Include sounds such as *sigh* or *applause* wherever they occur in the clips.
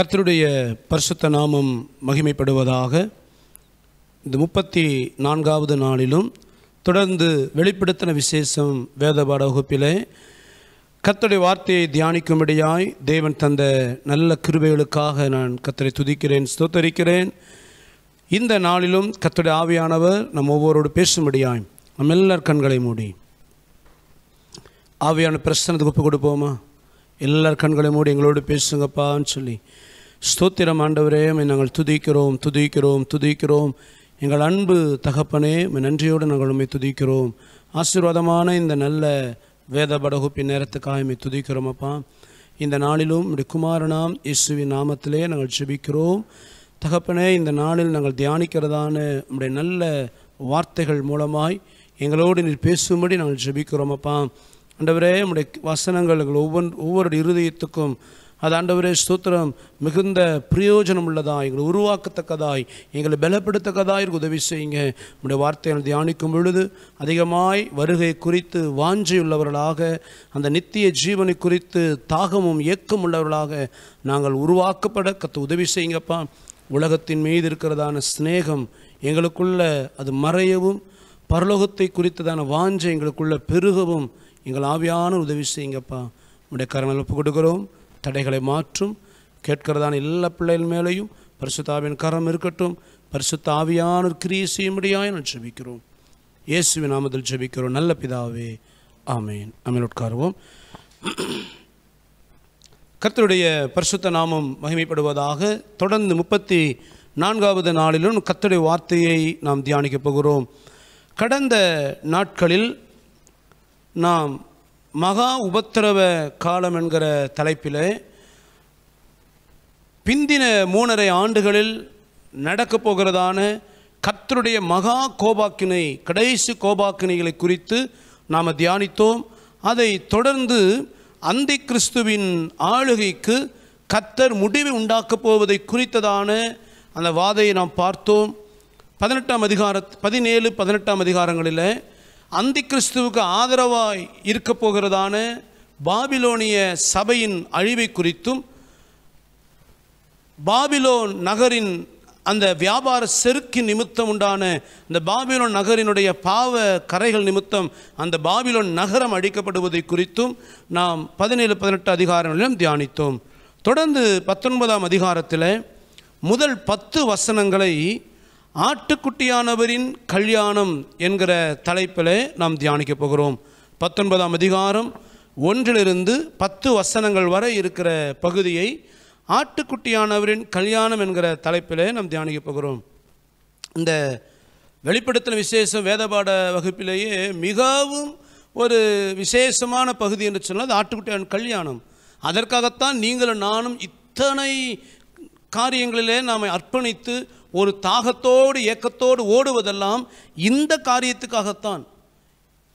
கர்த்தருடைய பரிசுத்த நாமம் மகிமைப்படுவதாக இந்த முப்பத்தி நான்காவது நாளிலும் தொடர்ந்து வெளிப்படுத்தின விசேஷம் வேத பாட வகுப்பிலே கர்த்தருடைய வார்த்தையை தியானிக்கும்படியாய் தேவன் தந்த நல்ல கிருபைகளுக்காக நான் கத்தரை துதிக்கிறேன் ஸ்தோத்தரிக்கிறேன் இந்த நாளிலும் கத்தருடைய ஆவியானவர் நம் ஒவ்வொருவரோடு பேசும்படியாய் நம் எல்லார் கண்களை மூடி ஆவியான பிரச்சனை ஒப்பு கொடுப்போமா எல்லார் கண்களை மூடி எங்களோடு பேசுங்கப்பான்னு சொல்லி ஸ்தோத்திரம் ஆண்டவரே நாங்கள் துதிக்கிறோம் துதிக்கிறோம் துதிக்கிறோம் எங்கள் அன்பு தகப்பனே நன்றியோடு நாங்கள் உண்மை துதிக்கிறோம் ஆசீர்வாதமான இந்த நல்ல வேத படகுப்பின் நேரத்துக்காக உண்மை துதிக்கிறோம் அப்பா இந்த நாளிலும் குமாரனாம் இயேசுவின் நாமத்திலே நாங்கள் ஜெபிக்கிறோம் தகப்பனே இந்த நாளில் நாங்கள் தியானிக்கிறதான நம்முடைய நல்ல வார்த்தைகள் மூலமாய் எங்களோடு நீர் பேசும்படி நாங்கள் ஜெபிக்கிறோம் அப்பா அண்டவரே நம்முடைய வசனங்கள் எங்கள் ஒவ்வொரு ஒவ்வொரு இருதயத்துக்கும் அது ஆண்டவரே ஸ்தோத்திரம் மிகுந்த பிரயோஜனம் உள்ளதாய் எங்களை உருவாக்கத்தக்கதாய் எங்களை பலப்படுத்தக்கதாய் உதவி செய்யுங்க நம்முடைய வார்த்தைகளை தியானிக்கும் பொழுது அதிகமாய் வருகை குறித்து வாஞ்சியுள்ளவர்களாக அந்த நித்திய ஜீவனை குறித்து தாகமும் இயக்கம் உள்ளவர்களாக நாங்கள் உருவாக்கப்பட கற்று உதவி செய்யுங்கப்பா உலகத்தின் மீது இருக்கிறதான ஸ்நேகம் எங்களுக்குள்ள அது மறையவும் பரலோகத்தை குறித்ததான வாஞ்சை எங்களுக்குள்ள பெருகவும் எங்கள் ஆவியான உதவி செய்யுங்கப்பா உடைய கரங்களை ஒப்பு கொடுக்குறோம் தடைகளை மாற்றும் கேட்கிறதான எல்லா பிள்ளைகள் மேலேயும் பரிசுத்தாவின் கரம் இருக்கட்டும் பரிசுத்த ஆவியான கிரியை முடியாய் நான் ஜபிக்கிறோம் இயேசுவின் நாமத்தில் ஜபிக்கிறோம் நல்ல பிதாவே ஆமேன் அமீன் உட்காருவோம் கத்தருடைய பரிசுத்த நாமம் மகிமைப்படுவதாக தொடர்ந்து முப்பத்தி நான்காவது நாளிலும் கத்தருடைய வார்த்தையை நாம் தியானிக்கப் போகிறோம் கடந்த நாட்களில் நாம் மகா உபத்திரவ காலம் என்கிற தலைப்பில் பிந்தின மூணரை ஆண்டுகளில் நடக்கப் போகிறதான கத்தருடைய மகா கோபாக்கினை கடைசி கோபாக்கினைகளை குறித்து நாம் தியானித்தோம் அதை தொடர்ந்து அந்தி கிறிஸ்துவின் ஆளுகைக்கு கத்தர் முடிவு உண்டாக்கப் போவதை குறித்ததான அந்த வாதையை நாம் பார்த்தோம் பதினெட்டாம் அதிகார பதினேழு பதினெட்டாம் அதிகாரங்களில் அந்தி கிறிஸ்துவுக்கு ஆதரவாய் இருக்க போகிறதான பாபிலோனிய சபையின் அழிவை குறித்தும் பாபிலோன் நகரின் அந்த வியாபார செருக்கின் நிமித்தம் உண்டான இந்த பாபிலோன் நகரினுடைய பாவ கரைகள் நிமித்தம் அந்த பாபிலோன் நகரம் அழிக்கப்படுவதை குறித்தும் நாம் பதினேழு பதினெட்டு அதிகாரங்களிலும் தியானித்தோம் தொடர்ந்து பத்தொன்பதாம் அதிகாரத்தில் முதல் பத்து வசனங்களை ஆட்டுக்குட்டியானவரின் கல்யாணம் என்கிற தலைப்பில் நாம் தியானிக்க போகிறோம் பத்தொன்பதாம் அதிகாரம் ஒன்றிலிருந்து பத்து வசனங்கள் வரை இருக்கிற பகுதியை ஆட்டுக்குட்டியானவரின் கல்யாணம் என்கிற தலைப்பில் நாம் தியானிக்க போகிறோம் இந்த வெளிப்படுத்தின விசேஷம் வேதபாட வகுப்பிலேயே மிகவும் ஒரு விசேஷமான பகுதி என்று சொன்னால் ஆட்டுக்குட்டியான கல்யாணம் அதற்காகத்தான் நீங்களும் நானும் இத்தனை காரியங்களிலே நாம் அர்ப்பணித்து ஒரு தாகத்தோடு ஏக்கத்தோடு ஓடுவதெல்லாம் இந்த காரியத்துக்காகத்தான்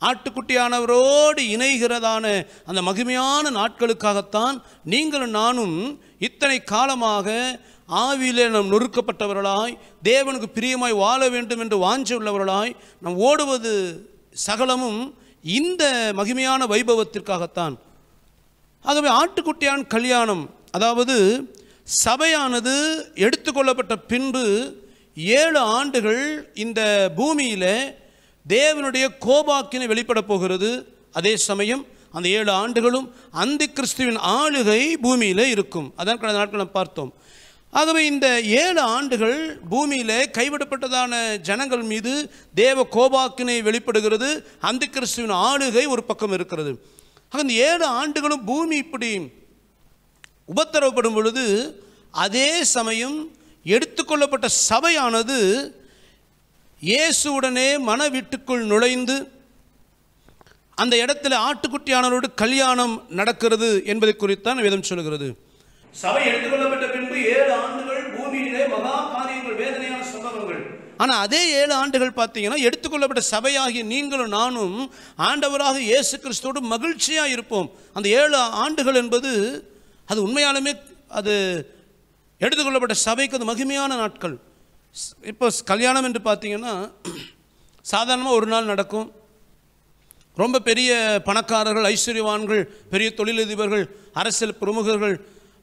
ஆட்டுக்குட்டியானவரோடு இணைகிறதான அந்த மகிமையான நாட்களுக்காகத்தான் நீங்களும் நானும் இத்தனை காலமாக ஆவியிலே நாம் நொறுக்கப்பட்டவர்களாய் தேவனுக்கு பிரியமாய் வாழ வேண்டும் என்று வாஞ்சி உள்ளவர்களாய் நாம் ஓடுவது சகலமும் இந்த மகிமையான வைபவத்திற்காகத்தான் ஆகவே ஆட்டுக்குட்டியான் கல்யாணம் அதாவது சபையானது எடுத்துக்கொள்ளப்பட்ட பின்பு ஏழு ஆண்டுகள் இந்த பூமியில் தேவனுடைய கோபாக்கினை வெளிப்பட போகிறது அதே சமயம் அந்த ஏழு ஆண்டுகளும் அந்த கிறிஸ்துவின் ஆளுகை பூமியில் இருக்கும் அதான் கடந்த நாட்கள் நாம் பார்த்தோம் ஆகவே இந்த ஏழு ஆண்டுகள் பூமியில் கைவிடப்பட்டதான ஜனங்கள் மீது தேவ கோபாக்கினை வெளிப்படுகிறது அந்த கிறிஸ்துவின் ஆளுகை ஒரு பக்கம் இருக்கிறது ஆக இந்த ஏழு ஆண்டுகளும் பூமி இப்படி உபத்திரவப்படும் பொழுது அதே சமயம் எடுத்துக்கொள்ளப்பட்ட சபையானது இயேசுவுடனே மன வீட்டுக்குள் நுழைந்து அந்த இடத்துல ஆட்டுக்குட்டியானவரோடு கல்யாணம் நடக்கிறது என்பதை குறித்தான் வேதம் சொல்கிறது சபை எடுத்துக்கொள்ளப்பட்ட பின்பு ஏழு ஆண்டுகள் பூமியிலே மகா காரியங்கள் வேதனையான சம்பவங்கள் ஆனால் அதே ஏழு ஆண்டுகள் பார்த்தீங்கன்னா எடுத்துக்கொள்ளப்பட்ட சபையாகிய நீங்களும் நானும் ஆண்டவராக இயேசு கிறிஸ்தோடு மகிழ்ச்சியாக இருப்போம் அந்த ஏழு ஆண்டுகள் என்பது அது உண்மையாலுமே அது எடுத்துக்கொள்ளப்பட்ட சபைக்கு அது மகிமையான நாட்கள் இப்போ கல்யாணம் என்று பார்த்தீங்கன்னா சாதாரணமாக ஒரு நாள் நடக்கும் ரொம்ப பெரிய பணக்காரர்கள் ஐஸ்வர்யவான்கள் பெரிய தொழிலதிபர்கள் அரசியல் பிரமுகர்கள்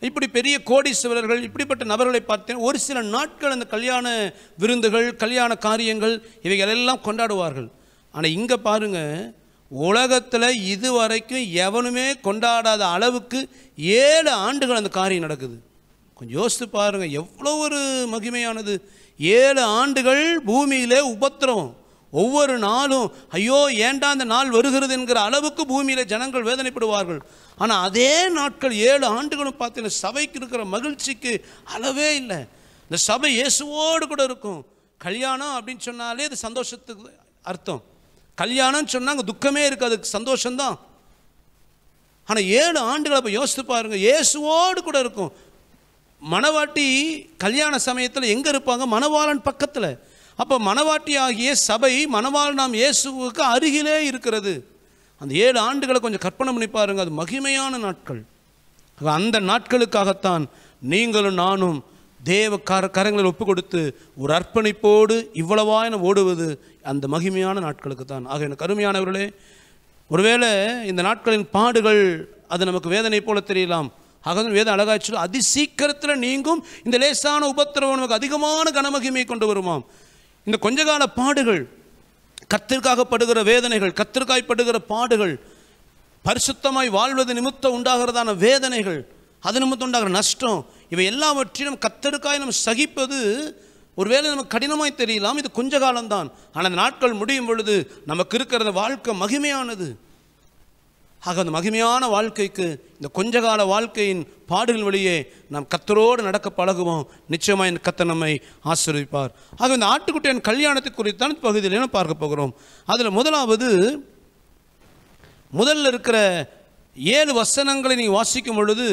இப்படி பெரிய கோடீஸ்வரர்கள் இப்படிப்பட்ட நபர்களை பார்த்தீங்கன்னா ஒரு சில நாட்கள் அந்த கல்யாண விருந்துகள் கல்யாண காரியங்கள் இவைகளெல்லாம் கொண்டாடுவார்கள் ஆனால் இங்கே பாருங்கள் உலகத்தில் இது வரைக்கும் எவனுமே கொண்டாடாத அளவுக்கு ஏழு ஆண்டுகள் அந்த காரியம் நடக்குது கொஞ்சம் யோசித்து பாருங்கள் எவ்வளோ ஒரு மகிமையானது ஏழு ஆண்டுகள் பூமியிலே உபத்திரவம் ஒவ்வொரு நாளும் ஐயோ ஏண்டா அந்த நாள் வருகிறது என்கிற அளவுக்கு பூமியில் ஜனங்கள் வேதனைப்படுவார்கள் ஆனால் அதே நாட்கள் ஏழு ஆண்டுகளும் பார்த்தீங்கன்னா சபைக்கு இருக்கிற மகிழ்ச்சிக்கு அளவே இல்லை இந்த சபை இயேசுவோடு கூட இருக்கும் கல்யாணம் அப்படின்னு சொன்னாலே இது சந்தோஷத்துக்கு அர்த்தம் கல்யாணம்னு சொன்னாங்க துக்கமே இருக்காது அதுக்கு சந்தோஷம்தான் ஆனால் ஏழு ஆண்டுகளை அப்போ யோசித்து பாருங்க இயேசுவோடு கூட இருக்கும் மணவாட்டி கல்யாண சமயத்தில் எங்கே இருப்பாங்க மணவாளன் பக்கத்தில் அப்போ மணவாட்டி ஆகிய சபை மணவாள் நாம் இயேசுவுக்கு அருகிலே இருக்கிறது அந்த ஏழு ஆண்டுகளை கொஞ்சம் கற்பனை பண்ணி பாருங்கள் அது மகிமையான நாட்கள் அந்த நாட்களுக்காகத்தான் நீங்களும் நானும் தேவ கர கரங்களில் ஒப்பு கொடுத்து ஒரு அர்ப்பணிப்போடு இவ்வளவாய் நான் ஓடுவது அந்த மகிமையான நாட்களுக்கு தான் ஆக எனக்கு அருமையானவர்களே ஒருவேளை இந்த நாட்களின் பாடுகள் அது நமக்கு வேதனை போல தெரியலாம் ஆக வேதம் அழகாச்சு அதி சீக்கிரத்தில் நீங்கும் இந்த லேசான உபத்திரவம் நமக்கு அதிகமான கனமகிமை கொண்டு வருமாம் இந்த கொஞ்ச கால பாடுகள் கத்திற்காகப்படுகிற வேதனைகள் கத்திற்காய்ப்படுகிற பாடுகள் பரிசுத்தமாய் வாழ்வது நிமித்தம் உண்டாகிறதான வேதனைகள் அது நிமித்தம் உண்டாகிற நஷ்டம் இவை எல்லாவற்றிலும் கத்தருக்காய் நம்ம சகிப்பது ஒருவேளை நமக்கு கடினமாய் தெரியலாம் இது கொஞ்ச காலம்தான் ஆனால் அந்த நாட்கள் முடியும் பொழுது நமக்கு இருக்கிற வாழ்க்கை மகிமையானது ஆக அந்த மகிமையான வாழ்க்கைக்கு இந்த கொஞ்ச கால வாழ்க்கையின் பாடுகள் வழியே நாம் கத்தரோடு நடக்க பழகுவோம் நிச்சயமாக இந்த கத்தை நம்மை ஆசிர்விப்பார் ஆக இந்த ஆட்டுக்குட்டியின் கல்யாணத்தை குறித்தான் பகுதியில் பார்க்க போகிறோம் அதில் முதலாவது முதல்ல இருக்கிற ஏழு வசனங்களை நீ வாசிக்கும் பொழுது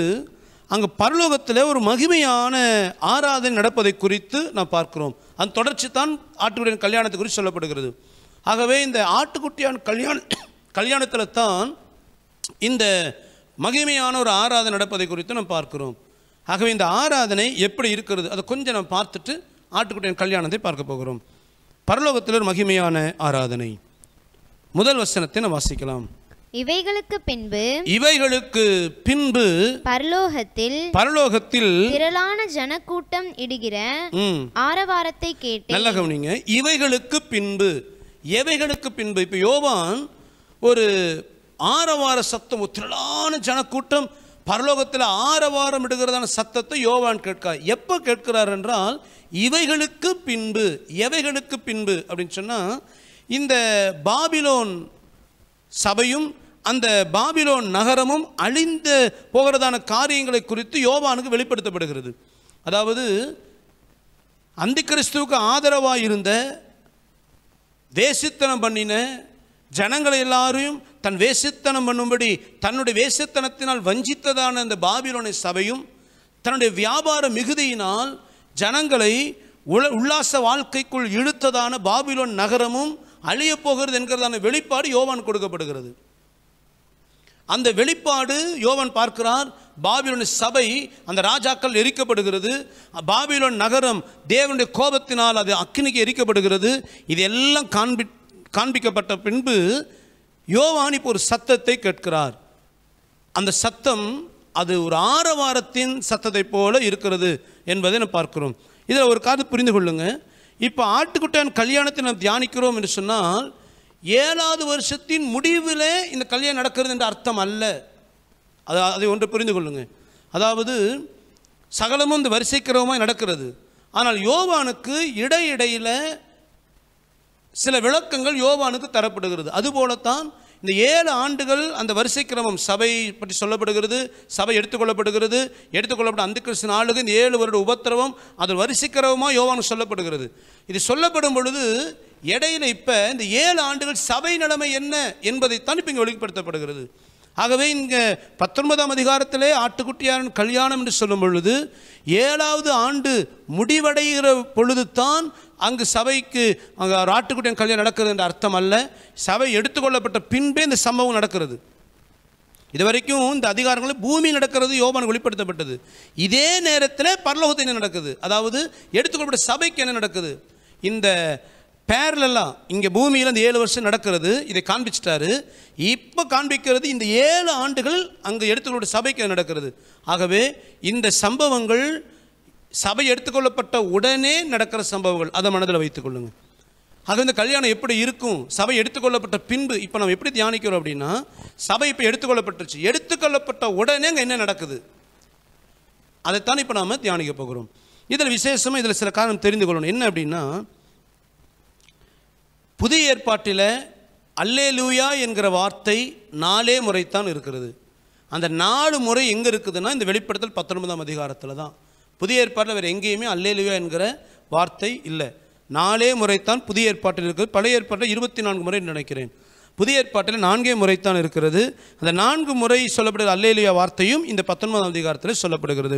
அங்கே பரலோகத்தில் ஒரு மகிமையான ஆராதனை நடப்பதை குறித்து நாம் பார்க்கிறோம் அந்த தொடர்ச்சி தான் ஆட்டுக்குட்டியின் கல்யாணத்தை குறித்து சொல்லப்படுகிறது ஆகவே இந்த ஆட்டுக்குட்டியான் கல்யாண கல்யாணத்தில் தான் இந்த மகிமையான ஒரு ஆராதனை நடப்பதை குறித்து நாம் பார்க்கிறோம் ஆகவே இந்த ஆராதனை எப்படி இருக்கிறது அதை கொஞ்சம் நம்ம பார்த்துட்டு ஆட்டுக்குட்டியின் கல்யாணத்தை பார்க்க போகிறோம் பரலோகத்தில் ஒரு மகிமையான ஆராதனை முதல் வசனத்தை நாம் வாசிக்கலாம் இவைகளுக்கு பின்பு இவைகளுக்கு பின்பு பரலோகத்தில் பரலோகத்தில் திரளான ஜனக்கூட்டம் இடுகிற ஆரவாரத்தை கேட்டு நல்ல கவனிங்க இவைகளுக்கு பின்பு எவைகளுக்கு பின்பு இப்போ யோவான் ஒரு ஆரவார சத்தம் திரளான ஜனக்கூட்டம் பரலோகத்தில் ஆரவாரம் இடுகிறதான சத்தத்தை யோவான் கேட்கிறார் எப்போ கேட்கிறார் என்றால் இவைகளுக்கு பின்பு எவைகளுக்கு பின்பு அப்படின்னு சொன்னால் இந்த பாபிலோன் சபையும் அந்த பாபிலோன் நகரமும் அழிந்து போகிறதான காரியங்களை குறித்து யோவானுக்கு வெளிப்படுத்தப்படுகிறது அதாவது அந்த கிறிஸ்துவுக்கு ஆதரவாக இருந்த வேசித்தனம் பண்ணின ஜனங்களை எல்லாரையும் தன் வேசித்தனம் பண்ணும்படி தன்னுடைய வேசித்தனத்தினால் வஞ்சித்ததான அந்த பாபிலோனை சபையும் தன்னுடைய வியாபார மிகுதியினால் ஜனங்களை உள்ளாச உல்லாச வாழ்க்கைக்குள் இழுத்ததான பாபிலோன் நகரமும் அழிய போகிறது என்கிறதான வெளிப்பாடு யோவான் கொடுக்கப்படுகிறது அந்த வெளிப்பாடு யோவன் பார்க்கிறார் பாபிலோன் சபை அந்த ராஜாக்கள் எரிக்கப்படுகிறது பாபிலோன் நகரம் தேவனுடைய கோபத்தினால் அது அக்கினிக்கு எரிக்கப்படுகிறது இதெல்லாம் காண்பி காண்பிக்கப்பட்ட பின்பு யோவான் இப்போ ஒரு சத்தத்தை கேட்கிறார் அந்த சத்தம் அது ஒரு ஆரவாரத்தின் சத்தத்தை போல இருக்கிறது என்பதை நம்ம பார்க்கிறோம் இதில் ஒரு காது புரிந்து கொள்ளுங்கள் இப்போ ஆட்டுக்குட்டையன் கல்யாணத்தை நாம் தியானிக்கிறோம் என்று சொன்னால் ஏழாவது வருஷத்தின் முடிவில் இந்த கல்யாணம் நடக்கிறது என்ற அர்த்தம் அல்ல அதை அதை ஒன்று புரிந்து கொள்ளுங்கள் அதாவது சகலமும் இந்த வரிசைக்கிறவமாக நடக்கிறது ஆனால் யோவானுக்கு இடையிடையில் சில விளக்கங்கள் யோவானுக்கு தரப்படுகிறது அதுபோலத்தான் இந்த ஏழு ஆண்டுகள் அந்த வரிசை கிரமம் சபை பற்றி சொல்லப்படுகிறது சபை எடுத்துக்கொள்ளப்படுகிறது எடுத்துக்கொள்ளப்பட்ட அந்த கிருஷ்ண ஆளுக்கு இந்த ஏழு வருட உபத்திரவம் அது வரிசை கிரமமாக யோவானு சொல்லப்படுகிறது இது சொல்லப்படும் பொழுது இடையில இப்போ இந்த ஏழு ஆண்டுகள் சபை நிலைமை என்ன என்பதை இப்போ இங்கே வெளிப்படுத்தப்படுகிறது ஆகவே இங்கே பத்தொன்பதாம் அதிகாரத்திலே ஆட்டுக்குட்டியாரன் கல்யாணம் என்று சொல்லும் பொழுது ஏழாவது ஆண்டு முடிவடைகிற பொழுது தான் அங்கு சபைக்கு அங்கே ஆட்டுக்குட்டியன் கல்யாணம் நடக்கிறது என்ற அர்த்தம் அல்ல சபை எடுத்துக்கொள்ளப்பட்ட பின்பே இந்த சம்பவம் நடக்கிறது இது வரைக்கும் இந்த அதிகாரங்கள் பூமி நடக்கிறது யோபன் வெளிப்படுத்தப்பட்டது இதே நேரத்தில் பரலோகத்தை என்ன நடக்குது அதாவது எடுத்துக்கொள்ளப்பட்ட சபைக்கு என்ன நடக்குது இந்த பேரலெல்லாம் இங்கே பூமியில் இந்த ஏழு வருஷம் நடக்கிறது இதை காண்பிச்சிட்டாரு இப்போ காண்பிக்கிறது இந்த ஏழு ஆண்டுகள் அங்கே எடுத்துக்கொள்ள சபைக்கு நடக்கிறது ஆகவே இந்த சம்பவங்கள் சபை எடுத்துக்கொள்ளப்பட்ட உடனே நடக்கிற சம்பவங்கள் அதை மனதில் வைத்துக்கொள்ளுங்கள் ஆகவே இந்த கல்யாணம் எப்படி இருக்கும் சபை எடுத்துக்கொள்ளப்பட்ட பின்பு இப்போ நம்ம எப்படி தியானிக்கிறோம் அப்படின்னா சபை இப்போ எடுத்துக்கொள்ளப்பட்டுருச்சு எடுத்துக்கொள்ளப்பட்ட உடனே அங்கே என்ன நடக்குது அதைத்தான் இப்போ நாம் தியானிக்க போகிறோம் இதில் விசேஷமாக இதில் சில காரணம் தெரிந்து கொள்ளணும் என்ன அப்படின்னா புதிய ஏற்பாட்டில் அல்லே லூயா என்கிற வார்த்தை நாலே முறைத்தான் இருக்கிறது அந்த நாலு முறை எங்கே இருக்குதுன்னா இந்த வெளிப்படுத்தல் பத்தொன்பதாம் அதிகாரத்தில் தான் புதிய ஏற்பாட்டில் வேறு எங்கேயுமே அல்லே லூயா என்கிற வார்த்தை இல்லை நாலே முறைத்தான் புதிய ஏற்பாட்டில் இருக்குது பழைய ஏற்பாட்டில் இருபத்தி நான்கு முறை நினைக்கிறேன் புதிய ஏற்பாட்டில் நான்கே முறைத்தான் இருக்கிறது அந்த நான்கு முறை சொல்லப்படுகிற அல்லேலுயா வார்த்தையும் இந்த பத்தொன்பதாம் அதிகாரத்தில் சொல்லப்படுகிறது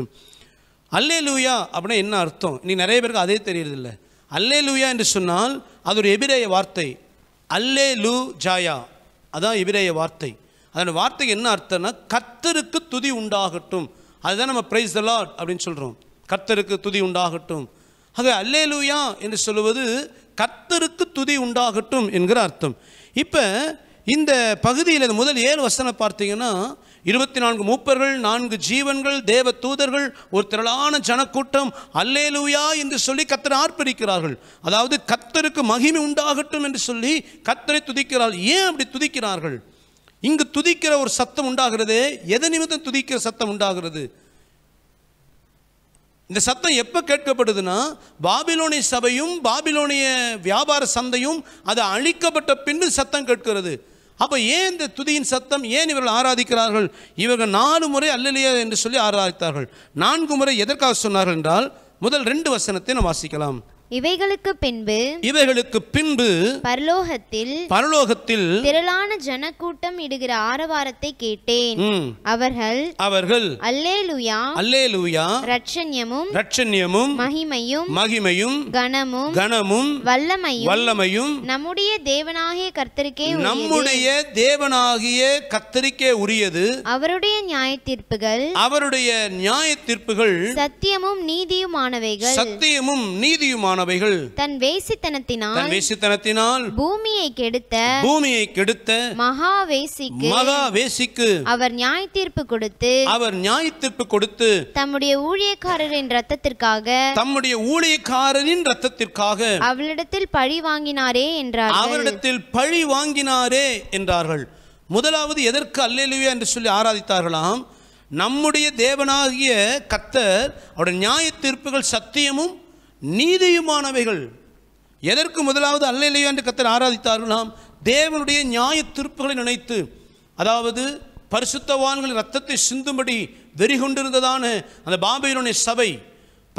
அல்லேலுயா அப்படின்னா என்ன அர்த்தம் நீ நிறைய பேருக்கு அதே அல்லே அல்லேலுயா என்று சொன்னால் அது ஒரு எபிரேய வார்த்தை அல்லே லு ஜாயா அதான் எபிரேய வார்த்தை அதன் வார்த்தைக்கு என்ன அர்த்தம்னா கத்தருக்கு துதி உண்டாகட்டும் அதுதான் நம்ம பிரைஸ் தலாட் லார்ட் அப்படின்னு சொல்கிறோம் கத்தருக்கு துதி உண்டாகட்டும் ஆக அல்லே லூயா என்று சொல்லுவது கத்தருக்கு துதி உண்டாகட்டும் என்கிற அர்த்தம் இப்போ இந்த பகுதியில் முதல் ஏழு வசனம் பார்த்தீங்கன்னா இருபத்தி நான்கு மூப்பர்கள் நான்கு ஜீவன்கள் தேவ தூதர்கள் ஒரு திரளான ஜனக்கூட்டம் அல்லேலூயா என்று சொல்லி கத்தரை ஆர்ப்பரிக்கிறார்கள் அதாவது கத்தருக்கு மகிமை உண்டாகட்டும் என்று சொல்லி கத்தரை துதிக்கிறார் ஏன் அப்படி துதிக்கிறார்கள் இங்கு துதிக்கிற ஒரு சத்தம் உண்டாகிறது எதை நிமித்தம் துதிக்கிற சத்தம் உண்டாகிறது இந்த சத்தம் எப்போ கேட்கப்படுதுன்னா பாபிலோனிய சபையும் பாபிலோனிய வியாபார சந்தையும் அது அழிக்கப்பட்ட பின்பு சத்தம் கேட்கிறது அப்போ ஏன் இந்த துதியின் சத்தம் ஏன் இவர்கள் ஆராதிக்கிறார்கள் இவர்கள் நாலு முறை அல்லலியா என்று சொல்லி ஆராதித்தார்கள் நான்கு முறை எதற்காக சொன்னார்கள் என்றால் முதல் ரெண்டு வசனத்தை நாம் வாசிக்கலாம் இவைகளுக்கு பின்பு இவைகளுக்கு பின்பு பரலோகத்தில் பரலோகத்தில் திரளான ஜனக்கூட்டம் இடுகிற ஆரவாரத்தை கேட்டேன் அவர்கள் அவர்கள் அல்லேலூயா அல்லேலூயா ரட்சண்யமும் ரட்சண்யமும் மகிமையும் மகிமையும் கனமும் கனமும் வல்லமையும் வல்லமையும் நம்முடைய தேவனாகிய கர்த்தருக்கே நம்முடைய தேவனாகிய கர்த்தருக்கே உரியது அவருடைய நியாய தீர்ப்புகள் அவருடைய நியாய தீர்ப்புகள் சத்தியமும் நீதியுமானவைகள் சத்தியமும் நீதியுமான பொல்லாப்பானவைகள் தன் வேசித்தனத்தினால் தன் வேசித்தனத்தினால் பூமியை கெடுத்த பூமியை கெடுத்த மகா வேசிக்கு மகா வேசிக்கு அவர் நியாய தீர்ப்பு கொடுத்து அவர் நியாய தீர்ப்பு கொடுத்து தம்முடைய ஊழியக்காரரின் ரத்தத்திற்காக தம்முடைய ஊழியக்காரரின் ரத்தத்திற்காக அவளிடத்தில் பழி வாங்கினாரே என்றார் அவரிடத்தில் பழி வாங்கினாரே என்றார்கள் முதலாவது எதற்கு அல்லேலுயா என்று சொல்லி ஆராதித்தார்களாம் நம்முடைய தேவனாகிய கத்தர் அவருடைய நியாய தீர்ப்புகள் சத்தியமும் நீதியுமானவைகள் எதற்கு முதலாவது அல்ல இல்லையோ என்று கத்தர் ஆராதித்தார்களாம் தேவனுடைய நியாய திருப்புகளை நினைத்து அதாவது பரிசுத்தவான்களின் ரத்தத்தை சிந்தும்படி வெறிகொண்டிருந்ததான அந்த பாபிலோனிய சபை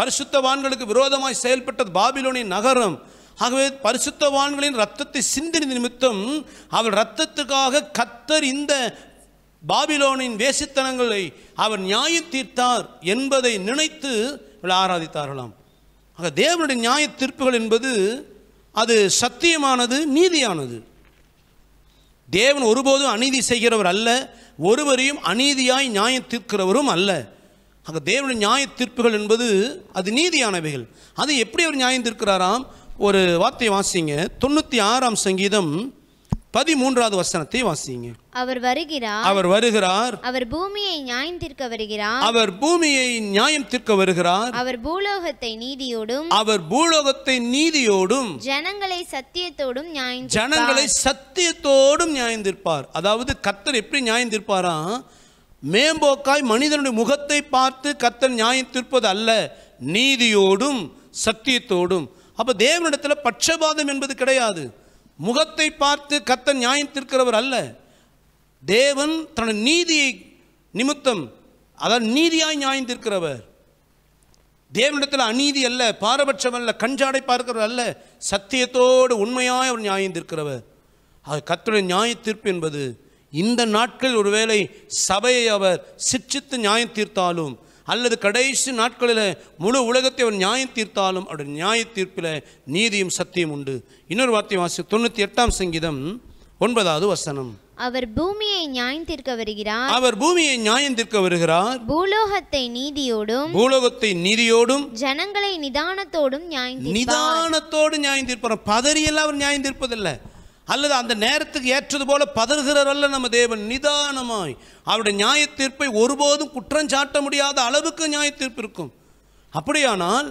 பரிசுத்தவான்களுக்கு விரோதமாய் செயல்பட்டது பாபிலோனிய நகரம் ஆகவே பரிசுத்தவான்களின் ரத்தத்தை சிந்தின நிமித்தம் அவள் ரத்தத்துக்காக கத்தர் இந்த பாபிலோனின் வேசித்தனங்களை அவர் நியாயம் தீர்த்தார் என்பதை நினைத்து இவள் ஆராதித்தார்களாம் ஆக தேவனுடைய நியாய தீர்ப்புகள் என்பது அது சத்தியமானது நீதியானது தேவன் ஒருபோதும் அநீதி செய்கிறவர் அல்ல ஒருவரையும் அநீதியாய் நியாயம் தீர்க்கிறவரும் அல்ல ஆக தேவனுடைய நியாய தீர்ப்புகள் என்பது அது நீதியானவைகள் அது எப்படி அவர் நியாயம் தீர்க்கிறாராம் ஒரு வார்த்தை வாசிங்க தொண்ணூற்றி ஆறாம் சங்கீதம் பதிமூன்றாவது வசனத்தை வாசிங்க அவர் வருகிறார் அவர் வருகிறார் அவர் பூமியை நியாயம் தீர்க்க வருகிறார் அவர் பூமியை நியாயம் தீர்க்க வருகிறார் அவர் பூலோகத்தை நீதியோடும் அவர் பூலோகத்தை நீதியோடும் ஜனங்களை சத்தியத்தோடும் நியாயம் ஜனங்களை சத்தியத்தோடும் நியாயம் தீர்ப்பார் அதாவது கத்தர் எப்படி நியாயம் தீர்ப்பாரா மேம்போக்காய் மனிதனுடைய முகத்தை பார்த்து கத்தர் நியாயம் தீர்ப்பது அல்ல நீதியோடும் சத்தியத்தோடும் அப்போ தேவனிடத்தில் பட்சபாதம் என்பது கிடையாது முகத்தை பார்த்து கத்த நியாயம் தீர்க்கிறவர் அல்ல தேவன் தனது நீதியை நிமித்தம் அதாவது நீதியாய் நியாயம் தீர்க்கிறவர் தேவனிடத்தில் அநீதி அல்ல பாரபட்சம் அல்ல கஞ்சாடை பார்க்கிறவர் அல்ல சத்தியத்தோடு உண்மையாய் அவர் நியாயம் தீர்க்கிறவர் அது கத்துடைய நியாய தீர்ப்பு என்பது இந்த நாட்கள் ஒருவேளை சபையை அவர் சிக்ஷித்து நியாயம் தீர்த்தாலும் அல்லது கடைசி நாட்களில் முழு உலகத்தை அவர் நியாயம் தீர்த்தாலும் அவருடைய நியாய தீர்ப்பில் நீதியும் சத்தியம் உண்டு இன்னொரு வார்த்தை வாசி தொண்ணூற்றி எட்டாம் சங்கீதம் ஒன்பதாவது வசனம் அவர் பூமியை நியாயம் தீர்க்க வருகிறார் அவர் பூமியை நியாயம் தீர்க்க வருகிறார் பூலோகத்தை நீதியோடும் பூலோகத்தை நீதியோடும் ஜனங்களை நிதானத்தோடும் நியாயம் நிதானத்தோடு நியாயம் தீர்ப்பார் பதறியெல்லாம் அவர் நியாயம் தீர்ப்பதில்லை அல்லது அந்த நேரத்துக்கு ஏற்றது போல பதறுகிறவரல்ல நம்ம தேவன் நிதானமாய் அவருடைய நியாய தீர்ப்பை ஒருபோதும் குற்றம் சாட்ட முடியாத அளவுக்கு நியாய தீர்ப்பு இருக்கும் அப்படியானால்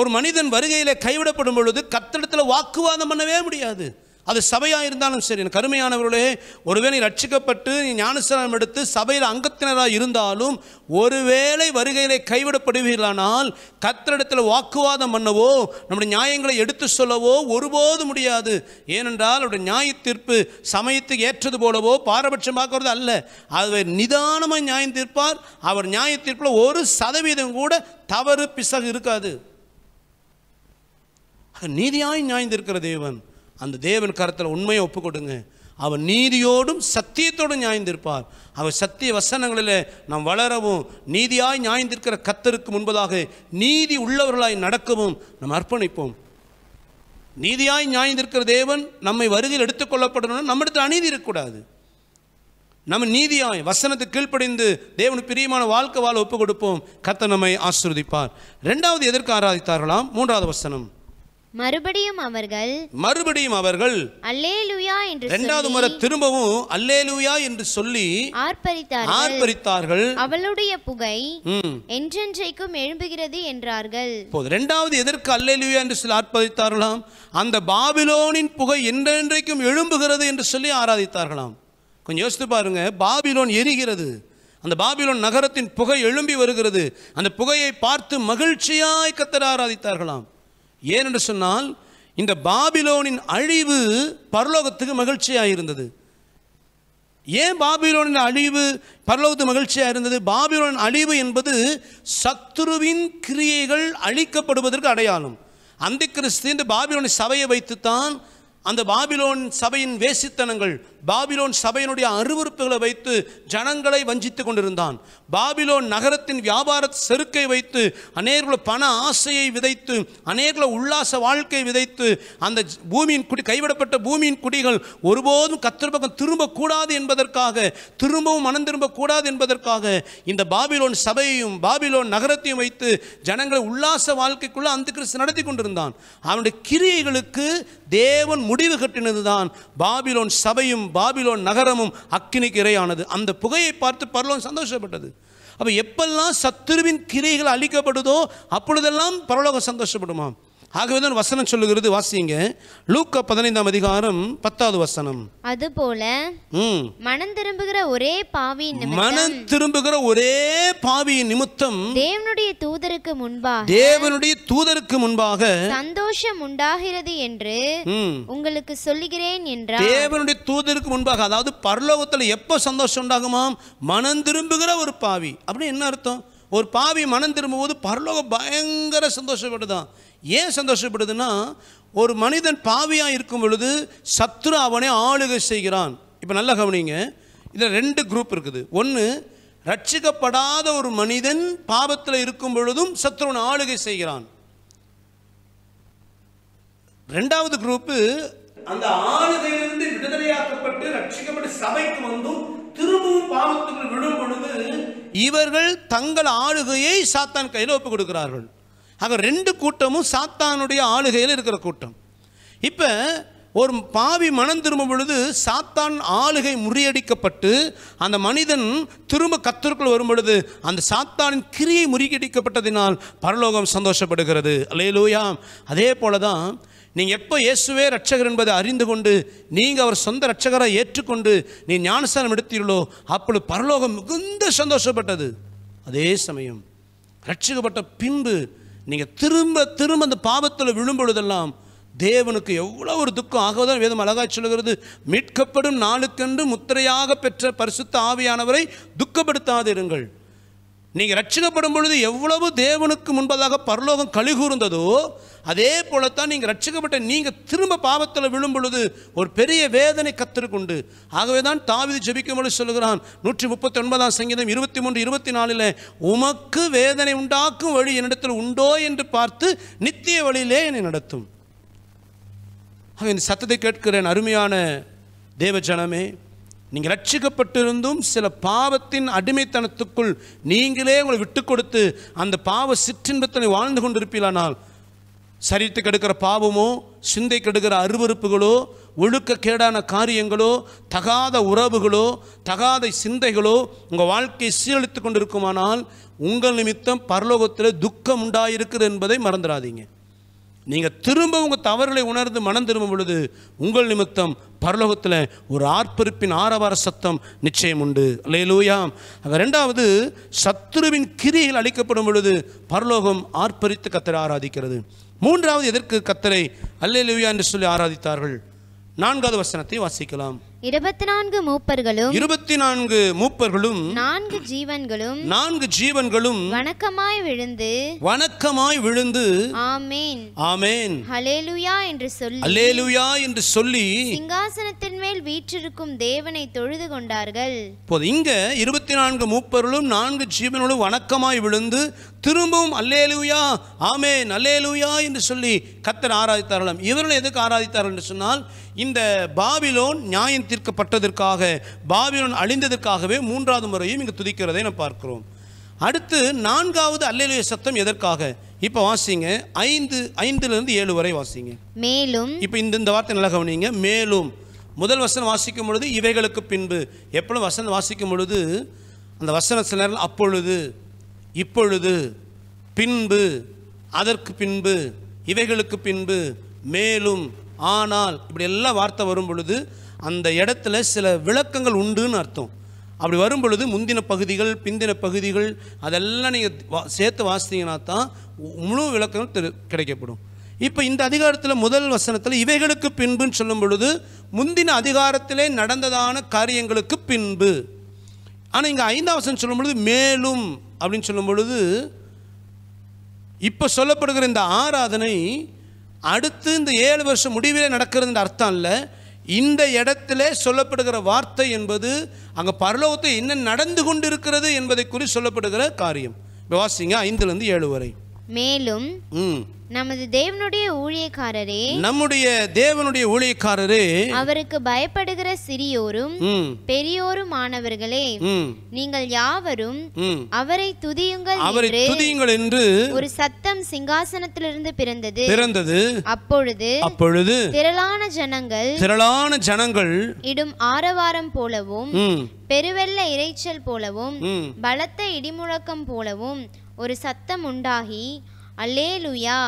ஒரு மனிதன் வருகையில் கைவிடப்படும் பொழுது கத்தடத்தில் வாக்குவாதம் பண்ணவே முடியாது அது சபையாக இருந்தாலும் சரி கருமையானவர்களே ஒருவேளை ரட்சிக்கப்பட்டு ஞானஸ்தானம் எடுத்து சபையில் அங்கத்தினராக இருந்தாலும் ஒருவேளை வருகையிலே கைவிடப்படுவீர்களானால் கத்தரிடத்தில் வாக்குவாதம் பண்ணவோ நம்முடைய நியாயங்களை எடுத்து சொல்லவோ ஒருபோது முடியாது ஏனென்றால் அவருடைய நியாய தீர்ப்பு சமயத்துக்கு ஏற்றது போலவோ பாரபட்சம் அல்ல அவர் நிதானமாக நியாயம் தீர்ப்பார் அவர் நியாய தீர்ப்பில் ஒரு சதவீதம் கூட தவறு பிசகு இருக்காது நீதியாய் நியாய்ந்திருக்கிற தேவன் அந்த தேவன் கருத்தில் உண்மையை ஒப்பு கொடுங்க அவர் நீதியோடும் சத்தியத்தோடும் நியாய்ந்திருப்பார் அவர் சத்திய வசனங்களில் நாம் வளரவும் நீதியாய் நியாயந்திருக்கிற கத்தருக்கு முன்பதாக நீதி உள்ளவர்களாய் நடக்கவும் நாம் அர்ப்பணிப்போம் நீதியாய் நியாயந்திருக்கிற தேவன் நம்மை வருகையில் எடுத்துக்கொள்ளப்படணும் நம்மிடத்தில் அநீதி இருக்கக்கூடாது நம்ம நீதியாய் வசனத்தை கீழ்ப்படிந்து தேவனுக்கு பிரியமான வாழ்க்கை வாழ ஒப்பு கொடுப்போம் கத்த நம்மை ஆசிர்வதிப்பார் ரெண்டாவது எதற்கு ஆராதித்தார்களாம் மூன்றாவது வசனம் மறுபடியும் அவர்கள் மறுபடியும் அவர்கள் அல்லேலூயா என்று இரண்டாவது முறை திரும்பவும் அல்லேலூயா என்று சொல்லி ஆர்ப்பரித்தார்கள் ஆர்ப்பரித்தார்கள் அவளுடைய புகை என்றென்றைக்கும் எழும்புகிறது என்றார்கள் போது இரண்டாவது எதற்கு அல்லேலூயா என்று சொல்லி ஆர்ப்பரித்தார்களாம் அந்த பாபிலோனின் புகை என்றென்றைக்கும் எழும்புகிறது என்று சொல்லி ஆராதித்தார்களாம் கொஞ்சம் யோசித்து பாருங்க பாபிலோன் எரிகிறது அந்த பாபிலோன் நகரத்தின் புகை எழும்பி வருகிறது அந்த புகையை பார்த்து மகிழ்ச்சியாய் கத்தர் ஆராதித்தார்களாம் ஏனென்று சொன்னால் இந்த பாபிலோனின் அழிவு பரலோகத்துக்கு மகிழ்ச்சியாக இருந்தது ஏன் பாபிலோனின் அழிவு பரலோகத்து மகிழ்ச்சியாக இருந்தது பாபிலோனின் அழிவு என்பது சத்ருவின் கிரியைகள் அழிக்கப்படுவதற்கு அடையாளம் அந்த கிறிஸ்து இந்த பாபிலோனின் சபையை வைத்துத்தான் அந்த பாபிலோன் சபையின் வேசித்தனங்கள் பாபிலோன் சபையினுடைய அருவறுப்புகளை வைத்து ஜனங்களை வஞ்சித்து கொண்டிருந்தான் பாபிலோன் நகரத்தின் வியாபார செருக்கை வைத்து அநேர்களை பண ஆசையை விதைத்து அநேர்களை உல்லாச வாழ்க்கை விதைத்து அந்த பூமியின் குடி கைவிடப்பட்ட பூமியின் குடிகள் ஒருபோதும் கத்திரப்பக்கம் திரும்பக்கூடாது என்பதற்காக திரும்பவும் மனம் திரும்பக்கூடாது என்பதற்காக இந்த பாபிலோன் சபையையும் பாபிலோன் நகரத்தையும் வைத்து ஜனங்களை உல்லாச வாழ்க்கைக்குள்ளே அந்த கிறிஸ்து நடத்தி கொண்டிருந்தான் அவனுடைய கிரியைகளுக்கு தேவன் முடிவு கட்டினதுதான் பாபிலோன் சபையும் பாபிலோன் நகரமும் அக்கினிக்கு இரையானது அந்த புகையை பார்த்து பரலோன் சந்தோஷப்பட்டது அப்போ எப்பெல்லாம் சத்துருவின் கிரைகள் அழிக்கப்படுதோ அப்பொழுதெல்லாம் பரலோகம் சந்தோஷப்படுமாம் ஆகவே தான் வசனம் சொல்லுகிறது வாசிங்க லூக்க பதினைந்தாம் அதிகாரம் பத்தாவது வசனம் அது போல மனம் திரும்புகிற ஒரே பாவி மனம் திரும்புகிற ஒரே பாவியின் நிமித்தம் தேவனுடைய தூதருக்கு முன்பாக தேவனுடைய தூதருக்கு முன்பாக சந்தோஷம் உண்டாகிறது என்று உங்களுக்கு சொல்லுகிறேன் என்றார் தேவனுடைய தூதருக்கு முன்பாக அதாவது பரலோகத்தில் எப்போ சந்தோஷம் உண்டாகுமாம் மனம் திரும்புகிற ஒரு பாவி அப்படின்னு என்ன அர்த்தம் ஒரு பாவி மனம் திரும்பும்போது பரலோகம் பயங்கர சந்தோஷப்பட்டுதான் ஏன் சந்தோஷப்படுதுன்னா ஒரு மனிதன் பாவியாக இருக்கும் பொழுது சத்ரு அவனை ஆளுகை செய்கிறான் இப்போ நல்லா கவனிங்க இதில் ரெண்டு குரூப் இருக்குது ஒன்று ரட்சிக்கப்படாத ஒரு மனிதன் பாவத்தில் இருக்கும் பொழுதும் சத்ருவன் ஆளுகை செய்கிறான் ரெண்டாவது குரூப்பு அந்த ஆளுகையிலிருந்து விடுதலையாக்கப்பட்டு ரட்சிக்கப்பட்டு சபைக்கு வந்தும் திரும்பவும் பாவத்துக்கு விடும் பொழுது இவர்கள் தங்கள் ஆளுகையை சாத்தான் கையில் ஒப்புக் கொடுக்கிறார்கள் ஆக ரெண்டு கூட்டமும் சாத்தானுடைய ஆளுகையில் இருக்கிற கூட்டம் இப்போ ஒரு பாவி மனம் திரும்பும் பொழுது சாத்தான் ஆளுகை முறியடிக்கப்பட்டு அந்த மனிதன் திரும்ப கத்திற்குள் வரும் பொழுது அந்த சாத்தானின் கிரியை முறியடிக்கப்பட்டதினால் பரலோகம் சந்தோஷப்படுகிறது அலையலூயா அதே போல தான் நீங்கள் எப்போ இயேசுவே ரட்சகர் என்பதை அறிந்து கொண்டு நீங்கள் அவர் சொந்த ரட்சகரை ஏற்றுக்கொண்டு நீ ஞானஸ்தானம் எடுத்தீர்களோ அப்பொழுது பரலோகம் மிகுந்த சந்தோஷப்பட்டது அதே சமயம் ரட்சிக்கப்பட்ட பின்பு நீங்கள் திரும்ப திரும்ப அந்த பாவத்தில் விழும்பொழுதெல்லாம் தேவனுக்கு எவ்வளோ ஒரு துக்கம் ஆகவதான் வேதம் அழகாய் சொல்கிறது மீட்கப்படும் நாளுக்கென்று முத்திரையாக பெற்ற பரிசுத்த ஆவியானவரை துக்கப்படுத்தாதிருங்கள் நீங்கள் ரட்சிக்கப்படும் பொழுது எவ்வளவு தேவனுக்கு முன்பதாக பரலோகம் கழிகூர்ந்ததோ அதே போலத்தான் நீங்கள் ரட்சிக்கப்பட்ட நீங்கள் திரும்ப பாவத்தில் விழும் பொழுது ஒரு பெரிய வேதனை கத்திருக்குண்டு ஆகவே தான் தாவிதி ஜபிக்கும் பொழுது சொல்லுகிறான் நூற்றி முப்பத்தி ஒன்பதாம் சங்கீதம் இருபத்தி மூன்று இருபத்தி நாலில் உமக்கு வேதனை உண்டாக்கும் வழி என்னிடத்தில் உண்டோ என்று பார்த்து நித்திய வழியிலே என்னை நடத்தும் ஆக இந்த சத்தத்தை கேட்கிறேன் அருமையான தேவ ஜனமே நீங்கள் ரட்சிக்கப்பட்டிருந்தும் சில பாவத்தின் அடிமைத்தனத்துக்குள் நீங்களே உங்களை விட்டு கொடுத்து அந்த பாவ சிற்றின்பத்தனை வாழ்ந்து கொண்டிருப்பீர்களானால் சரீரத்துக்கு எடுக்கிற பாவமோ சிந்தைக்கு எடுக்கிற அருவறுப்புகளோ ஒழுக்கக்கேடான காரியங்களோ தகாத உறவுகளோ தகாத சிந்தைகளோ உங்கள் வாழ்க்கையை சீரழித்து கொண்டிருக்குமானால் உங்கள் நிமித்தம் பரலோகத்தில் துக்கம் உண்டாயிருக்கிறது என்பதை மறந்துடாதீங்க நீங்கள் திரும்ப உங்கள் தவறுகளை உணர்ந்து மனம் திரும்பும் பொழுது உங்கள் நிமித்தம் பரலோகத்தில் ஒரு ஆர்ப்பரிப்பின் ஆரவார சத்தம் நிச்சயம் உண்டு லூயாம் அங்கே ரெண்டாவது சத்ருவின் கிரியில் அளிக்கப்படும் பொழுது பரலோகம் ஆர்ப்பரித்து கத்தரை ஆராதிக்கிறது மூன்றாவது எதற்கு கத்தரை அல்லேலூயா என்று சொல்லி ஆராதித்தார்கள் நான்காவது வசனத்தை வாசிக்கலாம் இருபத்தி நான்கு மூப்பர்களும் இருபத்தி நான்கு மூப்பர்களும் நான்கு ஜீவன்களும் நான்கு ஜீவன்களும் வணக்கமாய் விழுந்து வணக்கமாய் விழுந்து ஆமேன் ஆமேன் ஹalleluya என்று சொல்லி ஹalleluya என்று சொல்லி சிங்காசனத்தின் மேல் வீற்றிருக்கும் தேவனை தொழுது கொண்டார்கள் இப்போது இங்க இருபத்தி நான்கு மூப்பர்களும் நான்கு ஜீவன்களும் வணக்கமாய் விழுந்து திரும்பவும் அல்லேலுயா ஆமேன் அல்லேலுயா என்று சொல்லி கத்தர் ஆராதித்தார்களாம் இவர்கள் எதுக்கு ஆராதித்தார்கள் என்று சொன்னால் இந்த பாபிலோன் நியாயம் தீர்க்கப்பட்டதற்காக பாபிலோன் அழிந்ததற்காகவே மூன்றாவது முறையும் இங்கு துதிக்கிறதை நாம் பார்க்கிறோம் அடுத்து நான்காவது அல்லேலுய சத்தம் எதற்காக இப்போ வாசிங்க ஐந்து ஐந்துலேருந்து ஏழு வரை வாசிங்க மேலும் இப்போ இந்த இந்த வார்த்தை நல்லா கவனிங்க மேலும் முதல் வசனம் வாசிக்கும் பொழுது இவைகளுக்கு பின்பு எப்பொழுது வசனம் வாசிக்கும் பொழுது அந்த வசன சில நேரம் அப்பொழுது இப்பொழுது பின்பு அதற்கு பின்பு இவைகளுக்கு பின்பு மேலும் ஆனால் இப்படி எல்லாம் வார்த்தை வரும் பொழுது அந்த இடத்துல சில விளக்கங்கள் உண்டுன்னு அர்த்தம் அப்படி வரும் பொழுது முந்தின பகுதிகள் பிந்தின பகுதிகள் அதெல்லாம் நீங்கள் வா சேர்த்து வாசித்தீங்கன்னா தான் முழு விளக்கங்கள் தெரு கிடைக்கப்படும் இப்போ இந்த அதிகாரத்தில் முதல் வசனத்தில் இவைகளுக்கு பின்புன்னு சொல்லும் பொழுது முந்தின அதிகாரத்திலே நடந்ததான காரியங்களுக்கு பின்பு ஆனால் இங்கே ஐந்தாம் வசனம் சொல்லும் பொழுது மேலும் அப்படின்னு சொல்லும் பொழுது இப்போ சொல்லப்படுகிற இந்த ஆராதனை அடுத்து இந்த ஏழு வருஷம் முடிவிலே நடக்கிறதுன்ற அர்த்தம் இல்லை இந்த இடத்துல சொல்லப்படுகிற வார்த்தை என்பது அங்கே பரலோகத்தை என்ன நடந்து கொண்டு இருக்கிறது என்பதை குறி சொல்லப்படுகிற காரியம் இப்போ வாசிங்க ஐந்துலேருந்து ஏழு வரை மேலும் நமது தேவனுடைய ஊழியக்காரரே நம்முடைய தேவனுடைய ஊழியக்காரரே அவருக்கு பயப்படுகிற சிறியோரும் பெரியோரும் ஆனவர்களே நீங்கள் யாவரும் அவரை துதியுங்கள் அவரை துதியுங்கள் என்று ஒரு சத்தம் சிங்காசனத்திலிருந்து பிறந்தது பிறந்தது அப்பொழுது அப்பொழுது திரளான ஜனங்கள் திரளான ஜனங்கள் இடும் ஆரவாரம் போலவும் பெருவெள்ள இறைச்சல் போலவும் பலத்த இடிமுழக்கம் போலவும் ஒரு சத்தம் உண்டாகி அல்லேலுயா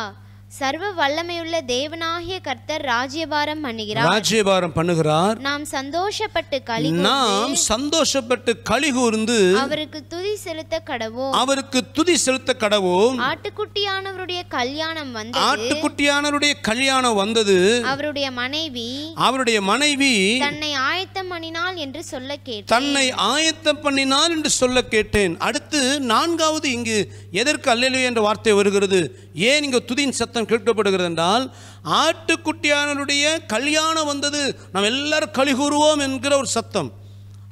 சர்வ வல்லமையுள்ள தேவனாகிய கர்த்தர் ராஜ்யபாரம் பண்ணுகிறார் ராஜ்யபாரம் பண்ணுகிறார் நாம் சந்தோஷப்பட்டு களி நாம் சந்தோஷப்பட்டு களி கூர்ந்து அவருக்கு துதி செலுத்த கடவோம் அவருக்கு துதி செலுத்த கடவோம் ஆட்டுக்குட்டியானவருடைய கல்யாணம் வந்தது ஆட்டுக்குட்டியானவருடைய கல்யாணம் வந்தது அவருடைய மனைவி அவருடைய மனைவி தன்னை ஆயத்தம் பண்ணினால் என்று சொல்ல கேட்டேன் தன்னை ஆயத்தம் பண்ணினாள் என்று சொல்ல கேட்டேன் அடுத்து நான்காவது இங்கு எதற்கு அல்லேலு என்ற வார்த்தை வருகிறது ஏன் இங்கு துதியின் சத்தம் அர்த்தம் கேட்கப்படுகிறது என்றால் ஆட்டுக்குட்டியானுடைய கல்யாணம் வந்தது நாம் எல்லாரும் கலிகூறுவோம் என்கிற ஒரு சத்தம்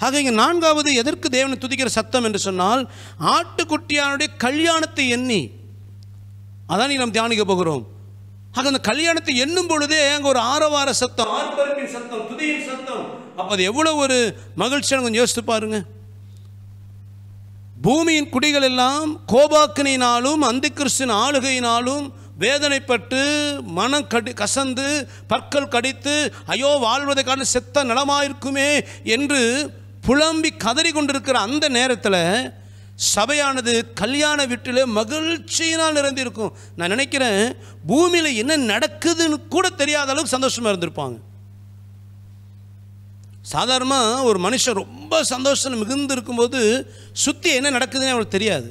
ஆக இங்கே நான்காவது எதற்கு தேவனை துதிக்கிற சத்தம் என்று சொன்னால் ஆட்டுக்குட்டியானுடைய கல்யாணத்தை எண்ணி அதான் நாம் தியானிக்க போகிறோம் ஆக அந்த கல்யாணத்தை எண்ணும் பொழுதே அங்கே ஒரு ஆரவார சத்தம் ஆர்ப்பரிப்பின் சத்தம் துதியின் சத்தம் அப்போ அது எவ்வளோ ஒரு மகிழ்ச்சியான கொஞ்சம் யோசித்து பாருங்க பூமியின் குடிகள் எல்லாம் கோபாக்கினாலும் அந்த கிறிஸ்தின் ஆளுகையினாலும் வேதனைப்பட்டு மனம் கடி கசந்து பற்கள் கடித்து ஐயோ வாழ்வதற்கான செத்த நலமாயிருக்குமே என்று புலம்பி கதறி கொண்டிருக்கிற அந்த நேரத்தில் சபையானது கல்யாண வீட்டில் மகிழ்ச்சியினால் நிறைந்திருக்கும் நான் நினைக்கிறேன் பூமியில் என்ன நடக்குதுன்னு கூட தெரியாத அளவுக்கு சந்தோஷமாக இருந்திருப்பாங்க சாதாரணமாக ஒரு மனுஷன் ரொம்ப சந்தோஷம் மிகுந்து இருக்கும்போது சுற்றி என்ன நடக்குதுன்னு அவங்களுக்கு தெரியாது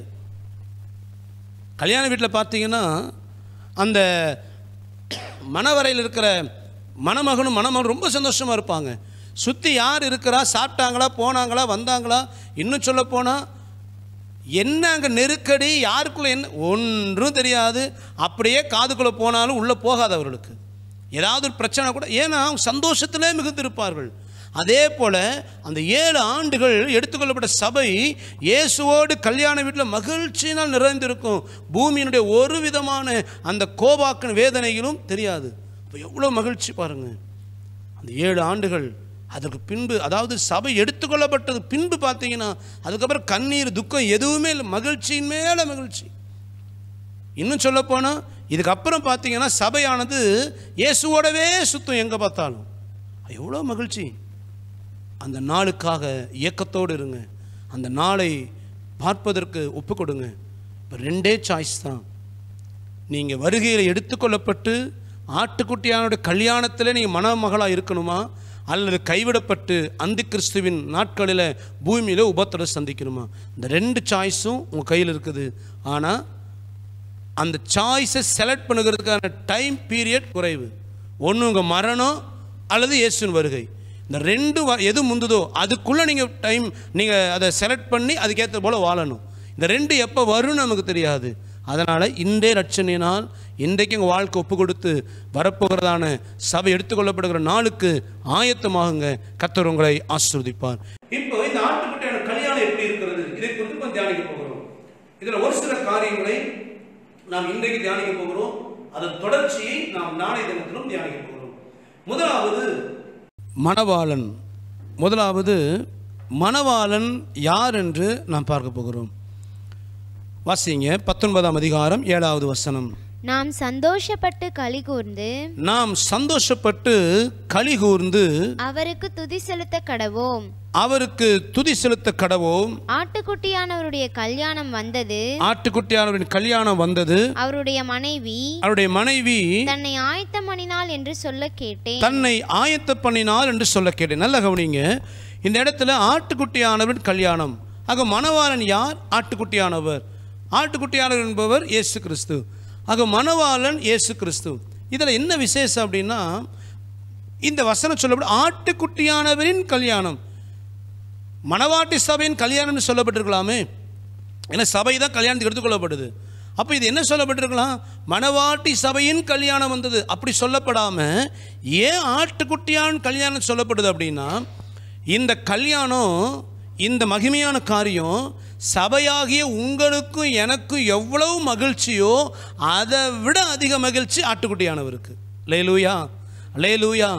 கல்யாண வீட்டில் பார்த்தீங்கன்னா அந்த மணவரையில் இருக்கிற மணமகனும் மணமகன் ரொம்ப சந்தோஷமாக இருப்பாங்க சுற்றி யார் இருக்கிறா சாப்பிட்டாங்களா போனாங்களா வந்தாங்களா இன்னும் சொல்ல போனால் என்ன அங்கே நெருக்கடி யாருக்குள்ளே என்ன ஒன்றும் தெரியாது அப்படியே காதுக்குள்ளே போனாலும் உள்ளே போகாது அவர்களுக்கு ஏதாவது ஒரு பிரச்சனை கூட ஏன்னா அவங்க சந்தோஷத்திலே மிகுந்திருப்பார்கள் அதே போல் அந்த ஏழு ஆண்டுகள் எடுத்துக்கொள்ளப்பட்ட சபை இயேசுவோடு கல்யாண வீட்டில் மகிழ்ச்சியினால் நிறைந்திருக்கும் பூமியினுடைய ஒரு விதமான அந்த கோபாக்கன் வேதனைகளும் தெரியாது இப்போ எவ்வளோ மகிழ்ச்சி பாருங்கள் அந்த ஏழு ஆண்டுகள் அதற்கு பின்பு அதாவது சபை எடுத்துக்கொள்ளப்பட்டது பின்பு பார்த்தீங்கன்னா அதுக்கப்புறம் கண்ணீர் துக்கம் எதுவுமே இல்லை மகிழ்ச்சியின் மேலே மகிழ்ச்சி இன்னும் சொல்லப்போனால் இதுக்கப்புறம் பார்த்தீங்கன்னா சபையானது இயேசுவோடவே சுத்தம் எங்கே பார்த்தாலும் எவ்வளோ மகிழ்ச்சி அந்த நாளுக்காக இயக்கத்தோடு இருங்க அந்த நாளை பார்ப்பதற்கு ஒப்பு கொடுங்க இப்போ ரெண்டே சாய்ஸ் தான் நீங்கள் வருகையில் எடுத்துக்கொள்ளப்பட்டு ஆட்டுக்குட்டியானோட கல்யாணத்தில் நீங்கள் மணமகளாக இருக்கணுமா அல்லது கைவிடப்பட்டு அந்தி கிறிஸ்துவின் நாட்களில் பூமியில் உபத்தொடர் சந்திக்கணுமா இந்த ரெண்டு சாய்ஸும் உங்கள் கையில் இருக்குது ஆனால் அந்த சாய்ஸை செலக்ட் பண்ணுகிறதுக்கான டைம் பீரியட் குறைவு ஒன்று உங்கள் மரணம் அல்லது இயேசுன் வருகை இந்த ரெண்டு எது முந்துதோ அதுக்குள்ளே நீங்கள் டைம் நீங்கள் அதை செலக்ட் பண்ணி அதுக்கேற்ற போல் வாழணும் இந்த ரெண்டு எப்போ வரும்னு நமக்கு தெரியாது அதனால் இன்றே ரட்சணினால் இன்றைக்கு எங்கள் வாழ்க்கை ஒப்பு கொடுத்து வரப்போகிறதான சபை எடுத்துக்கொள்ளப்படுகிற நாளுக்கு ஆயத்தமாகுங்க கத்தர் உங்களை ஆசிர்வதிப்பார் இப்போ இந்த ஆட்டுக்குட்டியான கல்யாணம் எப்படி இருக்கிறது இதை குறித்து நம்ம தியானிக்க போகிறோம் இதில் ஒரு சில காரியங்களை நாம் இன்றைக்கு தியானிக்க போகிறோம் அதன் தொடர்ச்சியை நாம் நாளைய தினத்திலும் தியானிக்க போகிறோம் முதலாவது மணவாளன் முதலாவது மணவாளன் யார் என்று நாம் பார்க்க போகிறோம் வாசிங்க பத்தொன்பதாம் அதிகாரம் ஏழாவது வசனம் நாம் சந்தோஷப்பட்டு களி கூர்ந்து நாம் சந்தோஷப்பட்டு களி கூர்ந்து அவருக்கு துதி செலுத்த கடவோம் அவருக்கு துதி செலுத்த கடவோம் ஆட்டுக்குட்டியானவருடைய கல்யாணம் வந்தது ஆட்டுக்குட்டியானவரின் கல்யாணம் வந்தது அவருடைய மனைவி அவருடைய மனைவி தன்னை ஆயத்த பண்ணினால் என்று சொல்ல கேட்டேன் தன்னை ஆயத்த பண்ணினாள் என்று சொல்ல கேட்டேன் நல்ல கவனிங்க இந்த இடத்துல ஆட்டுக்குட்டியானவரின் கல்யாணம் ஆக மணவாளன் யார் ஆட்டுக்குட்டியானவர் ஆட்டுக்குட்டியானவர் என்பவர் இயேசு கிறிஸ்து ஆக மணவாளன் இயேசு கிறிஸ்து இதில் என்ன விசேஷம் அப்படின்னா இந்த வசனம் சொல்லப்படும் ஆட்டுக்குட்டியானவரின் கல்யாணம் மணவாட்டி சபையின் கல்யாணம்னு சொல்லப்பட்டிருக்கலாமே ஏன்னா சபை தான் கல்யாணத்துக்கு எடுத்துக்கொள்ளப்படுது அப்போ இது என்ன சொல்லப்பட்டிருக்கலாம் மணவாட்டி சபையின் கல்யாணம் வந்தது அப்படி சொல்லப்படாமல் ஏன் ஆட்டுக்குட்டியான் கல்யாணம் சொல்லப்படுது அப்படின்னா இந்த கல்யாணம் இந்த மகிமையான காரியம் சபையாகிய உங்களுக்கும் எனக்கும் எவ்வளவு மகிழ்ச்சியோ அதை விட அதிக மகிழ்ச்சி ஆட்டுக்குட்டியானவருக்கு லேலூயா லேலூயா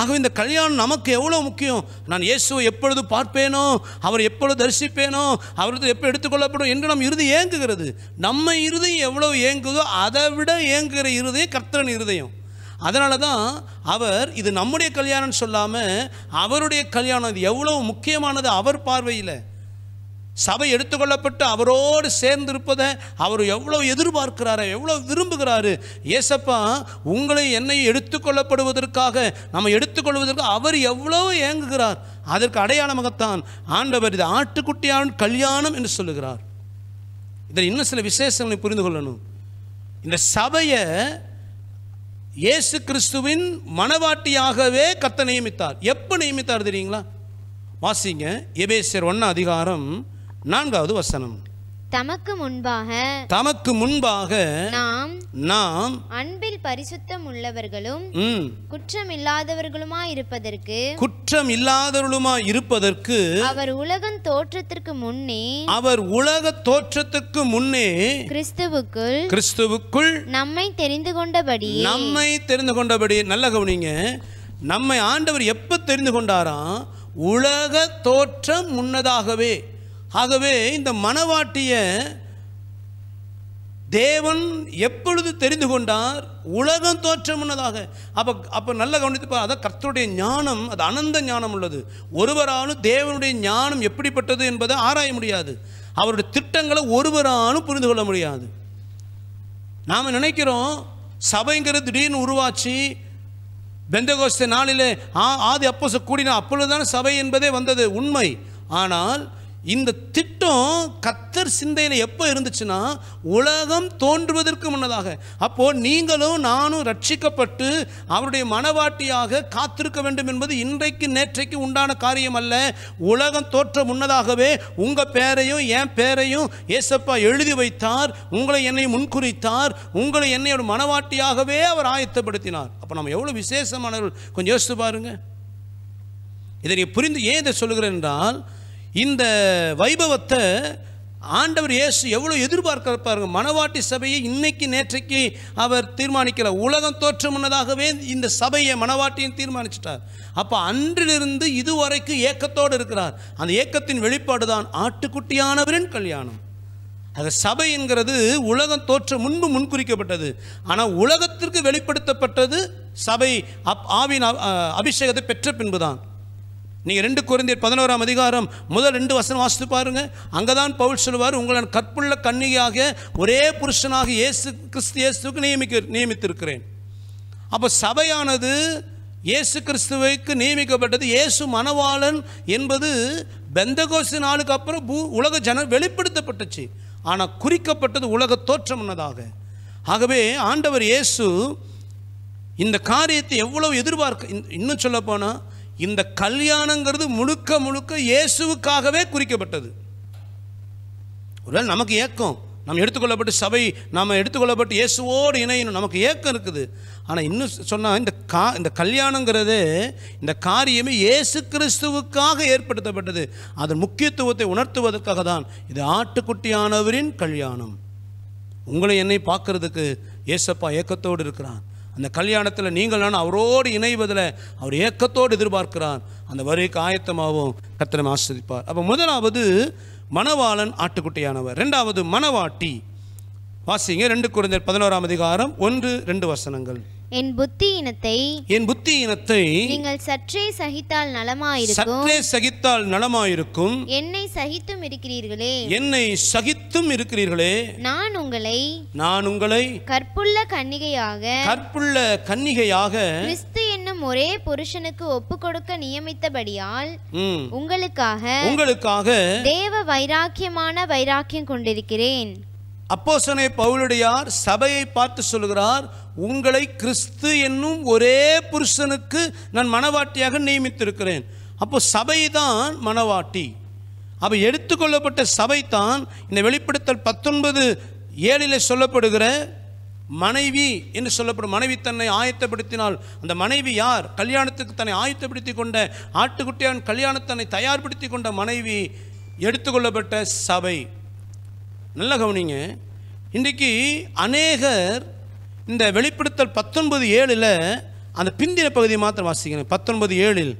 ஆகவே இந்த கல்யாணம் நமக்கு எவ்வளோ முக்கியம் நான் இயேசுவை எப்பொழுது பார்ப்பேனோ அவர் எப்பொழுது தரிசிப்பேனோ அவரது எப்போ எடுத்துக்கொள்ளப்படும் என்று நம் இறுதி ஏங்குகிறது நம்ம இருதயம் எவ்வளோ ஏங்குதோ அதை விட ஏங்குகிற இருதயம் கர்த்தரன் இருதயம் அதனால தான் அவர் இது நம்முடைய கல்யாணம்னு சொல்லாமல் அவருடைய கல்யாணம் இது எவ்வளோ முக்கியமானது அவர் பார்வையில் சபை எடுத்துக்கொள்ளப்பட்டு அவரோடு சேர்ந்திருப்பதை அவர் எவ்வளோ எதிர்பார்க்கிறாரு எவ்வளோ விரும்புகிறாரு ஏசப்பா உங்களை என்னை எடுத்துக்கொள்ளப்படுவதற்காக நம்ம எடுத்துக்கொள்வதற்கு அவர் எவ்வளோ ஏங்குகிறார் அதற்கு அடையாளமாகத்தான் ஆண்டவர் இது ஆட்டுக்குட்டியான கல்யாணம் என்று சொல்லுகிறார் இதில் இன்னும் சில விசேஷங்களை புரிந்து கொள்ளணும் இந்த சபையை இயேசு கிறிஸ்துவின் மனவாட்டியாகவே கத்த நியமித்தார் எப்போ நியமித்தார் தெரியுங்களா வாசிங்க எபேசியர் ஒன்று அதிகாரம் நான்காவது வசனம் தமக்கு முன்பாக தமக்கு முன்பாக நாம் நாம் அன்பில் பரிசுத்தம் உள்ளவர்களும் குற்றம் இல்லாதவர்களுமா இருப்பதற்கு குற்றம் இல்லாதவர்களுமா இருப்பதற்கு அவர் உலகம் தோற்றத்திற்கு முன்னே அவர் உலக தோற்றத்திற்கு முன்னே கிறிஸ்துவுக்குள் கிறிஸ்துவுக்குள் நம்மை தெரிந்து கொண்டபடி நம்மை தெரிந்து கொண்டபடி நல்ல கவனிங்க நம்மை ஆண்டவர் எப்ப தெரிந்து கொண்டாராம் உலக தோற்றம் முன்னதாகவே ஆகவே இந்த மனவாட்டிய தேவன் எப்பொழுது தெரிந்து கொண்டார் உலகம் தோற்றம் முன்னதாக அப்போ அப்போ நல்ல கவனித்து அதான் கர்த்தருடைய ஞானம் அது அனந்த ஞானம் உள்ளது ஒருவராலும் தேவனுடைய ஞானம் எப்படிப்பட்டது என்பதை ஆராய முடியாது அவருடைய திட்டங்களை ஒருவராலும் புரிந்து கொள்ள முடியாது நாம் நினைக்கிறோம் சபைங்கிறது திடீர்னு உருவாச்சு பெந்தகோஸ்த நாளிலே ஆ ஆதி அப்போ கூடினா அப்பொழுதுதான் சபை என்பதே வந்தது உண்மை ஆனால் இந்த திட்டம் கத்தர் சிந்தையில் எப்போ இருந்துச்சுன்னா உலகம் தோன்றுவதற்கு முன்னதாக அப்போது நீங்களும் நானும் ரட்சிக்கப்பட்டு அவருடைய மனவாட்டியாக காத்திருக்க வேண்டும் என்பது இன்றைக்கு நேற்றைக்கு உண்டான காரியம் அல்ல உலகம் தோற்ற முன்னதாகவே உங்கள் பேரையும் என் பேரையும் ஏசப்பா எழுதி வைத்தார் உங்களை என்னை முன்குறித்தார் உங்களை என்னையோட மனவாட்டியாகவே அவர் ஆயத்தப்படுத்தினார் அப்போ நம்ம எவ்வளோ விசேஷமானவர்கள் கொஞ்சம் யோசித்து பாருங்கள் இதை புரிந்து ஏன் இதை சொல்கிறேன் என்றால் இந்த வைபவத்தை ஆண்டவர் இயேசு எவ்வளோ எதிர்பார்க்கிறாரு மனவாட்டி சபையை இன்னைக்கு நேற்றைக்கு அவர் தீர்மானிக்கிறார் உலகம் தோற்ற முன்னதாகவே இந்த சபையை மனவாட்டியும் தீர்மானிச்சிட்டார் அப்போ அன்றிலிருந்து இதுவரைக்கும் ஏக்கத்தோடு இருக்கிறார் அந்த ஏக்கத்தின் வெளிப்பாடு தான் ஆட்டுக்குட்டியானவரின் கல்யாணம் அது சபை என்கிறது உலகம் தோற்ற முன்பு முன்குறிக்கப்பட்டது ஆனால் உலகத்திற்கு வெளிப்படுத்தப்பட்டது சபை அப் ஆவின் அபிஷேகத்தை பெற்ற பின்புதான் நீங்கள் ரெண்டு குறைந்த பதினோராம் அதிகாரம் முதல் ரெண்டு வசனம் வாசித்து பாருங்கள் அங்கே தான் பவுல் சொல்லுவார் உங்களை கற்புள்ள கன்னியாக ஒரே புருஷனாக இயேசு கிறிஸ்து இயேசுக்கு நியமிக்க நியமித்திருக்கிறேன் அப்போ சபையானது இயேசு கிறிஸ்துவைக்கு நியமிக்கப்பட்டது இயேசு மணவாளன் என்பது பெந்தகோசு நாளுக்கு அப்புறம் பூ உலக ஜன வெளிப்படுத்தப்பட்டுச்சு ஆனால் குறிக்கப்பட்டது உலக தோற்றம் என்னதாக ஆகவே ஆண்டவர் இயேசு இந்த காரியத்தை எவ்வளவு எதிர்பார்க்க இன்னும் சொல்லப்போனால் இந்த கல்யாணங்கிறது முழுக்க முழுக்க இயேசுவுக்காகவே குறிக்கப்பட்டது ஒருவேளை நமக்கு ஏக்கம் நம்ம எடுத்துக்கொள்ளப்பட்டு சபை நம்ம எடுத்துக்கொள்ளப்பட்டு இயேசுவோடு இணையணும் நமக்கு ஏக்கம் இருக்குது ஆனால் இன்னும் சொன்னால் இந்த கா இந்த கல்யாணங்கிறது இந்த காரியமே இயேசு கிறிஸ்துவுக்காக ஏற்படுத்தப்பட்டது அதன் முக்கியத்துவத்தை உணர்த்துவதற்காக தான் இது ஆட்டுக்குட்டியானவரின் கல்யாணம் உங்களை என்னை பார்க்கறதுக்கு ஏசப்பா ஏக்கத்தோடு இருக்கிறான் அந்த கல்யாணத்தில் நீங்கள் நான் அவரோடு இணைவதில் அவர் ஏக்கத்தோடு எதிர்பார்க்கிறார் அந்த வரிக்கு ஆயத்தமாகவும் கத்தனை ஆஸ்வதிப்பார் அப்போ முதலாவது மணவாளன் ஆட்டுக்குட்டியானவர் ரெண்டாவது மணவாட்டி வாசிங்க ரெண்டு குழந்தை பதினோராம் அதிகாரம் ஒன்று ரெண்டு வசனங்கள் என் புத்தி இனத்தை என் புத்தி இனத்தை நீங்கள் சற்றே சகித்தால் நலமாயிருக்கும் சற்றே சகித்தால் நலமாயிருக்கும் என்னை சகித்தும் இருக்கிறீர்களே என்னை சகித்தும் இருக்கிறீர்களே நான் உங்களை நான் உங்களை கற்புள்ள கன்னிகையாக கற்புள்ள கன்னிகையாக கிறிஸ்து என்னும் ஒரே புருஷனுக்கு ஒப்பு கொடுக்க நியமித்தபடியால் உங்களுக்காக உங்களுக்காக தேவ வைராக்கியமான வைராக்கியம் கொண்டிருக்கிறேன் அப்போசனை பவுலுடையார் சபையை பார்த்து சொல்கிறார் உங்களை கிறிஸ்து என்னும் ஒரே புருஷனுக்கு நான் மனவாட்டியாக நியமித்திருக்கிறேன் அப்போ சபை தான் மனவாட்டி அப்போ எடுத்துக்கொள்ளப்பட்ட சபை தான் இந்த வெளிப்படுத்தல் பத்தொன்பது ஏழில் சொல்லப்படுகிற மனைவி என்று சொல்லப்படும் மனைவி தன்னை ஆயத்தப்படுத்தினால் அந்த மனைவி யார் கல்யாணத்துக்கு தன்னை ஆயத்தப்படுத்தி கொண்ட ஆட்டுக்குட்டியான் கல்யாணத்தன்னை தயார்படுத்தி கொண்ட மனைவி எடுத்துக்கொள்ளப்பட்ட சபை நல்ல கவனிங்க இன்றைக்கு அநேகர் இந்த வெளிப்படுத்தல் பத்தொன்பது ஏழில் அந்த பிந்தின பகுதியை மாத்திரம் வாசிக்கணும் பத்தொன்பது ஏழில்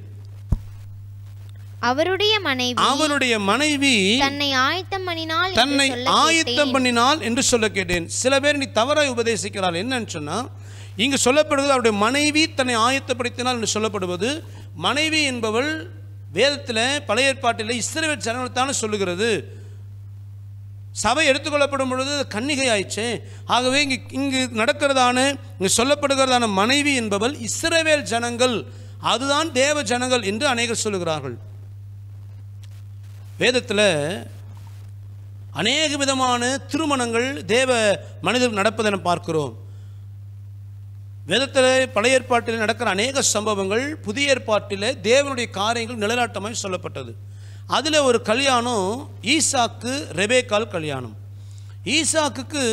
அவருடைய மனைவி அவருடைய மனைவி தன்னை ஆயத்தம் பண்ணினால் தன்னை ஆயத்தம் பண்ணினால் என்று சொல்ல கேட்டேன் சில பேர் நீ தவறாய் உபதேசிக்கிறாள் என்னன்னு சொன்னால் இங்கு சொல்லப்படுவது அவருடைய மனைவி தன்னை ஆயத்தப்படுத்தினால் என்று சொல்லப்படுவது மனைவி என்பவள் வேதத்தில் பழைய ஏற்பாட்டில் இஸ்ரேல் சரணத்தான சொல்லுகிறது சபை எடுத்துக்கொள்ளப்படும் பொழுது கன்னிகை ஆயிடுச்சு ஆகவே இங்கு இங்கு நடக்கிறதான இங்கு சொல்லப்படுகிறதான மனைவி என்பவள் இஸ்ரவேல் ஜனங்கள் அதுதான் தேவ ஜனங்கள் என்று அநேகர் சொல்லுகிறார்கள் வேதத்தில் அநேக விதமான திருமணங்கள் தேவ மனிதர் நடப்பதென பார்க்கிறோம் வேதத்தில் பழைய ஏற்பாட்டில் நடக்கிற அநேக சம்பவங்கள் புதிய ஏற்பாட்டில் தேவனுடைய காரியங்கள் நிலநாட்டமாக சொல்லப்பட்டது அதில் ஒரு கல்யாணம் ஈசாக்கு ரெபேக்கால் கல்யாணம் ஈசாக்குக்கு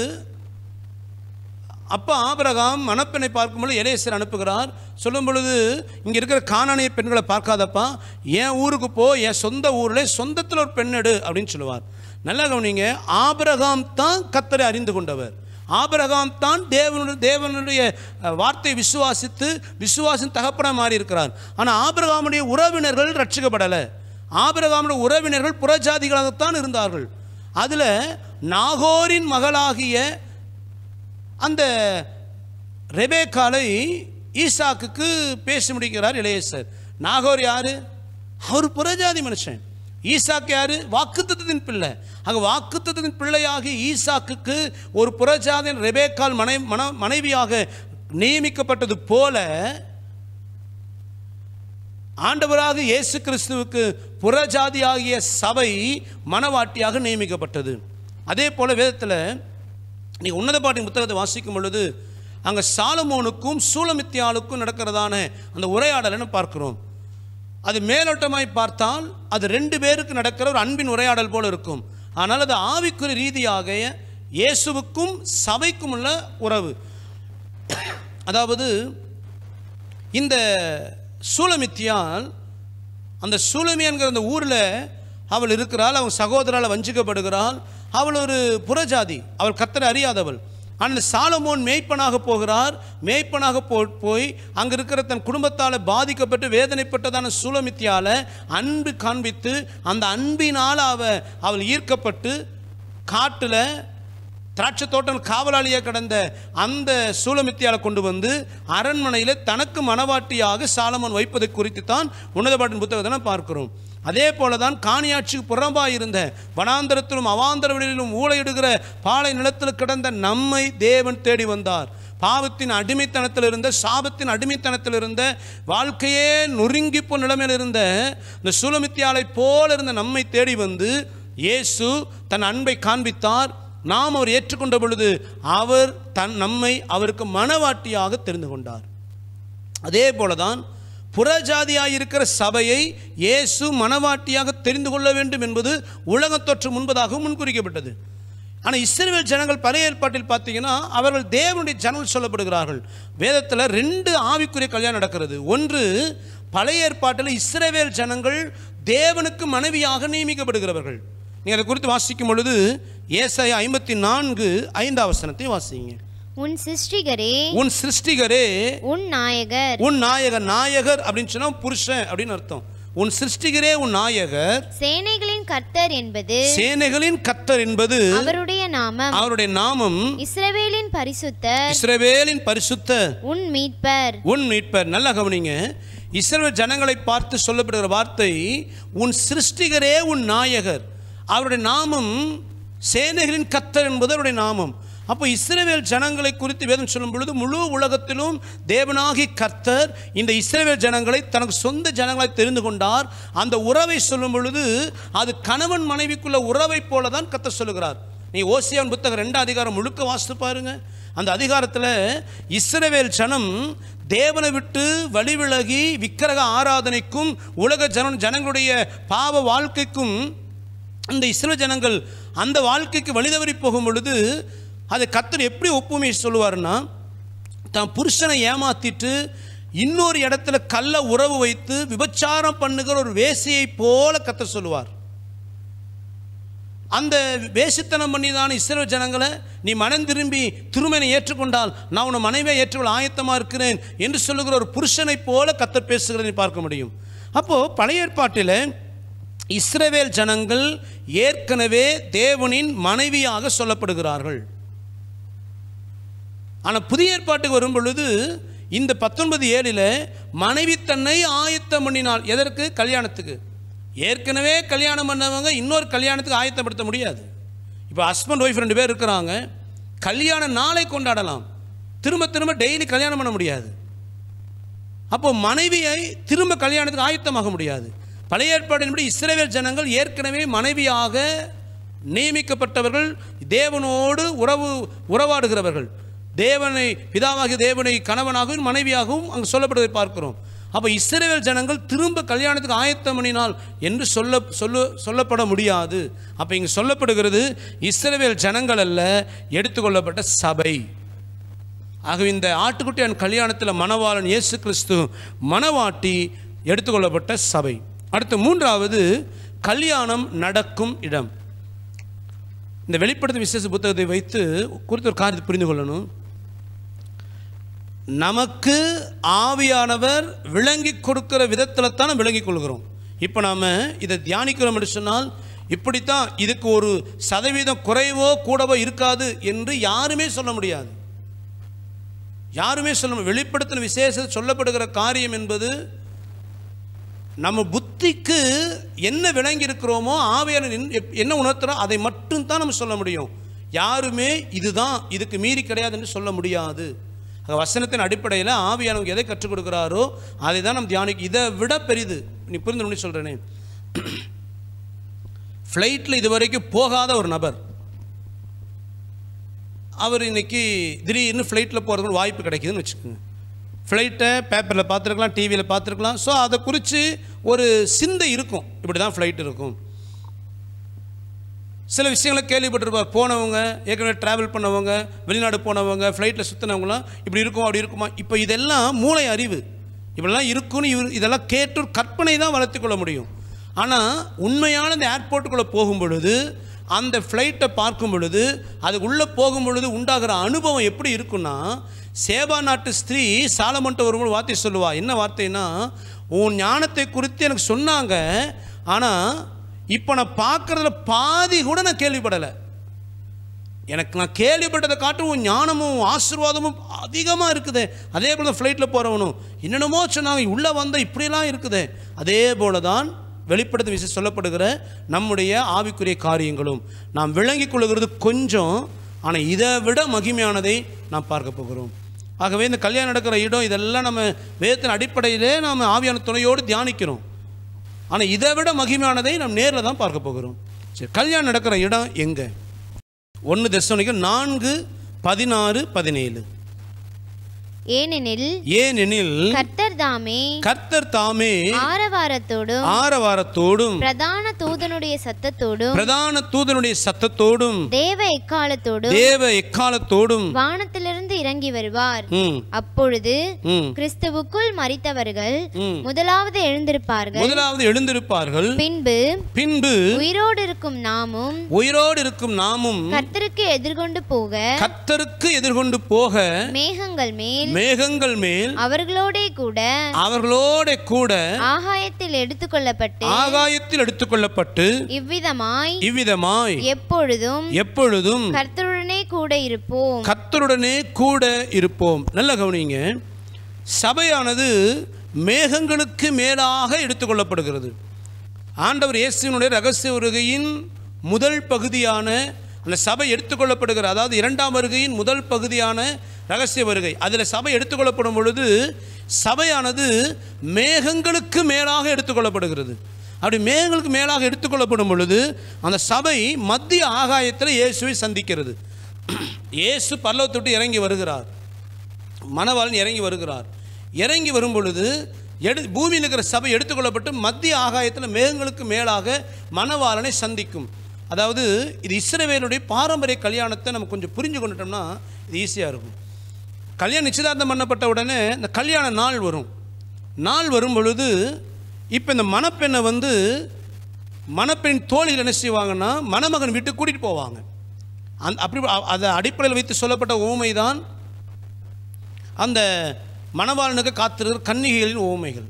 அப்பா ஆபரகாம் மணப்பெண்ணை பார்க்கும்பொழுது எலேசர் அனுப்புகிறார் சொல்லும் பொழுது இங்கே இருக்கிற காணானிய பெண்களை பார்க்காதப்பா என் ஊருக்கு போ என் சொந்த ஊரில் சொந்தத்தில் ஒரு பெண் எடு அப்படின்னு சொல்லுவார் நல்லா கவனிங்க ஆபரகாம் தான் கத்தரை அறிந்து கொண்டவர் ஆபரகாம் தான் தேவனுடைய தேவனுடைய வார்த்தையை விசுவாசித்து விசுவாசம் தகப்பன மாறி இருக்கிறார் ஆனால் ஆபரகாமுடைய உறவினர்கள் ரட்சிக்கப்படலை ஆபிரகாமுடைய உறவினர்கள் புறஜாதிகளாகத்தான் இருந்தார்கள் அதில் நாகோரின் மகளாகிய அந்த ரெபேக்காலை ஈசாக்கு பேசி முடிக்கிறார் இளையசர் நாகோர் யார் அவர் புறஜாதி மனுஷன் ஈசாக்கு யார் வாக்குத்தின் பிள்ளை அங்கே வாக்குத்தத்தின் பிள்ளையாகி ஈசாக்கு ஒரு புறஜாதியின் ரெபேக்கால் மனை மன மனைவியாக நியமிக்கப்பட்டது போல ஆண்டவராக இயேசு கிறிஸ்துவுக்கு புறஜாதி ஆகிய சபை மனவாட்டியாக நியமிக்கப்பட்டது அதே போல் வேதத்தில் நீ உன்னத பாட்டி புத்தகத்தை வாசிக்கும் பொழுது அங்கே சாலமோனுக்கும் சூலமித்தியாளுக்கும் நடக்கிறதான அந்த உரையாடலைன்னு பார்க்குறோம் அது மேலோட்டமாய் பார்த்தால் அது ரெண்டு பேருக்கு நடக்கிற ஒரு அன்பின் உரையாடல் போல் இருக்கும் ஆனால் அது ஆவிக்குரிய ரீதியாக இயேசுவுக்கும் சபைக்கும் உள்ள உறவு அதாவது இந்த சூலமித்தியால் அந்த சூலமி என்கிற அந்த ஊரில் அவள் இருக்கிறாள் அவங்க சகோதரால் வஞ்சிக்கப்படுகிறாள் அவள் ஒரு புறஜாதி அவள் கத்தரை அறியாதவள் ஆனால் சாலமோன் மேய்ப்பனாக போகிறார் மேய்ப்பனாக போ போய் அங்கே இருக்கிற தன் குடும்பத்தால் பாதிக்கப்பட்டு வேதனைப்பட்டதான சூலமித்தியால் அன்பு காண்பித்து அந்த அன்பினால் அவள் அவள் ஈர்க்கப்பட்டு காட்டில் திராட்சை தோட்டம் காவலாளியாக கடந்த அந்த சூழமித்தியால் கொண்டு வந்து அரண்மனையில் தனக்கு மனவாட்டியாக சாலமன் வைப்பது குறித்து தான் உன்னதபாட்டின் புத்தகத்தை பார்க்கிறோம் அதே போல தான் காணியாட்சிக்கு புறம்பாக இருந்த வனாந்தரத்திலும் அவாந்தர வெளியிலும் ஊழையிடுகிற பாலை நிலத்தில் கிடந்த நம்மை தேவன் தேடி வந்தார் பாவத்தின் அடிமைத்தனத்தில் இருந்த சாபத்தின் அடிமைத்தனத்தில் இருந்த வாழ்க்கையே நொறுங்கி போ நிலைமையில் இருந்த இந்த சூலமித்தியாலை போல இருந்த நம்மை தேடி வந்து இயேசு தன் அன்பை காண்பித்தார் நாம் அவர் ஏற்றுக்கொண்ட பொழுது அவர் தன் நம்மை அவருக்கு மனவாட்டியாக தெரிந்து கொண்டார் அதே போல தான் புறஜாதியாக இருக்கிற சபையை இயேசு மனவாட்டியாக தெரிந்து கொள்ள வேண்டும் என்பது உலகத்தொற்று முன்பதாகவும் முன்குறிக்கப்பட்டது ஆனால் இஸ்ரேல் ஜனங்கள் பழைய ஏற்பாட்டில் பார்த்தீங்கன்னா அவர்கள் தேவனுடைய ஜனல் சொல்லப்படுகிறார்கள் வேதத்தில் ரெண்டு ஆவிக்குரிய கல்யாணம் நடக்கிறது ஒன்று பழைய ஏற்பாட்டில் இஸ்ரேவேல் ஜனங்கள் தேவனுக்கு மனைவியாக நியமிக்கப்படுகிறவர்கள் நீங்கள் அதை குறித்து வாசிக்கும் பொழுது ஏசாய ஐம்பத்தி நான்கு ஐந்தாவசனத்தை வாசிங்க உன் சிருஷ்டிகரே உன் சிருஷ்டிகரே உன் நாயகர் உன் நாயகர் நாயகர் அப்படின்னு சொன்னா புருஷன் அப்படின்னு அர்த்தம் உன் சிருஷ்டிகரே உன் நாயகர் சேனைகளின் கர்த்தர் என்பது சேனைகளின் கர்த்தர் என்பது அவருடைய நாமம் அவருடைய நாமம் இஸ்ரவேலின் பரிசுத்த இஸ்ரவேலின் பரிசுத்த உன் மீட்பர் உன் மீட்பர் நல்ல கவனிங்க இஸ்ரவேல் ஜனங்களை பார்த்து சொல்லப்படுகிற வார்த்தை உன் சிருஷ்டிகரே உன் நாயகர் அவருடைய நாமம் சேனைகளின் கத்தர் என்பது அவருடைய நாமம் அப்போ இஸ்ரேவேல் ஜனங்களை குறித்து வேதம் சொல்லும் பொழுது முழு உலகத்திலும் தேவனாகி கர்த்தர் இந்த இஸ்ரேவேல் ஜனங்களை தனக்கு சொந்த ஜனங்களை தெரிந்து கொண்டார் அந்த உறவை சொல்லும் பொழுது அது கணவன் மனைவிக்குள்ள உறவை போல தான் கர்த்தர் சொல்லுகிறார் நீ ஓசியான் புத்தகம் ரெண்டு அதிகாரம் முழுக்க வாசித்து பாருங்க அந்த அதிகாரத்தில் இஸ்ரேவேல் ஜனம் தேவனை விட்டு வழிவிலகி விக்கிரக ஆராதனைக்கும் உலக ஜன ஜனங்களுடைய பாவ வாழ்க்கைக்கும் அந்த இஸ்ர ஜனங்கள் அந்த வாழ்க்கைக்கு வழிதவறி போகும் பொழுது அதை கத்தர் எப்படி ஒப்புமை சொல்லுவார்னா தான் புருஷனை ஏமாற்றிட்டு இன்னொரு இடத்துல கல்லை உறவு வைத்து விபச்சாரம் பண்ணுகிற ஒரு வேசையை போல கத்த சொல்லுவார் அந்த வேசித்தனம் பண்ணி தான் ஜனங்களை நீ மனம் திரும்பி திருமணை ஏற்றுக்கொண்டால் நான் உன்னை மனைவியை ஏற்றுக்கொள்ள ஆயத்தமாக இருக்கிறேன் என்று சொல்லுகிற ஒரு புருஷனை போல கத்த பேசுகிறேன் பார்க்க முடியும் அப்போது பழைய ஏற்பாட்டில் இஸ்ரவேல் ஜனங்கள் ஏற்கனவே தேவனின் மனைவியாக சொல்லப்படுகிறார்கள் ஆனால் புதிய ஏற்பாட்டுக்கு வரும் பொழுது இந்த பத்தொன்பது ஏழில் மனைவி தன்னை ஆயத்தம் பண்ணினால் எதற்கு கல்யாணத்துக்கு ஏற்கனவே கல்யாணம் பண்ணவங்க இன்னொரு கல்யாணத்துக்கு ஆயத்தப்படுத்த முடியாது இப்போ ஹஸ்பண்ட் ஒய்ஃப் ரெண்டு பேர் இருக்கிறாங்க கல்யாண நாளை கொண்டாடலாம் திரும்ப திரும்ப டெய்லி கல்யாணம் பண்ண முடியாது அப்போ மனைவியை திரும்ப கல்யாணத்துக்கு ஆயத்தமாக முடியாது பழைய ஏற்பாடின்படி இஸ்ரேவியல் ஜனங்கள் ஏற்கனவே மனைவியாக நியமிக்கப்பட்டவர்கள் தேவனோடு உறவு உறவாடுகிறவர்கள் தேவனை பிதாவாகிய தேவனை கணவனாகவும் மனைவியாகவும் அங்கு சொல்லப்படுவதை பார்க்கிறோம் அப்போ இஸ்ரேவியல் ஜனங்கள் திரும்ப கல்யாணத்துக்கு ஆயத்தம் பண்ணினால் என்று சொல்ல சொல்ல சொல்லப்பட முடியாது அப்போ இங்கே சொல்லப்படுகிறது இஸ்ரேவியல் ஜனங்கள் அல்ல எடுத்துக்கொள்ளப்பட்ட சபை ஆகவே இந்த ஆட்டுக்குட்டியான் கல்யாணத்தில் மணவாளன் இயேசு கிறிஸ்து மணவாட்டி எடுத்துக்கொள்ளப்பட்ட சபை அடுத்து மூன்றாவது கல்யாணம் நடக்கும் இடம் இந்த வெளிப்படுத்த விசேஷ புத்தகத்தை வைத்து குறித்த ஒரு காரியத்தை புரிந்து கொள்ளணும் நமக்கு ஆவியானவர் விளங்கி கொடுக்கிற விதத்தில் தான் விளங்கி கொள்கிறோம் இப்போ நாம் இதை தியானிக்கிறோம் என்று சொன்னால் இப்படித்தான் இதுக்கு ஒரு சதவீதம் குறைவோ கூடவோ இருக்காது என்று யாருமே சொல்ல முடியாது யாருமே சொல்ல வெளிப்படுத்தின விசேஷத்தை சொல்லப்படுகிற காரியம் என்பது நம்ம புத்திக்கு என்ன விளங்கி இருக்கிறோமோ ஆவையான என்ன உணர்த்துறோம் அதை மட்டும் தான் நம்ம சொல்ல முடியும் யாருமே இதுதான் இதுக்கு மீறி கிடையாதுன்னு சொல்ல முடியாது வசனத்தின் அடிப்படையில் ஆவியானவங்க எதை கற்றுக் கொடுக்குறாரோ அதை தான் நம்ம தியானிக்கு இதை விட பெரிது நீ புரிந்து சொல்கிறேனே ஃப்ளைட்டில் *clears throat* இது வரைக்கும் போகாத ஒரு நபர் அவர் இன்றைக்கி திடீர்னு ஃப்ளைட்டில் போகிறதுக்கு வாய்ப்பு கிடைக்குதுன்னு வச்சுக்கோங்க ஃப்ளைட்டை பேப்பரில் பார்த்துருக்கலாம் டிவியில் பார்த்துருக்கலாம் ஸோ அதை குறித்து ஒரு சிந்தை இருக்கும் இப்படி தான் ஃப்ளைட் இருக்கும் சில விஷயங்களை கேள்விப்பட்டிருப்பார் போனவங்க ஏற்கனவே ட்ராவல் பண்ணவங்க வெளிநாடு போனவங்க ஃப்ளைட்டில் சுற்றினவங்களாம் இப்படி இருக்கும் அப்படி இருக்குமா இப்போ இதெல்லாம் மூளை அறிவு இப்படிலாம் இருக்குன்னு இவர் இதெல்லாம் கேட்டு கற்பனை தான் வளர்த்துக்கொள்ள முடியும் ஆனால் உண்மையான இந்த ஏர்போர்ட்டுக்குள்ளே போகும் பொழுது அந்த ஃப்ளைட்டை பார்க்கும் பொழுது அது உள்ளே போகும் பொழுது உண்டாகிற அனுபவம் எப்படி இருக்குன்னா சேபா நாட்டு ஸ்திரீ சாலமன்ட்ட வரும்போது வார்த்தை சொல்லுவா என்ன வார்த்தைன்னா உன் ஞானத்தை குறித்து எனக்கு சொன்னாங்க ஆனால் இப்போ நான் பார்க்குறதுல பாதி கூட நான் கேள்விப்படலை எனக்கு நான் கேள்விப்பட்டதை காட்டும் உன் ஞானமும் ஆசீர்வாதமும் அதிகமாக இருக்குது அதே போல் ஃப்ளைட்டில் போகிறவனும் என்னென்னமோ சொன்னாங்க உள்ளே வந்தால் இப்படிலாம் இருக்குது அதே போல தான் வெளிப்படுத்த விஷயம் சொல்லப்படுகிற நம்முடைய ஆவிக்குரிய காரியங்களும் நாம் விளங்கி கொள்ளுகிறது கொஞ்சம் ஆனால் இதை விட மகிமையானதை நாம் பார்க்க போகிறோம் ஆகவே இந்த கல்யாணம் நடக்கிற இடம் இதெல்லாம் நம்ம வேதத்தின் அடிப்படையிலே நாம் ஆவியான துணையோடு தியானிக்கிறோம் ஆனால் இதை விட மகிமையானதை நாம் நேரில் தான் பார்க்க போகிறோம் சரி கல்யாணம் நடக்கிற இடம் எங்கே ஒன்று தசனிக்கு நான்கு பதினாறு பதினேழு ஏனெனில் ஏனெனில் கர்த்தர் தாமே கர்த்தர் தாமே ஆரவாரத்தோடும் ஆரவாரத்தோடும் பிரதான தூதனுடைய சத்தத்தோடும் பிரதான தூதனுடைய சத்தத்தோடும் தேவ எக்காலத்தோடும் தேவ எக்காலத்தோடும் வானத்திலிருந்து இறங்கி வருவார் அப்பொழுது கிறிஸ்துவுக்குள் மறித்தவர்கள் முதலாவது எழுந்திருப்பார்கள் முதலாவது எழுந்திருப்பார்கள் பின்பு பின்பு உயிரோடு இருக்கும் நாமும் உயிரோடு இருக்கும் நாமும் கர்த்தருக்கு எதிர்கொண்டு போக கர்த்தருக்கு எதிர்கொண்டு போக மேகங்கள் மேல் மேகங்கள் மேல் அவர்களோட கூட அவர்களோட கூட ஆகாயத்தில் எடுத்துக்கொள்ளப்பட்டு ஆகாயத்தில் எடுத்துக்கொள்ளப்பட்டு இவ்விதமாய் இவ்விதமாய் எப்பொழுதும் எப்பொழுதும் கர்த்தருடனே கூட இருப்போம் கர்த்தருடனே கூட இருப்போம் நல்ல கவனிங்க சபையானது மேகங்களுக்கு மேலாக எடுத்துக்கொள்ளப்படுகிறது ஆண்டவர் இயேசுவினுடைய ரகசிய வருகையின் முதல் பகுதியான அந்த சபை எடுத்துக்கொள்ளப்படுகிற அதாவது இரண்டாம் வருகையின் முதல் பகுதியான ரகசிய வருகை அதில் சபை எடுத்துக்கொள்ளப்படும் பொழுது சபையானது மேகங்களுக்கு மேலாக எடுத்துக்கொள்ளப்படுகிறது அப்படி மேகங்களுக்கு மேலாக எடுத்துக்கொள்ளப்படும் பொழுது அந்த சபை மத்திய ஆகாயத்தில் இயேசுவை சந்திக்கிறது இயேசு பல்லவத்தொட்டு இறங்கி வருகிறார் மணவாளன் இறங்கி வருகிறார் இறங்கி வரும் பொழுது எடு பூமியில் இருக்கிற சபை எடுத்துக்கொள்ளப்பட்டு மத்திய ஆகாயத்தில் மேகங்களுக்கு மேலாக மணவாளனை சந்திக்கும் அதாவது இது இஸ்ரவேலுடைய பாரம்பரிய கல்யாணத்தை நம்ம கொஞ்சம் புரிஞ்சு கொண்டுட்டோம்னா இது ஈஸியாக இருக்கும் கல்யாணம் நிச்சயதார்த்தம் பண்ணப்பட்ட உடனே இந்த கல்யாண நாள் வரும் நாள் வரும் பொழுது இப்போ இந்த மணப்பெண்ணை வந்து மணப்பெண் தோழியில் என்ன செய்வாங்கன்னா மணமகன் வீட்டு கூட்டிகிட்டு போவாங்க அந் அப்படி அதை அடிப்படையில் வைத்து சொல்லப்பட்ட ஓமை தான் அந்த மணவாளனுக்கு காத்திருக்கிற கன்னிகைகளின் ஓமைகள்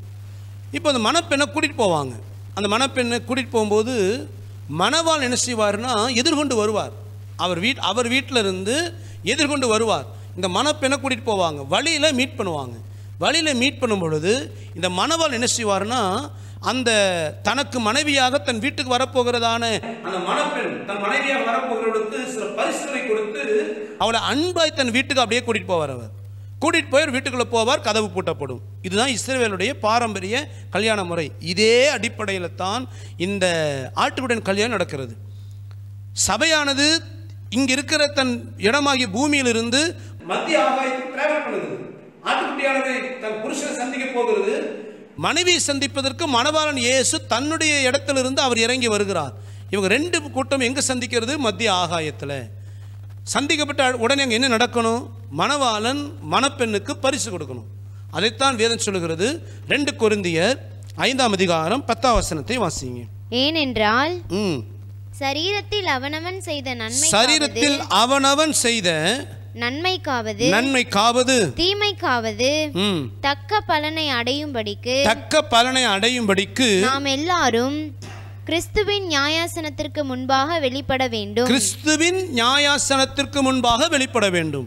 இப்போ அந்த மணப்பெண்ணை கூட்டிகிட்டு போவாங்க அந்த மணப்பெண்ணை கூட்டிகிட்டு போகும்போது மணவாள் என்ன செய்வார்னா எதிர்கொண்டு வருவார் அவர் வீட் அவர் வீட்டிலிருந்து எதிர்கொண்டு வருவார் இந்த மணப்பெண்ணை கூட்டிகிட்டு போவாங்க வழியில் மீட் பண்ணுவாங்க வழியில் மீட் பண்ணும் பொழுது இந்த மனவால் என்ன செய்வார்னா அந்த தனக்கு மனைவியாக தன் வீட்டுக்கு வரப்போகிறதான அந்த மனப்பெண் தன் மனைவியாக வரப்போகிறவளுக்கு சில பரிசுகளை கொடுத்து அவளை அன்பாய் தன் வீட்டுக்கு அப்படியே கூட்டிகிட்டு போவார் அவர் கூட்டிகிட்டு போய் வீட்டுக்குள்ளே போவார் கதவு பூட்டப்படும் இதுதான் இஸ்ரேவேலுடைய பாரம்பரிய கல்யாண முறை இதே அடிப்படையில் தான் இந்த ஆட்டுக்குடன் கல்யாணம் நடக்கிறது சபையானது இங்கே இருக்கிற தன் இடமாகிய பூமியிலிருந்து மத்திய ஆகாயத்தில் பண்ணுது ஆட்டுக்குட்டியானது தன் புருஷனை சந்திக்க போகிறது மனைவியை சந்திப்பதற்கு மணவாளன் இயேசு தன்னுடைய இடத்திலிருந்து அவர் இறங்கி வருகிறார் இவங்க ரெண்டு கூட்டம் எங்கே சந்திக்கிறது மத்திய ஆகாயத்தில் சந்திக்கப்பட்ட உடனே அங்கே என்ன நடக்கணும் மணவாளன் மணப்பெண்ணுக்கு பரிசு கொடுக்கணும் அதைத்தான் வேதம் சொல்லுகிறது ரெண்டு குருந்தியர் ஐந்தாம் அதிகாரம் பத்தாம் வசனத்தை வாசிங்க ஏனென்றால் சரீரத்தில் அவனவன் செய்த நன்மை சரீரத்தில் அவனவன் செய்த நன்மைக்காவது நன்மைக்காவது தீமைக்காவது தக்க பலனை அடையும்படிக்கு தக்க பலனை அடையும்படிக்கு நாம் எல்லாரும் கிறிஸ்துவின் நியாயாசனத்திற்கு முன்பாக வெளிப்பட வேண்டும் கிறிஸ்துவின் நியாயாசனத்திற்கு முன்பாக வெளிப்பட வேண்டும்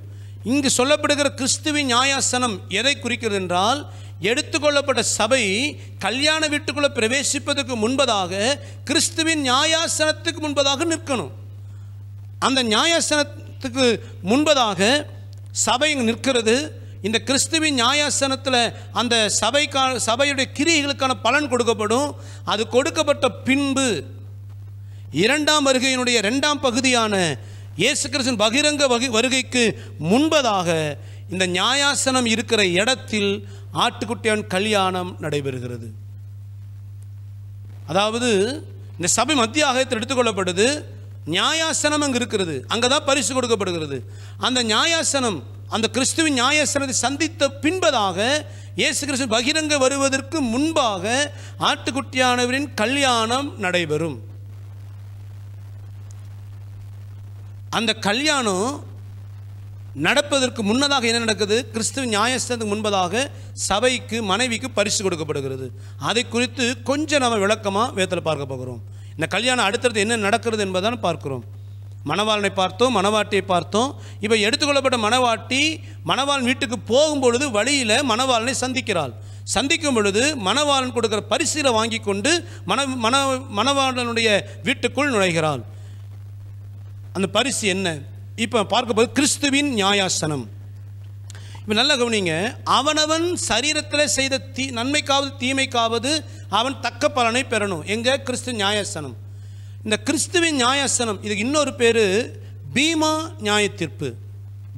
இங்கு சொல்லப்படுகிற கிறிஸ்துவின் நியாயாசனம் எதை குறிக்கிறது என்றால் எடுத்துக்கொள்ளப்பட்ட சபை கல்யாண வீட்டுக்குள்ளே பிரவேசிப்பதற்கு முன்பதாக கிறிஸ்துவின் நியாயாசனத்துக்கு முன்பதாக நிற்கணும் அந்த நியாயாசன வருஷத்துக்கு முன்பதாக சபை நிற்கிறது இந்த கிறிஸ்துவின் நியாயாசனத்தில் அந்த சபைக்கா சபையுடைய கிரியைகளுக்கான பலன் கொடுக்கப்படும் அது கொடுக்கப்பட்ட பின்பு இரண்டாம் வருகையினுடைய ரெண்டாம் பகுதியான இயேசு கிருஷ்ணன் பகிரங்க வகை வருகைக்கு முன்பதாக இந்த நியாயாசனம் இருக்கிற இடத்தில் ஆட்டுக்குட்டியான் கல்யாணம் நடைபெறுகிறது அதாவது இந்த சபை மத்திய ஆகத்தில் எடுத்துக்கொள்ளப்படுது நியாயாசனம் அங்கே இருக்கிறது அங்கே தான் பரிசு கொடுக்கப்படுகிறது அந்த நியாயாசனம் அந்த கிறிஸ்துவின் நியாயாசனத்தை சந்தித்த பின்பதாக இயேசு கிறிஸ்து பகிரங்க வருவதற்கு முன்பாக ஆட்டுக்குட்டியானவரின் கல்யாணம் நடைபெறும் அந்த கல்யாணம் நடப்பதற்கு முன்னதாக என்ன நடக்குது கிறிஸ்துவ நியாயஸ்தனத்துக்கு முன்பதாக சபைக்கு மனைவிக்கு பரிசு கொடுக்கப்படுகிறது அதை குறித்து கொஞ்சம் நம்ம விளக்கமாக வேத்தில் பார்க்க போகிறோம் இந்த கல்யாணம் அடுத்தது என்ன நடக்கிறது என்பதான் பார்க்கிறோம் மணவாளனை பார்த்தோம் மணவாட்டியை பார்த்தோம் இப்போ எடுத்துக்கொள்ளப்பட்ட மணவாட்டி மணவாள் வீட்டுக்கு போகும்பொழுது வழியில் மணவாளனை சந்திக்கிறாள் சந்திக்கும் பொழுது மணவாளன் கொடுக்குற பரிசில வாங்கி கொண்டு மன மன மணவாளனுடைய வீட்டுக்குள் நுழைகிறாள் அந்த பரிசு என்ன இப்போ பார்க்கும்போது கிறிஸ்துவின் நியாயாசனம் இப்போ நல்ல கவனிங்க அவனவன் சரீரத்தில் செய்த தீ நன்மைக்காவது தீமைக்காவது அவன் தக்க பலனை பெறணும் எங்கே கிறிஸ்து நியாயஸ்தனம் இந்த கிறிஸ்துவின் நியாயஸ்தனம் இதுக்கு இன்னொரு பேர் பீமா நியாயத்தீர்ப்பு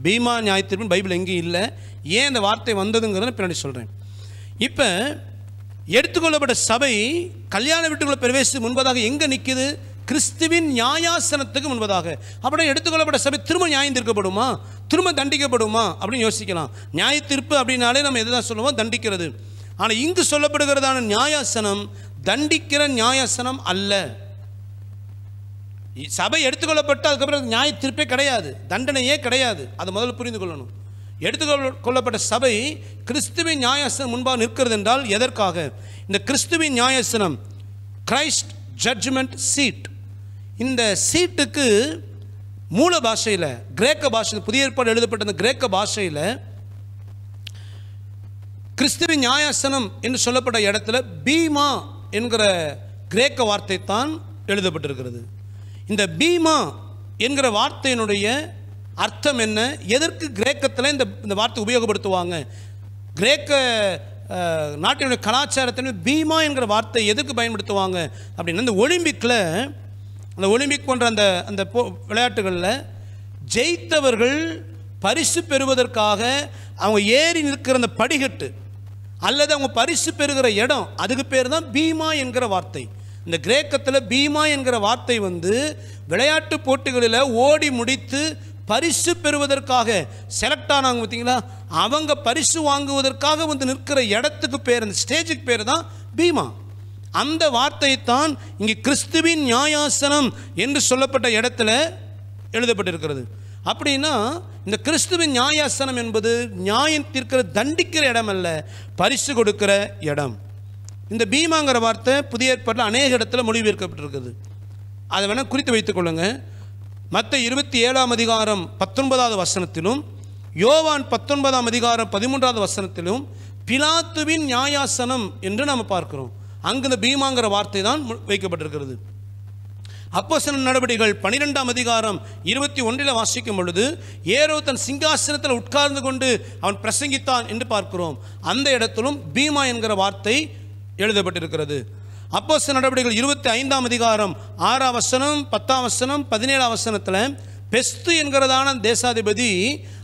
பீமா நியாயத்தீர்ப்பு பைபிள் எங்கேயும் இல்லை ஏன் இந்த வார்த்தை வந்ததுங்கிறத பின்னாடி சொல்கிறேன் இப்போ எடுத்துக்கொள்ளப்பட்ட சபை கல்யாண வீட்டுக்குள்ள பிரவேசித்து முன்பதாக எங்கே நிற்கிது கிறிஸ்துவின் நியாயாசனத்துக்கு முன்பதாக அப்படின்னா எடுத்துக்கொள்ளப்பட்ட சபை திரும்ப நியாயம் தீர்க்கப்படுமா திரும்ப தண்டிக்கப்படுமா அப்படின்னு யோசிக்கலாம் நியாயத்தீர்ப்பு அப்படின்னாலே நம்ம எதுதான் சொல்லுவோம் தண்டிக்கிறது ஆனால் இங்கு சொல்லப்படுகிறதான நியாயாசனம் தண்டிக்கிற நியாயாசனம் அல்ல சபை எடுத்துக்கொள்ளப்பட்டு அதுக்கப்புறம் நியாய திருப்பே கிடையாது தண்டனையே கிடையாது அதை முதல்ல புரிந்து கொள்ளணும் எடுத்துக்கொள்ளப்பட்ட கொள்ளப்பட்ட சபை கிறிஸ்துவின் நியாயாசனம் முன்பாக நிற்கிறது என்றால் எதற்காக இந்த கிறிஸ்துவின் நியாயாசனம் கிரைஸ்ட் ஜட்ஜ்மெண்ட் சீட் இந்த சீட்டுக்கு மூல பாஷையில் கிரேக்க பாஷையில் புதிய ஏற்பாடு எழுதப்பட்ட அந்த கிரேக்க பாஷையில் கிறிஸ்துவின் நியாயாசனம் என்று சொல்லப்பட்ட இடத்துல பீமா என்கிற கிரேக்க வார்த்தை தான் எழுதப்பட்டிருக்கிறது இந்த பீமா என்கிற வார்த்தையினுடைய அர்த்தம் என்ன எதற்கு கிரேக்கத்தில் இந்த இந்த வார்த்தை உபயோகப்படுத்துவாங்க கிரேக்க நாட்டினுடைய கலாச்சாரத்தின் பீமா என்கிற வார்த்தை எதுக்கு பயன்படுத்துவாங்க அப்படின்னா இந்த ஒலிம்பிக்கில் அந்த ஒலிம்பிக் போன்ற அந்த அந்த போ விளையாட்டுகளில் ஜெயித்தவர்கள் பரிசு பெறுவதற்காக அவங்க ஏறி நிற்கிற அந்த படிகட்டு அல்லது அவங்க பரிசு பெறுகிற இடம் அதுக்கு பேர் தான் பீமா என்கிற வார்த்தை இந்த கிரேக்கத்தில் பீமா என்கிற வார்த்தை வந்து விளையாட்டு போட்டிகளில் ஓடி முடித்து பரிசு பெறுவதற்காக செலக்ட் ஆனாங்க பார்த்தீங்களா அவங்க பரிசு வாங்குவதற்காக வந்து நிற்கிற இடத்துக்கு பேர் அந்த ஸ்டேஜுக்கு பேர் தான் பீமா அந்த வார்த்தை தான் இங்கே கிறிஸ்துவின் நியாயாசனம் என்று சொல்லப்பட்ட இடத்துல எழுதப்பட்டிருக்கிறது அப்படின்னா இந்த கிறிஸ்துவின் நியாயாசனம் என்பது நியாயம் தீர்க்கிற தண்டிக்கிற இடம் அல்ல பரிசு கொடுக்கிற இடம் இந்த பீமாங்கிற வார்த்தை புதிய ஏற்பாட்டில் அநேக இடத்துல மொழிபெயர்க்கப்பட்டிருக்குது அதை வேணால் குறித்து வைத்துக்கொள்ளுங்க மற்ற இருபத்தி ஏழாம் அதிகாரம் பத்தொன்பதாவது வசனத்திலும் யோவான் பத்தொன்பதாம் அதிகாரம் பதிமூன்றாவது வசனத்திலும் பிலாத்துவின் நியாயாசனம் என்று நாம் பார்க்கிறோம் அங்கு இந்த பீமாங்கிற வார்த்தை தான் வைக்கப்பட்டிருக்கிறது அப்போசன நடவடிக்கைகள் பனிரெண்டாம் அதிகாரம் இருபத்தி ஒன்றில் வாசிக்கும் பொழுது ஏரோ தன் சிங்காசனத்தில் உட்கார்ந்து கொண்டு அவன் பிரசங்கித்தான் என்று பார்க்கிறோம் அந்த இடத்திலும் பீமா என்கிற வார்த்தை எழுதப்பட்டிருக்கிறது அப்போச நடவடிக்கைகள் இருபத்தி ஐந்தாம் அதிகாரம் ஆறாம் வசனம் பத்தாம் வசனம் பதினேழாம் வசனத்தில் பெஸ்து என்கிறதான தேசாதிபதி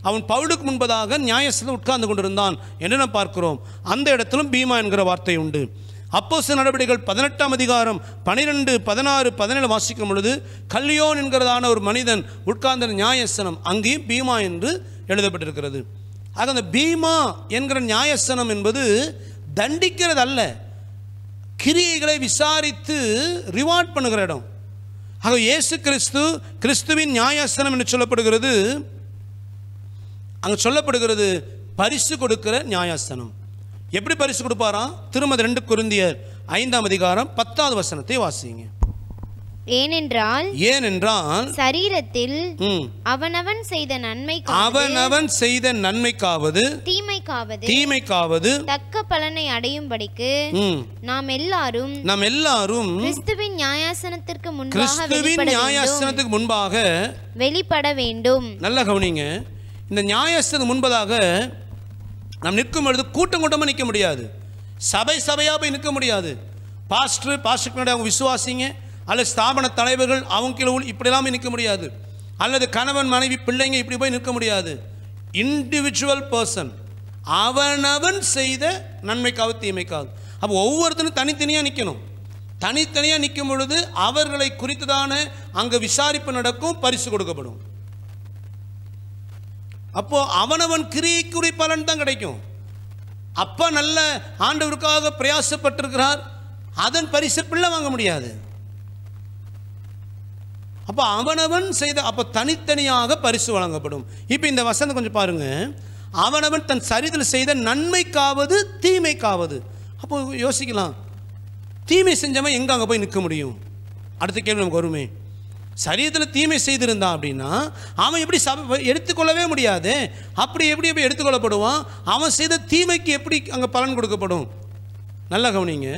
அவன் பவுலுக்கு முன்பதாக நியாயத்தில் உட்கார்ந்து கொண்டிருந்தான் என்று நாம் பார்க்கிறோம் அந்த இடத்திலும் பீமா என்கிற வார்த்தை உண்டு அப்போச நடவடிக்கைகள் பதினெட்டாம் அதிகாரம் பனிரெண்டு பதினாறு பதினேழு வாசிக்கும் பொழுது கல்யோன் என்கிறதான ஒரு மனிதன் உட்கார்ந்த நியாயசனம் அங்கேயும் பீமா என்று எழுதப்பட்டிருக்கிறது ஆக அந்த பீமா என்கிற நியாயசனம் என்பது தண்டிக்கிறது அல்ல கிரியைகளை விசாரித்து ரிவார்ட் பண்ணுகிற இடம் ஆக இயேசு கிறிஸ்து கிறிஸ்துவின் நியாயசனம் என்று சொல்லப்படுகிறது அங்கே சொல்லப்படுகிறது பரிசு கொடுக்கிற நியாயசனம் எப்படி பரிசு கொடுப்பாராம் திருமதி ரெண்டு குருந்தியர் ஐந்தாம் அதிகாரம் பத்தாவது வசனத்தை வாசிங்க ஏனென்றால் ஏனென்றால் சரீரத்தில் அவனவன் செய்த நன்மை அவனவன் செய்த நன்மைக்காவது தீமைக்காவது தீமைக்காவது தக்க பலனை படிக்கு நாம் எல்லாரும் நாம் எல்லாரும் கிறிஸ்துவின் நியாயாசனத்திற்கு முன்பாக கிறிஸ்துவின் நியாயாசனத்துக்கு முன்பாக வெளிப்பட வேண்டும் நல்ல கவனிங்க இந்த நியாயாசனத்துக்கு முன்பதாக நாம் நிற்கும் பொழுது கூட்டம் கூட்டமாக நிற்க முடியாது சபை சபையாக போய் நிற்க முடியாது பாஸ்டர் பாஸ்டருக்கு அவங்க விசுவாசிங்க அல்லது ஸ்தாபன தலைவர்கள் அவங்க கீழே இப்படிலாம் நிற்க முடியாது அல்லது கணவன் மனைவி பிள்ளைங்க இப்படி போய் நிற்க முடியாது இண்டிவிஜுவல் பர்சன் அவனவன் செய்த நன்மைக்காக தீமைக்காக அப்போ ஒவ்வொருத்தனும் தனித்தனியாக நிற்கணும் தனித்தனியாக நிற்கும் பொழுது அவர்களை குறித்துதான அங்கே விசாரிப்பு நடக்கும் பரிசு கொடுக்கப்படும் அப்போது அவனவன் கிரியைக்குரிய பலன் தான் கிடைக்கும் அப்பா நல்ல ஆண்டவருக்காக பிரயாசப்பட்டிருக்கிறார் அதன் பரிசு பிள்ளை வாங்க முடியாது அப்போ அவனவன் செய்த அப்போ தனித்தனியாக பரிசு வழங்கப்படும் இப்போ இந்த வசனம் கொஞ்சம் பாருங்க அவனவன் தன் சரிதல் செய்த நன்மைக்காவது தீமைக்காவது அப்போ யோசிக்கலாம் தீமை செஞ்சவன் எங்கே அங்கே போய் நிற்க முடியும் அடுத்த கேள்வி நமக்கு வருமே சரீரத்தில் தீமை செய்திருந்தான் அப்படின்னா அவன் எப்படி சப எடுத்துக்கொள்ளவே முடியாது அப்படி எப்படி எப்படி எடுத்துக்கொள்ளப்படுவான் அவன் செய்த தீமைக்கு எப்படி அங்கே பலன் கொடுக்கப்படும் நல்ல கவனிங்க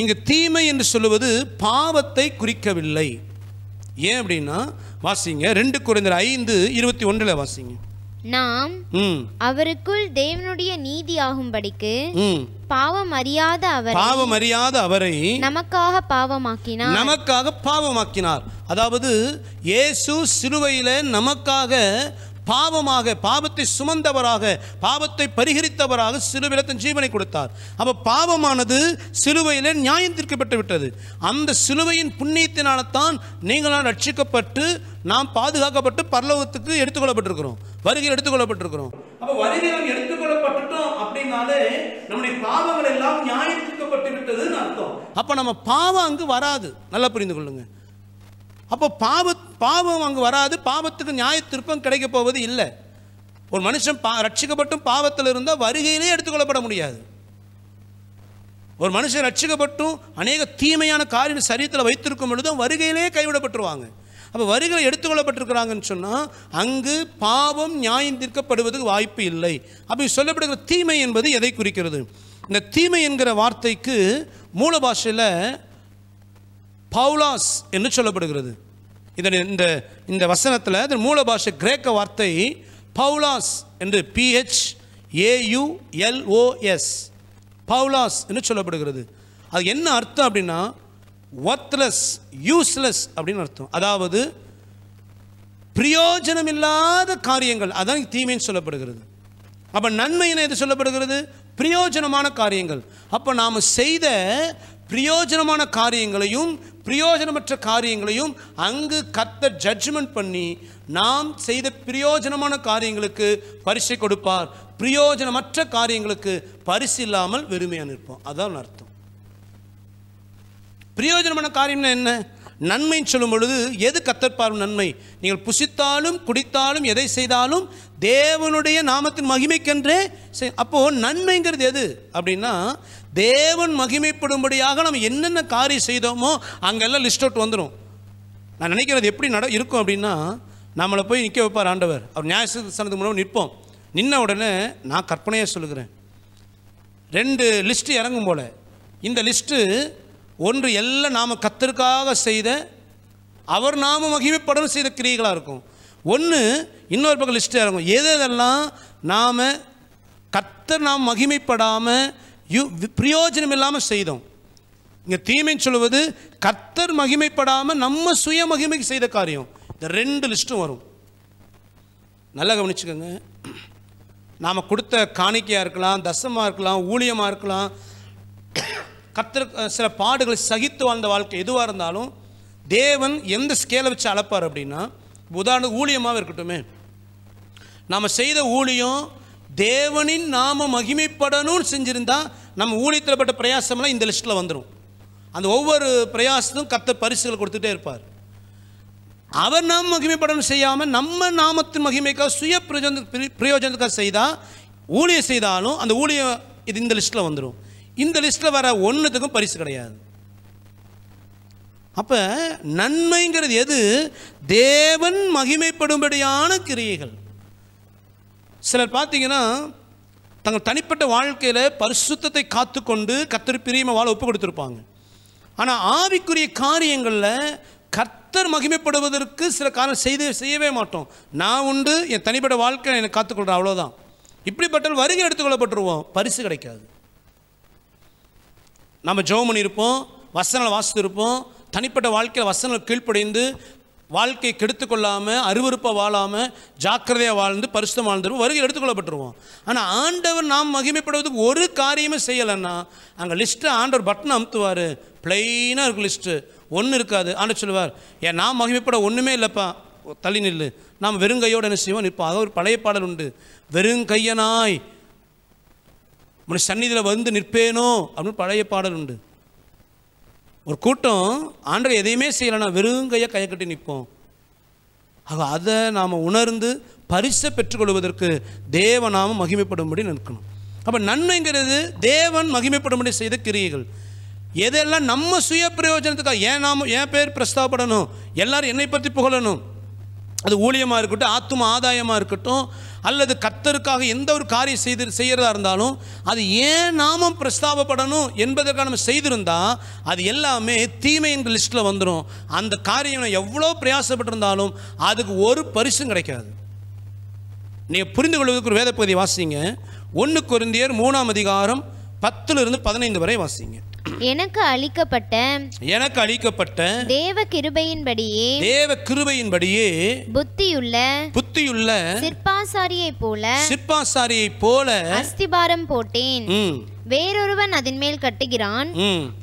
இங்கு தீமை என்று சொல்லுவது பாவத்தை குறிக்கவில்லை ஏன் அப்படின்னா வாசிங்க ரெண்டு குறைந்த ஐந்து இருபத்தி ஒன்றில் வாசிங்க நாம் அவருக்குள் தேவனுடைய நீதி ஆகும்படிக்கு பாவம் அறியாத அவர் பாவம் அறியாத அவரை நமக்காக பாவமாக்கினார் நமக்காக பாவமாக்கினார் அதாவது இயேசு சிலுவையில நமக்காக பாவமாக பாவத்தை சுமந்தவராக பாவத்தை பரிகரித்தவராக சிலுவையில் தன் ஜீவனை கொடுத்தார் அப்போ பாவமானது சிலுவையில் நியாயம் தீர்க்கப்பட்டு விட்டது அந்த சிலுவையின் புண்ணியத்தினால்தான் நீங்களாம் ரட்சிக்கப்பட்டு நாம் பாதுகாக்கப்பட்டு பரலோகத்துக்கு எடுத்துக்கொள்ளப்பட்டிருக்கிறோம் வருகையில் எடுத்துக்கொள்ளப்பட்டிருக்கிறோம் அப்போ வருகையில் எடுத்துக்கொள்ளப்பட்டுட்டோம் அப்படின்னாலே நம்முடைய பாவங்கள் எல்லாம் நியாயம் தீர்க்கப்பட்டு விட்டதுன்னு அர்த்தம் அப்போ நம்ம பாவம் அங்கு வராது நல்லா புரிந்து கொள்ளுங்கள் அப்போ பாவ பாவம் அங்கே வராது பாவத்துக்கு நியாய திருப்பம் கிடைக்க போவது இல்லை ஒரு மனுஷன் பா ரட்சிக்கப்பட்டும் பாவத்தில் இருந்தால் வருகையிலே எடுத்துக்கொள்ளப்பட முடியாது ஒரு மனுஷன் ரட்சிக்கப்பட்டும் அநேக தீமையான காரியம் சரீரத்தில் வைத்திருக்கும் பொழுதும் வருகையிலே கைவிடப்பட்டுருவாங்க அப்போ வருகையில் எடுத்துக்கொள்ளப்பட்டிருக்கிறாங்கன்னு சொன்னால் அங்கு பாவம் நியாயம் தீர்க்கப்படுவதுக்கு வாய்ப்பு இல்லை அப்படி சொல்லப்படுகிற தீமை என்பது எதை குறிக்கிறது இந்த தீமை என்கிற வார்த்தைக்கு மூல பாஷையில் பவுலாஸ் என்று சொல்லப்படுகிறது இதன் இந்த இந்த வசனத்தில் இதன் மூல பாஷை கிரேக்க வார்த்தை பவுலாஸ் என்று பிஹெச் ஏயுஎல்ஓஎஸ் பவுலாஸ் என்று சொல்லப்படுகிறது அது என்ன அர்த்தம் அப்படின்னா ஒர்த்லெஸ் யூஸ்லெஸ் அப்படின்னு அர்த்தம் அதாவது பிரயோஜனம் இல்லாத காரியங்கள் அதான் தீமைன்னு சொல்லப்படுகிறது அப்போ நன்மையின எது சொல்லப்படுகிறது பிரயோஜனமான காரியங்கள் அப்போ நாம் செய்த பிரயோஜனமான காரியங்களையும் பிரயோஜனமற்ற காரியங்களையும் அங்கு கத்தர் ஜட்ஜ்மெண்ட் பண்ணி நாம் செய்த பிரயோஜனமான காரியங்களுக்கு பரிசை கொடுப்பார் பிரயோஜனமற்ற காரியங்களுக்கு பரிசு இல்லாமல் வெறுமையாக நிற்போம் அதான் அர்த்தம் பிரயோஜனமான காரியம்னா என்ன நன்மைன்னு சொல்லும் பொழுது எது கத்தற்பார் நன்மை நீங்கள் புசித்தாலும் குடித்தாலும் எதை செய்தாலும் தேவனுடைய நாமத்தின் மகிமைக்கென்றே செய் அப்போது நன்மைங்கிறது எது அப்படின்னா தேவன் மகிமைப்படும்படியாக நம்ம என்னென்ன காரியம் செய்தோமோ அங்கெல்லாம் லிஸ்ட் அவுட் வந்துடும் நான் நினைக்கிறது எப்படி நட இருக்கும் அப்படின்னா நம்மளை போய் நிற்க வைப்பார் ஆண்டவர் அவர் நியாயசனத்துக்கு மூலம் நிற்போம் நின்ன உடனே நான் கற்பனையாக சொல்லுகிறேன் ரெண்டு லிஸ்ட்டு இறங்கும் போல் இந்த லிஸ்ட்டு ஒன்று எல்லாம் நாம் கத்தருக்காக செய்த அவர் நாம மகிமைப்படம் செய்த கிரியைகளாக இருக்கும் ஒன்று இன்னொரு பக்கம் லிஸ்ட்டு இறங்கும் எது எதெல்லாம் நாம் கத்தர் நாம் மகிமைப்படாமல் யூ பிரயோஜனம் இல்லாமல் செய்தோம் இங்கே தீமைன்னு சொல்லுவது கத்தர் மகிமைப்படாமல் நம்ம சுய மகிமைக்கு செய்த காரியம் இந்த ரெண்டு லிஸ்ட்டும் வரும் நல்லா கவனிச்சுக்கோங்க நாம் கொடுத்த காணிக்கையாக இருக்கலாம் தசமாக இருக்கலாம் ஊழியமாக இருக்கலாம் கத்தர் சில பாடுகளை சகித்து வாழ்ந்த வாழ்க்கை எதுவாக இருந்தாலும் தேவன் எந்த ஸ்கேலை வச்சு அளப்பார் அப்படின்னா உதாரண ஊழியமாக இருக்கட்டுமே நாம் செய்த ஊழியம் தேவனின் நாம மகிமைப்படணும்னு செஞ்சுருந்தா நம்ம ஊழியத்தில் பட்ட பிரயாசம்லாம் இந்த லிஸ்ட்டில் வந்துடும் அந்த ஒவ்வொரு பிரயாசத்தும் கத்த பரிசுகள் கொடுத்துட்டே இருப்பார் அவர் நாம் மகிமைப்படணும் செய்யாமல் நம்ம நாமத்தின் மகிமைக்காக சுய பிரயோஜன பிரயோஜனத்துக்காக செய்தால் ஊழியம் செய்தாலும் அந்த ஊழியம் இது இந்த லிஸ்ட்டில் வந்துடும் இந்த லிஸ்ட்டில் வர ஒன்றுத்துக்கும் பரிசு கிடையாது அப்போ நன்மைங்கிறது எது தேவன் மகிமைப்படும்படியான கிரியைகள் சிலர் பார்த்தீங்கன்னா தங்கள் தனிப்பட்ட வாழ்க்கையில் பரிசுத்தத்தை காத்துக்கொண்டு கத்தர் பிரியம வாழ ஒப்பு கொடுத்துருப்பாங்க ஆனால் ஆவிக்குரிய காரியங்களில் கர்த்தர் மகிமைப்படுவதற்கு சில காரணம் செய்து செய்யவே மாட்டோம் நான் உண்டு என் தனிப்பட்ட வாழ்க்கை எனக்கு காத்துக்கொள்கிறேன் அவ்வளோதான் இப்படிப்பட்டால் வருகை எடுத்துக்கொள்ளப்பட்டுருவோம் பரிசு கிடைக்காது நம்ம ஜோமன் இருப்போம் வசனங்களை வாசித்து இருப்போம் தனிப்பட்ட வாழ்க்கையில் வசனங்கள் கீழ்ப்படைந்து வாழ்க்கை கெடுத்து கொள்ளாமல் அருவறுப்பை வாழாமல் ஜாக்கிரதையாக வாழ்ந்து பரிசுத்தம் வாழ்ந்துருவோம் வருகை எடுத்துக்கொள்ளப்பட்டுருவோம் ஆனால் ஆண்டவர் நாம் மகிமைப்படுவது ஒரு காரியமே செய்யலைன்னா அங்கே லிஸ்ட்டு ஆண்டவர் பட்டன் அமுத்துவார் பிளெயினாக இருக்கும் லிஸ்ட்டு ஒன்றும் இருக்காது ஆண்டு சொல்லுவார் ஏன் நான் மகிமைப்பட ஒன்றுமே இல்லைப்பா தள்ளி நில்லு நாம் வெறுங்கையோடு என்ன செய்வோம் இப்போ அதாவது ஒரு பழைய பாடல் உண்டு வெறுங்கையனாய் உன்னை சந்நிதியில் வந்து நிற்பேனோ அப்படின்னு பழைய பாடல் உண்டு ஒரு கூட்டம் ஆண்டவர் எதையுமே செய்யலைன்னா வெறும் கையை கையை கட்டி நிற்போம் ஆக அதை நாம் உணர்ந்து பரிசை பெற்றுக்கொள்வதற்கு தேவ நாம் மகிமைப்படும்படி நிற்கணும் அப்போ நன்மைங்கிறது தேவன் மகிமைப்படும்படி செய்த கிரியைகள் எதெல்லாம் நம்ம சுய பிரயோஜனத்துக்காக ஏன் நாம் என் பேர் பிரஸ்தாவப்படணும் எல்லாரும் என்னை பற்றி புகழணும் அது ஊழியமாக இருக்கட்டும் ஆத்தும ஆதாயமாக இருக்கட்டும் அல்லது கத்தருக்காக எந்த ஒரு காரியம் செய்து செய்கிறதா இருந்தாலும் அது ஏன் நாமும் பிரஸ்தாபப்படணும் என்பதற்காக நம்ம செய்திருந்தால் அது எல்லாமே தீமை என்ற லிஸ்ட்டில் வந்துடும் அந்த காரியம் எவ்வளோ பிரயாசப்பட்டிருந்தாலும் அதுக்கு ஒரு பரிசும் கிடைக்காது நீங்கள் புரிந்து கொள்வதற்கு ஒரு வேத பகுதி வாசிங்க ஒன்று குருந்தியர் மூணாம் அதிகாரம் பத்துலேருந்து பதினைந்து வரை வாசிங்க எனக்கு அளிக்கப்பட்ட எனக்கு அளிக்கப்பட்ட தேவ கிருபையின்படியே தேவ கிருபையின்படியே புத்தியுள்ள புத்தியுள்ள சிற்பாசாரியை போல சிற்பாசாரியை போல அஸ்திபாரம் போட்டேன் வேறொருவன் அதன் மேல் கட்டுகிறான்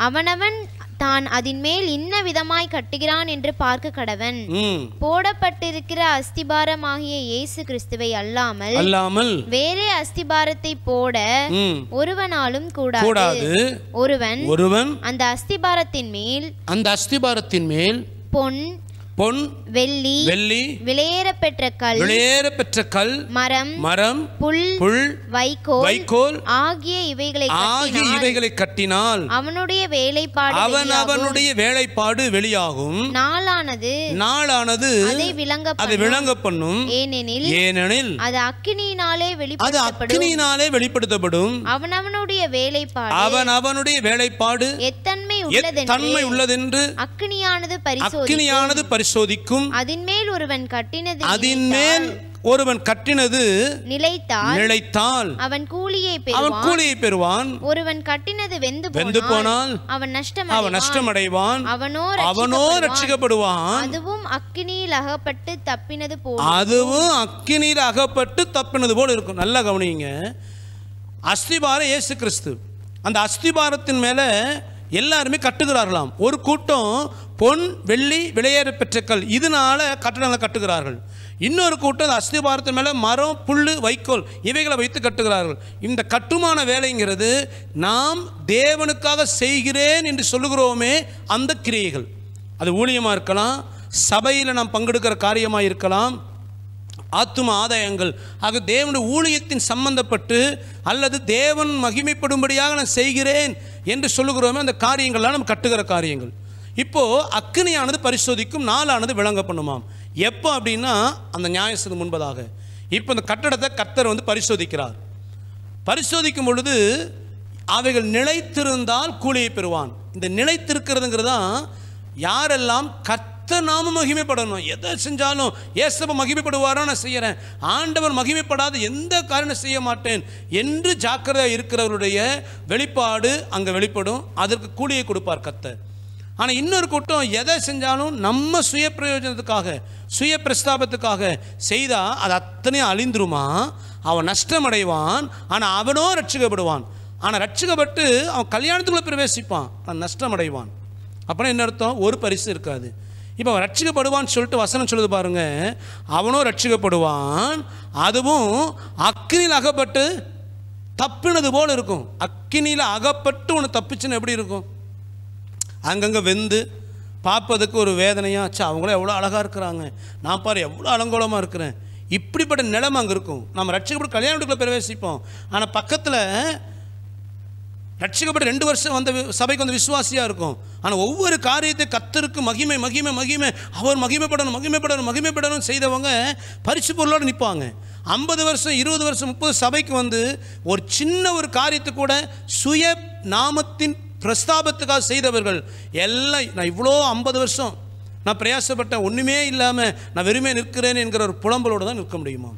அவனவன் தான் மேல் இன்ன விதமாய் கட்டுகிறான் என்று பார்க்க கடவன் போடப்பட்டிருக்கிற அஸ்திபாரமாகிய இயேசு கிறிஸ்துவை அல்லாமல் அல்லாமல் வேறே அஸ்திபாரத்தை போட ஒருவனாலும் கூடாது ஒருவன் ஒருவன் அந்த அஸ்திபாரத்தின் மேல் அந்த அஸ்திபாரத்தின் மேல் பொன் பொன் வெள்ளி வெள்ளி விளையேற பெற்ற கல் விளையேற பெற்ற கல் மரம் மரம் புல் புல் வைக்கோல் வைக்கோல் ஆகிய இவைகளை ஆகிய இவைகளை கட்டினால் அவனுடைய வேலைப்பாடு அவன் அவனுடைய வேலைப்பாடு வெளியாகும் நாளானது நாளானது அதை விளங்க அதை விளங்க பண்ணும் ஏனெனில் ஏனெனில் அது அக்கினியினாலே வெளிப்படுத்த அது அக்கினியினாலே வெளிப்படுத்தப்படும் அவன் அவனுடைய வேலைப்பாடு அவன் அவனுடைய வேலைப்பாடு எத்தன்மை தன்மை உள்ளதென்று அக்னியானது அக்னியானது பரிசோதிக்கும் அதன் மேல் ஒருவன் கட்டினது அதன் மேல் ஒருவன் கட்டினது நிலைத்தால் நிலைத்தால் அவன் கூலியை அவன் கூலியை பெறுவான் ஒருவன் கட்டினது வெந்து வெந்து போனால் அவன் நஷ்டம் அவன் நஷ்டம் அடைவான் அவனோ அவனோ ரட்சிக்கப்படுவான் அதுவும் அக்கினியில் அகப்பட்டு தப்பினது போல் அதுவும் அக்கினியில் அகப்பட்டு தப்பினது போல் இருக்கும் நல்லா கவனிங்க அஸ்திபாரம் இயேசு கிறிஸ்து அந்த அஸ்திபாரத்தின் மேலே எல்லாருமே கட்டுகிறார்களாம் ஒரு கூட்டம் பொன் வெள்ளி விளையேற பெற்றக்கள் இதனால கட்டடங்களை கட்டுகிறார்கள் இன்னொரு கூட்டம் அஸ்திபாரத்தின் மேலே மரம் புல் வைக்கோல் இவைகளை வைத்து கட்டுகிறார்கள் இந்த கட்டுமான வேலைங்கிறது நாம் தேவனுக்காக செய்கிறேன் என்று சொல்லுகிறோமே அந்த கிரியைகள் அது ஊழியமாக இருக்கலாம் சபையில் நாம் பங்கெடுக்கிற காரியமாக இருக்கலாம் ஆத்தும ஆதாயங்கள் ஆக தேவனுடைய ஊழியத்தின் சம்பந்தப்பட்டு அல்லது தேவன் மகிமைப்படும்படியாக நான் செய்கிறேன் என்று சொல்லுகிறோமே அந்த காரியங்கள்லாம் நம்ம கட்டுகிற காரியங்கள் இப்போது அக்னியானது பரிசோதிக்கும் நாளானது விளங்க பண்ணுமாம் எப்போ அப்படின்னா அந்த நியாயசது முன்பதாக இப்போ இந்த கட்டடத்தை கர்த்தர் வந்து பரிசோதிக்கிறார் பரிசோதிக்கும் பொழுது அவைகள் நிலைத்திருந்தால் கூலியை பெறுவான் இந்த நிலைத்திருக்கிறதுங்கிறதான் யாரெல்லாம் கர்த்த கத்த நாம மகிமைப்படணும் எதை செஞ்சாலும் ஏசப்ப மகிமைப்படுவாரோ நான் செய்கிறேன் ஆண்டவர் மகிமைப்படாத எந்த காரணம் செய்ய மாட்டேன் என்று ஜாக்கிரதையாக இருக்கிறவருடைய வெளிப்பாடு அங்கே வெளிப்படும் அதற்கு கூலியை கொடுப்பார் கத்தை ஆனால் இன்னொரு கூட்டம் எதை செஞ்சாலும் நம்ம சுய பிரயோஜனத்துக்காக சுய பிரஸ்தாபத்துக்காக செய்தால் அது அத்தனையும் அழிந்துருமா அவன் நஷ்டம் அடைவான் ஆனால் அவனோ ரட்சிக்கப்படுவான் ஆனால் ரட்சிக்கப்பட்டு அவன் கல்யாணத்துக்குள்ளே பிரவேசிப்பான் அவன் நஷ்டம் அடைவான் என்ன அர்த்தம் ஒரு பரிசு இருக்காது இப்போ அவன் ரட்சிக்கப்படுவான்னு சொல்லிட்டு வசனம் சொல்லுது பாருங்க அவனும் ரட்சிக்கப்படுவான் அதுவும் அக்னியில் அகப்பட்டு தப்பினது போல் இருக்கும் அக்கினியில் அகப்பட்டு ஒன்று தப்பிச்சுன்னு எப்படி இருக்கும் அங்கங்கே வெந்து பார்ப்பதுக்கு ஒரு வேதனையாக ஆச்சு அவங்களும் எவ்வளோ அழகாக இருக்கிறாங்க நான் பாரு எவ்வளோ அலங்கோலமாக இருக்கிறேன் இப்படிப்பட்ட நிலைமை அங்கே இருக்கும் நம்ம ரட்சிக்கப்பட்டு கல்யாணத்துக்குள்ளே பிரவேசிப்போம் ஆனால் பக்கத்தில் ரட்சிக்கப்பட்டு ரெண்டு வருஷம் அந்த சபைக்கு வந்து விசுவாசியாக இருக்கும் ஆனால் ஒவ்வொரு காரியத்தை கத்தருக்கு மகிமை மகிமை மகிமை அவர் மகிமைப்படணும் மகிமைப்படணும் மகிமைப்படணும் செய்தவங்க பரிசு பொருளோடு நிற்பாங்க ஐம்பது வருஷம் இருபது வருஷம் முப்பது சபைக்கு வந்து ஒரு சின்ன ஒரு காரியத்தை கூட சுய நாமத்தின் பிரஸ்தாபத்துக்காக செய்தவர்கள் எல்லாம் நான் இவ்வளோ ஐம்பது வருஷம் நான் பிரயாசப்பட்டேன் ஒன்றுமே இல்லாமல் நான் வெறுமே நிற்கிறேன் என்கிற ஒரு புலம்பலோடு தான் நிற்க முடியுமா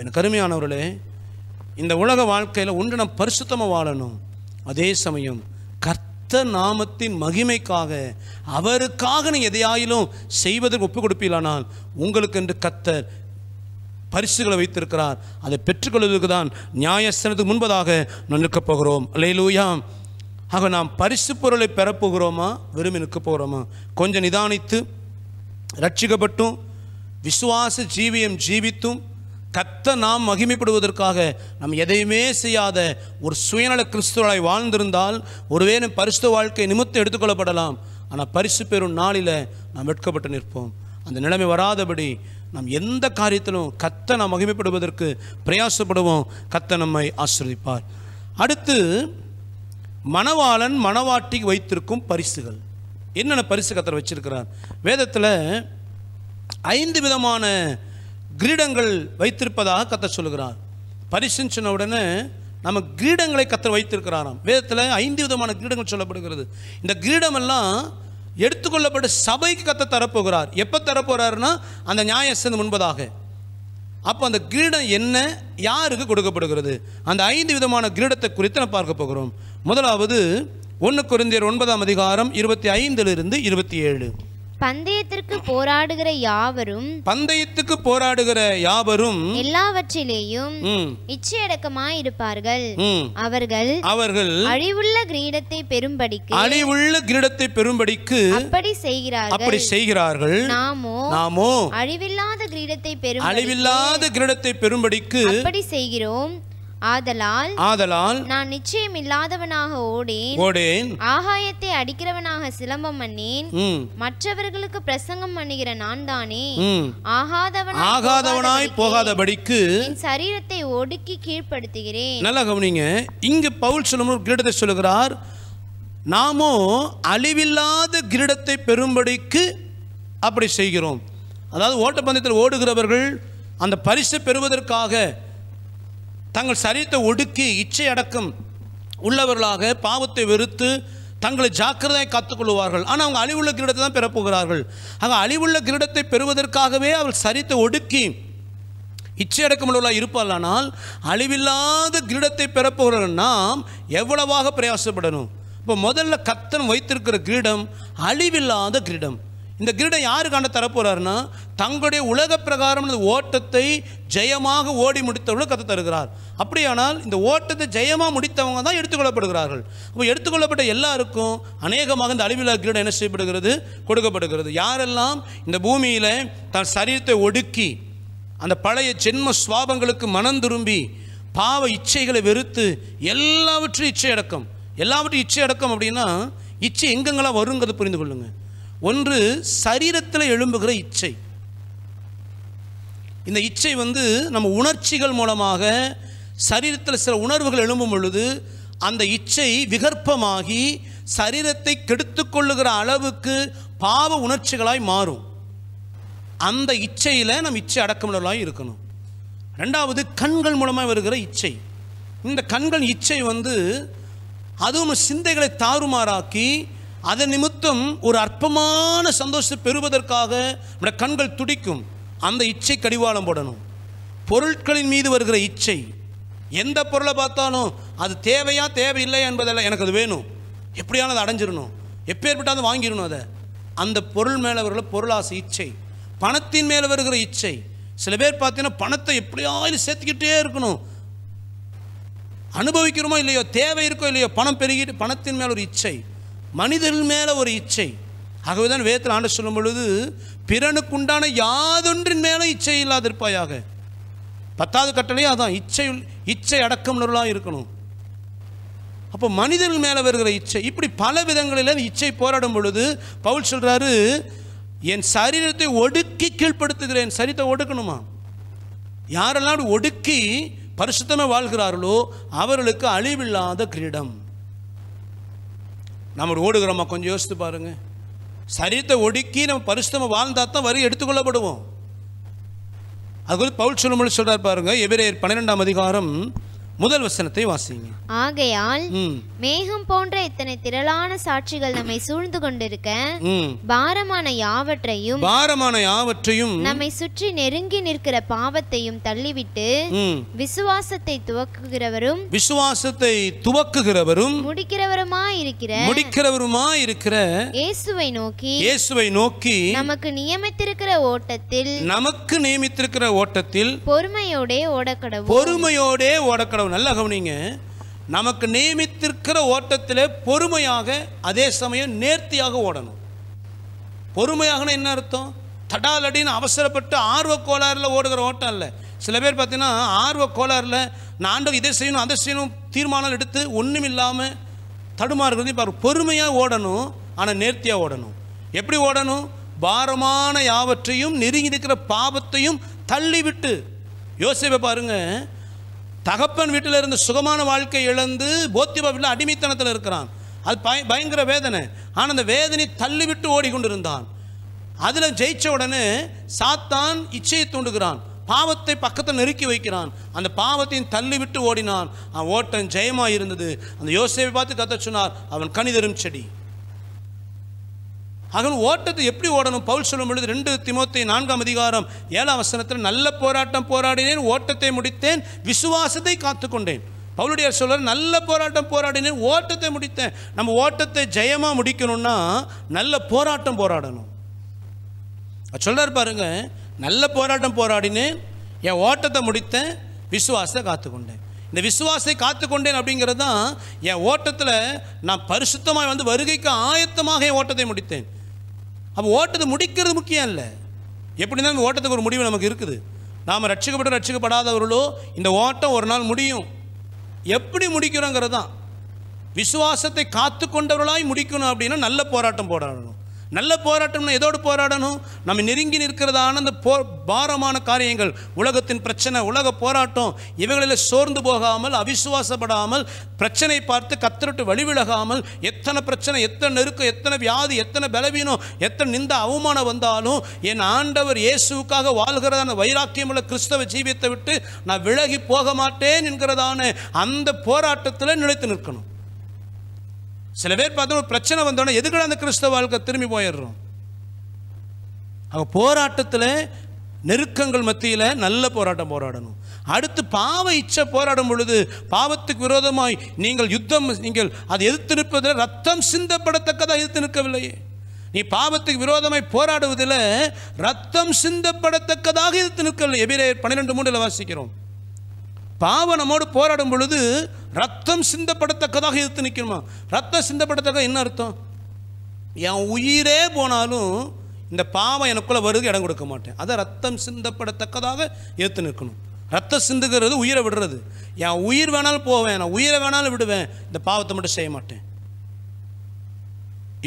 எனக்கு கருமையானவர்களே இந்த உலக வாழ்க்கையில் ஒன்று நான் பரிசுத்தமாக வாழணும் அதே சமயம் கர்த்த நாமத்தின் மகிமைக்காக அவருக்காக நீ எதையாயிலும் செய்வதற்கு ஒப்புக் கொடுப்பீலானால் உங்களுக்கு என்று கர்த்தர் பரிசுகளை வைத்திருக்கிறார் அதை பெற்றுக்கொள்வதற்கு தான் நியாயஸ்தனத்துக்கு முன்பதாக நான் நிற்கப் போகிறோம் லேலூயாம் ஆக நாம் பரிசு பொருளை பெறப்போகிறோமா விரும்பி நிற்க போகிறோமா கொஞ்சம் நிதானித்து ரட்சிக்கப்பட்டும் விசுவாச ஜீவியம் ஜீவித்தும் கத்த நாம் மகிமைப்படுவதற்காக நாம் எதையுமே செய்யாத ஒரு சுயநல கிறிஸ்துவனாய் வாழ்ந்திருந்தால் ஒருவேளை பரிசு வாழ்க்கை நிமித்தம் எடுத்துக்கொள்ளப்படலாம் ஆனால் பரிசு பெறும் நாளில் நாம் வெட்கப்பட்டு நிற்போம் அந்த நிலைமை வராதபடி நாம் எந்த காரியத்திலும் கத்த நாம் மகிமைப்படுவதற்கு பிரயாசப்படுவோம் கத்த நம்மை ஆசிரதிப்பார் அடுத்து மணவாளன் மணவாட்டி வைத்திருக்கும் பரிசுகள் என்னென்ன பரிசு கத்தரை வச்சிருக்கிறார் வேதத்தில் ஐந்து விதமான கிரீடங்கள் வைத்திருப்பதாக கத்த சொல்கிறார் பரிசுன்னு உடனே நம்ம கிரீடங்களை கத்தர் வைத்திருக்கிறாராம் வேதத்தில் ஐந்து விதமான கிரீடங்கள் சொல்லப்படுகிறது இந்த கிரீடமெல்லாம் எடுத்துக்கொள்ளப்பட்ட சபைக்கு கத்த தரப்போகிறார் எப்போ தரப்போகிறாருன்னா அந்த நியாயசந்து முன்பதாக அப்போ அந்த கிரீடம் என்ன யாருக்கு கொடுக்கப்படுகிறது அந்த ஐந்து விதமான கிரீடத்தை குறித்து நம்ம பார்க்க போகிறோம் முதலாவது ஒன்று குறைந்தர் ஒன்பதாம் அதிகாரம் இருபத்தி ஐந்திலிருந்து இருபத்தி ஏழு பந்தயத்திற்கு போராடுகிற யாவரும் பந்தயத்துக்கு போராடுகிற யாவரும் எல்லாவற்றிலேயும் இச்சையடக்கமாய் இருப்பார்கள் அவர்கள் அவர்கள் அழிவுள்ள கிரீடத்தை பெரும்படிக்கு அழிவுள்ள கிரீடத்தை பெரும்படிக்கு அப்படி செய்கிறார்கள் அப்படி செய்கிறார்கள் நாமோ நாமோ அழிவில்லாத கிரீடத்தை பெரும் அழிவில்லாத கிரீடத்தை பெரும்படிக்கு அப்படி செய்கிறோம் ஆதலால் ஆதலால் நான் நிச்சயம் இல்லாதவனாக ஓடேன் ஓடேன் ஆகாயத்தை அடிக்கிறவனாக சிலம்பம் பண்ணேன் மற்றவர்களுக்கு பிரசங்கம் பண்ணுகிற நான் தானே ஆகாதவன் ஆகாதவனாய் போகாதபடிக்கு சரீரத்தை ஒடுக்கி கீழ்ப்படுத்துகிறேன் நல்லா கவனிங்க இங்கு பவுல் சொல்லும் கிரீடத்தை சொல்லுகிறார் நாமோ அழிவில்லாத கிரீடத்தை பெறும்படிக்கு அப்படி செய்கிறோம் அதாவது ஓட்டப்பந்தயத்தில் ஓடுகிறவர்கள் அந்த பரிசை பெறுவதற்காக தங்கள் சரீரத்தை ஒடுக்கி இச்சை அடக்கம் உள்ளவர்களாக பாவத்தை வெறுத்து தங்களை ஜாக்கிரதையை காத்துக்கொள்வார்கள் ஆனால் அவங்க அழிவுள்ள கிரீடத்தை தான் பெறப்போகிறார்கள் ஆக அழிவுள்ள கிரீடத்தை பெறுவதற்காகவே அவர் சரித்து ஒடுக்கி இச்சையடக்கமுள்ளவர்களாக இருப்பாளானால் அழிவில்லாத கிரீடத்தை பெறப்போகிற நாம் எவ்வளவாக பிரயாசப்படணும் இப்போ முதல்ல கத்தன் வைத்திருக்கிற கிரீடம் அழிவில்லாத கிரீடம் இந்த கிரீடம் யாருக்காண்ட தரப்போறாருன்னா தங்களுடைய உலக பிரகாரம் ஓட்டத்தை ஜெயமாக ஓடி முடித்தவர்கள் கற்று தருகிறார் அப்படியானால் இந்த ஓட்டத்தை ஜெயமாக முடித்தவங்க தான் எடுத்துக்கொள்ளப்படுகிறார்கள் அப்போ எடுத்துக்கொள்ளப்பட்ட எல்லாருக்கும் அநேகமாக இந்த அழிவிலா கிரீடம் என்ன செய்யப்படுகிறது கொடுக்கப்படுகிறது யாரெல்லாம் இந்த பூமியில் தன் சரீரத்தை ஒடுக்கி அந்த பழைய ஜென்ம சுவாபங்களுக்கு மனம் திரும்பி பாவ இச்சைகளை வெறுத்து எல்லாவற்றையும் இச்சை அடக்கம் எல்லாவற்றையும் இச்சை அடக்கம் அப்படின்னா இச்சை எங்கெங்கெல்லாம் வருங்கிறத புரிந்து கொள்ளுங்கள் ஒன்று சரீரத்தில் எழும்புகிற இச்சை இந்த இச்சை வந்து நம்ம உணர்ச்சிகள் மூலமாக சரீரத்தில் சில உணர்வுகள் எழும்பும் பொழுது அந்த இச்சை விகற்பமாகி சரீரத்தை கெடுத்து கொள்ளுகிற அளவுக்கு பாவ உணர்ச்சிகளாய் மாறும் அந்த இச்சையில் நம்ம இச்சை அடக்கமிடலாய் இருக்கணும் ரெண்டாவது கண்கள் மூலமாக வருகிற இச்சை இந்த கண்கள் இச்சை வந்து அதுவும் சிந்தைகளை தாறுமாறாக்கி அதன் நிமித்தம் ஒரு அற்பமான சந்தோஷத்தை பெறுவதற்காக நம்முடைய கண்கள் துடிக்கும் அந்த இச்சை கடிவாளம் போடணும் பொருட்களின் மீது வருகிற இச்சை எந்த பொருளை பார்த்தாலும் அது தேவையா தேவையில்லை என்பதெல்லாம் எனக்கு அது வேணும் எப்படியான அதை அடைஞ்சிடணும் எப்பேற்பட்டாலும் வாங்கிடணும் அதை அந்த பொருள் மேலே வருகிற பொருளாசை இச்சை பணத்தின் மேலே வருகிற இச்சை சில பேர் பார்த்தீங்கன்னா பணத்தை எப்படியாவது சேர்த்துக்கிட்டே இருக்கணும் அனுபவிக்கிறோமோ இல்லையோ தேவை இருக்கோ இல்லையோ பணம் பெருகிட்டு பணத்தின் மேலே ஒரு இச்சை மனிதர்கள் மேலே ஒரு இச்சை ஆகவே தான் வேத்தில் ஆண்டு சொல்லும் பொழுது பிறனுக்கு உண்டான யாதொன்றின் மேலே இச்சை இல்லாதிருப்பாயாக பத்தாவது கட்டளையே அதான் இச்சை இச்சை அடக்கம் இருக்கணும் அப்போ மனிதர்கள் மேலே வருகிற இச்சை இப்படி பல விதங்களில் இச்சை போராடும் பொழுது பவுல் சொல்கிறாரு என் சரீரத்தை ஒடுக்கி கீழ்ப்படுத்துகிறேன் சரீரத்தை ஒடுக்கணுமா யாரெல்லாம் ஒடுக்கி பரிசுத்தமாக வாழ்கிறார்களோ அவர்களுக்கு அழிவில்லாத கிரீடம் நம்ம ஓடுகிறோமா கொஞ்சம் யோசித்து பாருங்கள் சரீரத்தை ஒடுக்கி நம்ம பரிசுத்தமாக வாழ்ந்தால் தான் வரி எடுத்துக்கொள்ளப்படுவோம் அது குறித்து பவுல் சொல்லும்போது சொல்கிறார் பாருங்கள் எபிரேயர் பன்னிரெண்டாம் அதிகாரம் முதல் வசனத்தை வாசிங்க ஆகையால் மேகம் போன்ற இத்தனை திரளான சாட்சிகள் நம்மை சூழ்ந்து கொண்டிருக்க பாரமான யாவற்றையும் பாரமான யாவற்றையும் நம்மை சுற்றி நெருங்கி நிற்கிற பாவத்தையும் தள்ளிவிட்டு விசுவாசத்தை துவக்குகிறவரும் விசுவாசத்தை துவக்குகிறவரும் முடிக்கிறவருமா இருக்கிற முடிக்கிறவருமா இருக்கிற இயேசுவை நோக்கி இயேசுவை நோக்கி நமக்கு நியமித்திருக்கிற ஓட்டத்தில் நமக்கு நியமித்திருக்கிற ஓட்டத்தில் பொறுமையோட ஓடக்கடவும் பொறுமையோட ஓடக்கடவும் நல்ல கவனிங்க நமக்கு நியமித்திருக்கிற ஓட்டத்தில் பொறுமையாக அதே சமயம் நேர்த்தியாக ஓடணும் பொறுமையாகனா என்ன அர்த்தம் தடாலடின்னு அவசரப்பட்டு ஆர்வ கோளாறில் ஓடுகிற ஓட்டம் இல்லை சில பேர் பார்த்தீங்கன்னா ஆர்வ கோளாறில் நான் இதை செய்யணும் அதை செய்யணும் தீர்மானம் எடுத்து ஒன்றும் இல்லாமல் தடுமாறுகிறது பாரு பொறுமையாக ஓடணும் ஆனால் நேர்த்தியாக ஓடணும் எப்படி ஓடணும் பாரமான யாவற்றையும் நெருங்கி இருக்கிற பாபத்தையும் தள்ளிவிட்டு யோசிப்பை பாருங்கள் தகப்பன் வீட்டில் இருந்து சுகமான வாழ்க்கை இழந்து போத்தி வீட்டில் அடிமைத்தனத்தில் இருக்கிறான் அது பய பயங்கர வேதனை ஆனால் அந்த வேதனை தள்ளிவிட்டு ஓடிக்கொண்டிருந்தான் அதில் ஜெயித்த உடனே சாத்தான் இச்சையை தூண்டுகிறான் பாவத்தை பக்கத்தில் நெருக்கி வைக்கிறான் அந்த பாவத்தையும் தள்ளிவிட்டு ஓடினான் அவன் ஓட்டம் ஜெயமாக இருந்தது அந்த யோசனை பார்த்து கத்த சொன்னார் அவன் கணிதரும் செடி ஆகவே ஓட்டத்தை எப்படி ஓடணும் பவுல் சொல்லும் பொழுது ரெண்டு திமுத்தி நான்காம் அதிகாரம் ஏழாம் வசனத்தில் நல்ல போராட்டம் போராடினேன் ஓட்டத்தை முடித்தேன் விசுவாசத்தை காத்துக்கொண்டேன் பவுலுடைய சொல்கிற நல்ல போராட்டம் போராடினேன் ஓட்டத்தை முடித்தேன் நம்ம ஓட்டத்தை ஜெயமாக முடிக்கணும்னா நல்ல போராட்டம் போராடணும் சொல்கிறார் பாருங்க நல்ல போராட்டம் போராடினேன் என் ஓட்டத்தை முடித்தேன் விசுவாசத்தை காத்துக்கொண்டேன் இந்த விசுவாசத்தை காத்துக்கொண்டேன் அப்படிங்கிறது தான் என் ஓட்டத்தில் நான் பரிசுத்தமாக வந்து வருகைக்கு ஆயத்தமாக என் ஓட்டத்தை முடித்தேன் அப்போ ஓட்டத்தை முடிக்கிறது முக்கியம் இல்லை எப்படி தான் ஓட்டத்துக்கு ஒரு முடிவு நமக்கு இருக்குது நாம் ரட்சிக்கப்பட்டு ரட்சிக்கப்படாதவர்களோ இந்த ஓட்டம் ஒரு நாள் முடியும் எப்படி முடிக்கிறோங்கிறது தான் விசுவாசத்தை காத்து கொண்டவர்களாய் முடிக்கணும் அப்படின்னா நல்ல போராட்டம் போராடணும் நல்ல போராட்டம்னா எதோடு போராடணும் நம்ம நெருங்கி நிற்கிறதான அந்த போ பாரமான காரியங்கள் உலகத்தின் பிரச்சனை உலக போராட்டம் இவைகளில் சோர்ந்து போகாமல் அவிசுவாசப்படாமல் பிரச்சனை பார்த்து வழி வழிவிலகாமல் எத்தனை பிரச்சனை எத்தனை நெருக்கம் எத்தனை வியாதி எத்தனை பலவீனம் எத்தனை நிந்த அவமானம் வந்தாலும் என் ஆண்டவர் இயேசுக்காக வாழ்கிறதான வைராக்கியமுள்ள கிறிஸ்தவ ஜீவியத்தை விட்டு நான் விலகி போக மாட்டேன் என்கிறதான அந்த போராட்டத்தில் நிலைத்து நிற்கணும் சில பேர் பார்த்தா ஒரு பிரச்சனை வந்தோடனே எதுக்கட அந்த கிறிஸ்தவ வாழ்க்கை திரும்பி போயிடுறோம் அவங்க போராட்டத்தில் நெருக்கங்கள் மத்தியில் நல்ல போராட்டம் போராடணும் அடுத்து பாவ இச்சை போராடும் பொழுது பாவத்துக்கு விரோதமாய் நீங்கள் யுத்தம் நீங்கள் அதை எதிர்த்து நிற்பதில் ரத்தம் சிந்தப்படத்தக்கதாக எதிர்த்து நிற்கவில்லையே நீ பாவத்துக்கு விரோதமாய் போராடுவதில் ரத்தம் சிந்தப்படத்தக்கதாக எதிர்த்து நிற்கவில்லை எபிரேயர் பன்னிரெண்டு மூன்றில் வாசிக்கிறோம் பாவம் நம்மோடு போராடும் பொழுது ரத்தம் சிந்தப்படத்தக்கதாக எதிர்த்து நிற்கணுமா ரத்தம் சிந்தப்படத்தக்க என்ன அர்த்தம் என் உயிரே போனாலும் இந்த பாவம் எனக்குள்ளே வருது இடம் கொடுக்க மாட்டேன் அதை ரத்தம் சிந்தப்படத்தக்கதாக ஏற்று நிற்கணும் ரத்தம் சிந்துகிறது உயிரை விடுறது என் உயிர் வேணாலும் போவேன் நான் உயிரை வேணாலும் விடுவேன் இந்த பாவத்தை மட்டும் செய்ய மாட்டேன்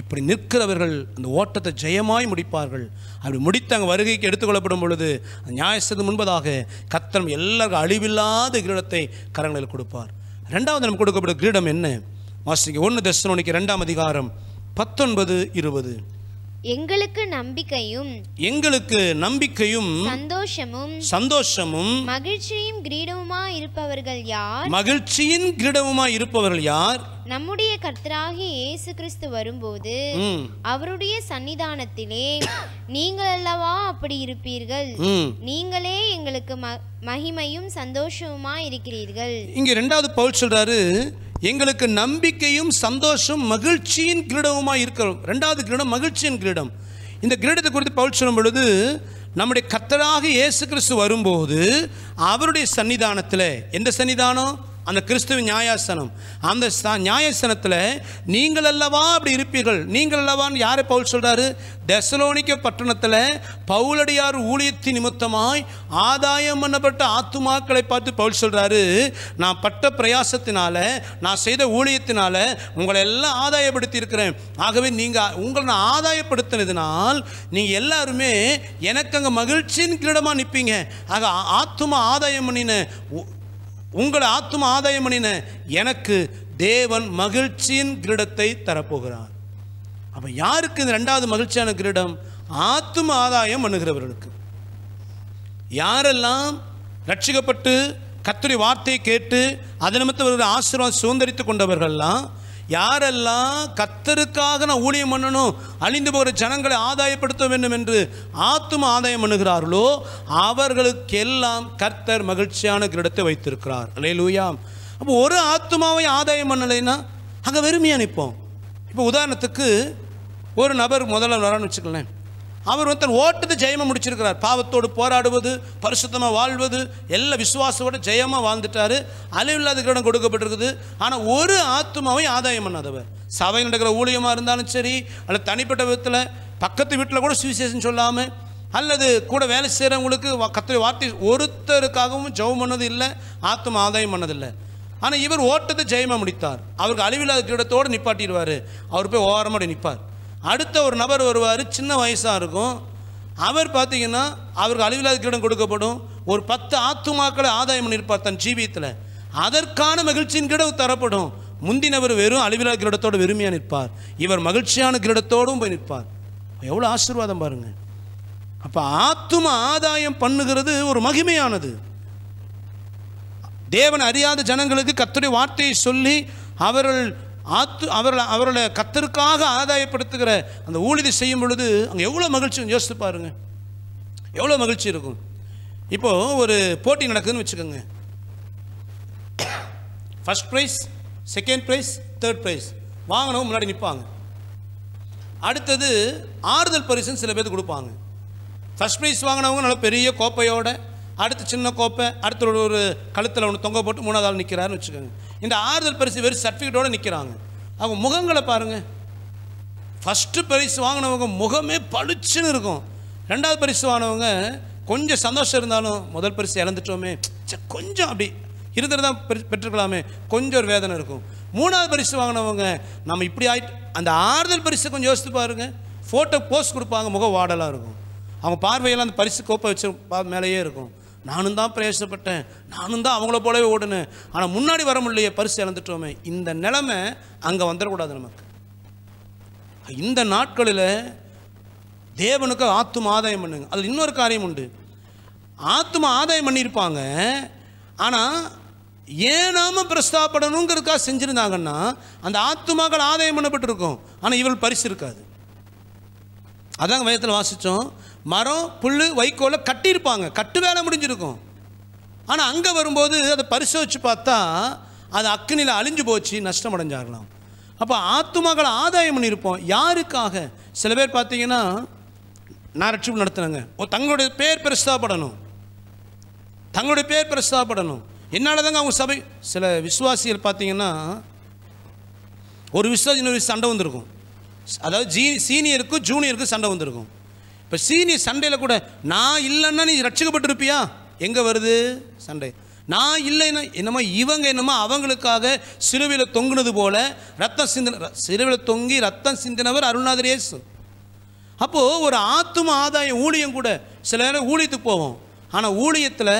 இப்படி நிற்கிறவர்கள் அந்த ஓட்டத்தை ஜெயமாய் முடிப்பார்கள் அப்படி முடித்து அங்கே வருகைக்கு எடுத்துக்கொள்ளப்படும் பொழுது நியாயசது முன்பதாக கத்தனம் எல்லாருக்கும் அழிவில்லாத கிரீடத்தை கரங்களில் கொடுப்பார் ரெண்டாவது நம்ம கொடுக்கப்படும் கிரீடம் என்ன மாஸ்டர் ஒன்று தசனோனிக்கு ரெண்டாம் அதிகாரம் பத்தொன்பது இருபது எங்களுக்கு நம்பிக்கையும் எங்களுக்கு நம்பிக்கையும் சந்தோஷமும் சந்தோஷமும் மகிழ்ச்சியும் கிரீடமுமா இருப்பவர்கள் யார் மகிழ்ச்சியின் கிரீடமுமா இருப்பவர்கள் யார் நம்முடைய கர்த்தராகிய இயேசு கிறிஸ்து வரும்போது அவருடைய சன்னிதானத்திலே நீங்கள் அல்லவா அப்படி இருப்பீர்கள் நீங்களே எங்களுக்கு மகிமையும் சந்தோஷமுமா இருக்கிறீர்கள் இங்க ரெண்டாவது பவுல் சொல்றாரு எங்களுக்கு நம்பிக்கையும் சந்தோஷம் மகிழ்ச்சியின் கிரீடமுமாக இருக்கிறோம் ரெண்டாவது கிரீடம் மகிழ்ச்சியின் கிரீடம் இந்த கிரீடத்தை குறித்து பவுல் சொல்லும் பொழுது நம்முடைய கத்தராக இயேசு கிறிஸ்து வரும்போது அவருடைய சன்னிதானத்தில் எந்த சன்னிதானம் அந்த கிறிஸ்துவ நியாயாசனம் அந்த நியாயசனத்தில் நீங்கள் அல்லவா அப்படி இருப்பீர்கள் நீங்கள் அல்லவான்னு யாரை பவுல் சொல்கிறாரு தெசலோனிக்க பட்டணத்தில் பவுலடியார் ஊழியத்தின் நிமித்தமாய் ஆதாயம் பண்ணப்பட்ட ஆத்துமாக்களை பார்த்து பவுல் சொல்கிறாரு நான் பட்ட பிரயாசத்தினால நான் செய்த ஊழியத்தினால உங்களை எல்லாம் ஆதாயப்படுத்தி இருக்கிறேன் ஆகவே நீங்கள் உங்களை நான் ஆதாயப்படுத்தினதுனால் நீங்கள் எல்லாருமே எனக்கு அங்கே மகிழ்ச்சின்னு கிரீடமாக நிற்பீங்க ஆக ஆத்துமா ஆதாயம் பண்ணின உங்களை ஆத்தும ஆதாயம் பண்ணின எனக்கு தேவன் மகிழ்ச்சியின் கிரீடத்தை தரப்போகிறார் அப்போ யாருக்கு இந்த ரெண்டாவது மகிழ்ச்சியான கிரீடம் ஆத்தும ஆதாயம் பண்ணுகிறவர்களுக்கு யாரெல்லாம் ரட்சிக்கப்பட்டு கத்துரை வார்த்தையை கேட்டு அது நிமித்தம் ஆசீர்வாதம் சுதந்திரித்து கொண்டவர்கள்லாம் யாரெல்லாம் கத்தருக்காக நான் ஊழியம் பண்ணணும் அழிந்து போகிற ஜனங்களை ஆதாயப்படுத்த வேண்டும் என்று ஆத்தும ஆதாயம் பண்ணுகிறார்களோ அவர்களுக்கெல்லாம் கர்த்தர் மகிழ்ச்சியான கிரிடத்தை வைத்திருக்கிறார் அலையலூயாம் அப்போ ஒரு ஆத்மாவை ஆதாயம் பண்ணலைன்னா அங்கே வெறுமையாக நிற்போம் இப்போ உதாரணத்துக்கு ஒரு நபர் முதல்ல வரான்னு வச்சுக்கலேன் அவர் ஒருத்தர் ஓட்டது ஜெயமாக முடிச்சிருக்கிறார் பாவத்தோடு போராடுவது பரிசுத்தமாக வாழ்வது எல்லா விசுவாசத்தோட ஜெயமாக வாழ்ந்துட்டார் அழிவில்லாத கிரடம் கொடுக்கப்பட்டிருக்குது ஆனால் ஒரு ஆத்மாவை ஆதாயம் பண்ணாதவர் சபை நடக்கிற ஊழியமாக இருந்தாலும் சரி அல்ல தனிப்பட்ட விதத்தில் பக்கத்து வீட்டில் கூட சுவிசேஷன் சொல்லாமல் அல்லது கூட வேலை செய்கிறவங்களுக்கு கத்திரி வார்த்தை ஒருத்தருக்காகவும் ஜெபம் பண்ணது இல்லை ஆத்மா ஆதாயம் பண்ணதில்லை ஆனால் இவர் ஓட்டத்தை ஜெயமாக முடித்தார் அவருக்கு அழிவில்லாத கிரீடத்தோடு நிப்பாட்டிடுவார் அவர் போய் ஓரமாக நிற்பார் அடுத்த ஒரு நபர் வருவார் சின்ன வயசாக இருக்கும் அவர் பார்த்தீங்கன்னா அவருக்கு அழிவில்லாத கிரீடம் கொடுக்கப்படும் ஒரு பத்து ஆத்துமாக்களை ஆதாயம் பண்ணியிருப்பார் தன் ஜீவியத்தில் அதற்கான மகிழ்ச்சியின் கிரடம் தரப்படும் முந்தினவர் வெறும் அழிவில்லாத கிரீடத்தோடு வெறுமையாக நிற்பார் இவர் மகிழ்ச்சியான கிரீடத்தோடும் போய் நிற்பார் எவ்வளோ ஆசீர்வாதம் பாருங்கள் அப்போ ஆத்தும ஆதாயம் பண்ணுகிறது ஒரு மகிமையானது தேவன் அறியாத ஜனங்களுக்கு கத்துடைய வார்த்தையை சொல்லி அவர்கள் ஆத்து அவர்களை அவர்களை கத்தருக்காக ஆதாயப்படுத்துகிற அந்த ஊழிதை செய்யும் பொழுது அங்கே எவ்வளோ மகிழ்ச்சி யோசித்து பாருங்கள் எவ்வளோ மகிழ்ச்சி இருக்கும் இப்போது ஒரு போட்டி நடக்குதுன்னு வச்சுக்கோங்க first prize second prize third prize வாங்கினவங்க முன்னாடி நிற்பாங்க அடுத்தது ஆறுதல் பரிசுன்னு சில பேர் கொடுப்பாங்க ஃபஸ்ட் ப்ரைஸ் வாங்கினவங்க நல்ல பெரிய கோப்பையோட அடுத்து சின்ன கோப்பை அடுத்த ஒரு கழுத்தில் ஒன்று தொங்க போட்டு மூணாவது ஆள் நிற்கிறாருன்னு வச்சுக்கோங்க இந்த ஆறுதல் பரிசு வெறும் சர்டிஃபிகேட்டோடு நிற்கிறாங்க அவங்க முகங்களை பாருங்கள் ஃபஸ்ட்டு பரிசு வாங்கினவங்க முகமே பளிச்சுன்னு இருக்கும் ரெண்டாவது பரிசு வாங்கினவங்க கொஞ்சம் சந்தோஷம் இருந்தாலும் முதல் பரிசு இழந்துட்டோமே கொஞ்சம் அப்படி இருந்துட்டு தான் பெற்றுக்கலாமே கொஞ்சம் ஒரு வேதனை இருக்கும் மூணாவது பரிசு வாங்கினவங்க நம்ம இப்படி ஆகிட்டு அந்த ஆறுதல் பரிசு கொஞ்சம் யோசித்து பாருங்கள் ஃபோட்டோ போஸ்ட் கொடுப்பாங்க முக வாடலாக இருக்கும் அவங்க பார்வையெல்லாம் அந்த பரிசு கோப்பை வச்சு மேலேயே இருக்கும் நானும் தான் பிரயோசனப்பட்டேன் நானும் தான் அவங்கள போலவே ஓடுனேன் ஆனால் முன்னாடி வர முடியலையே பரிசு இழந்துட்டோமே இந்த நிலமை அங்கே வந்துடக்கூடாது நமக்கு இந்த நாட்களில் தேவனுக்கு ஆத்தும ஆதாயம் பண்ணுங்க அதில் இன்னொரு காரியம் உண்டு ஆத்தும ஆதாயம் பண்ணியிருப்பாங்க ஆனால் ஏன் நாம் செஞ்சுருந்தாங்கன்னா அந்த ஆத்துமாக்கள் ஆதாயம் பண்ணப்பட்டிருக்கும் ஆனால் இவள் பரிசு இருக்காது அதாங்க வயத்தில் வாசித்தோம் மரம் புல் வைக்கோலை கட்டியிருப்பாங்க கட்டு வேலை முடிஞ்சிருக்கும் ஆனால் அங்கே வரும்போது அதை பரிசோதித்து பார்த்தா அது அக்னியில் அழிஞ்சு போச்சு நஷ்டமடைஞ்சாகலாம் அப்போ ஆத்துமாக்களை ஆதாயம் பண்ணியிருப்போம் யாருக்காக சில பேர் பார்த்தீங்கன்னா நான் ரட்சிப்பு நடத்துனாங்க தங்களுடைய பேர் பிரஸ்தாபடணும் தங்களுடைய பேர் பிரஸ்தாபடணும் என்னால் தாங்க அவங்க சபை சில விசுவாசிகள் பார்த்தீங்கன்னா ஒரு விசுவாசி இன்னொரு சண்டை வந்திருக்கும் அதாவது ஜீ சீனியருக்கும் ஜூனியருக்கும் சண்டை வந்திருக்கும் இப்போ சீனி சண்டையில் கூட நான் இல்லைன்னா நீ ரட்சிக்கப்பட்டிருப்பியா எங்கே வருது சண்டை நான் இல்லைன்னா என்னமோ இவங்க என்னமோ அவங்களுக்காக சிறுவையில் தொங்குனது போல ரத்தம் சிந்தின சிறுவில் தொங்கி ரத்தம் சிந்தினவர் அருள்நாதர் அப்போது ஒரு ஆத்தும ஆதாயம் ஊழியம் கூட சில நேரம் ஊழியத்துக்கு போவோம் ஆனால் ஊழியத்தில்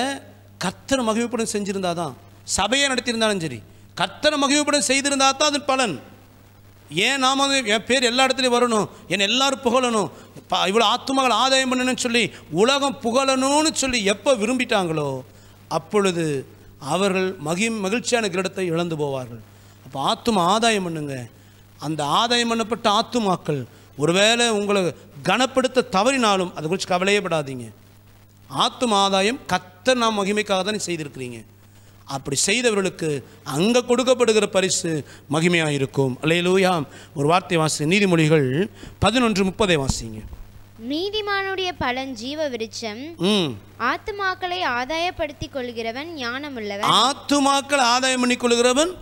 கர்த்தர் மகிழ்வுப்படம் செஞ்சுருந்தாதான் சபையை நடத்தியிருந்தாலும் சரி கர்த்தரை மகிழ்வுப்படம் செய்திருந்தா தான் அது பலன் ஏன் நாம என் பேர் எல்லா இடத்துலையும் வரணும் என் எல்லோரும் புகழணும் இவ்வளோ ஆத்மகள் ஆதாயம் பண்ணணும்னு சொல்லி உலகம் புகழணும்னு சொல்லி எப்போ விரும்பிட்டாங்களோ அப்பொழுது அவர்கள் மகி மகிழ்ச்சியான கிரடத்தை இழந்து போவார்கள் அப்போ ஆத்தும ஆதாயம் பண்ணுங்க அந்த ஆதாயம் பண்ணப்பட்ட ஆத்துமாக்கள் ஒருவேளை உங்களை கனப்படுத்த தவறினாலும் அதை குறித்து கவலையே படாதீங்க ஆத்தும ஆதாயம் கத்த நாம் மகிமைக்காக தானே செய்திருக்கிறீங்க அப்படி செய்தவர்களுக்கு அங்கே கொடுக்கப்படுகிற பரிசு மகிமையாக இருக்கும் அலையிலூயாம் ஒரு வார்த்தை வாசி நீதிமொழிகள் பதினொன்று முப்பதே வாசிங்க நீதிமானுடைய பலன் ஜீவ விருட்சம் ஆத்துமாக்களை ஆதாயப்படுத்திக் கொள்கிறவன் ஞானம் உள்ளவன் ஆத்துமாக்களை ஆதாயம் பண்ணி கொள்கிறவன்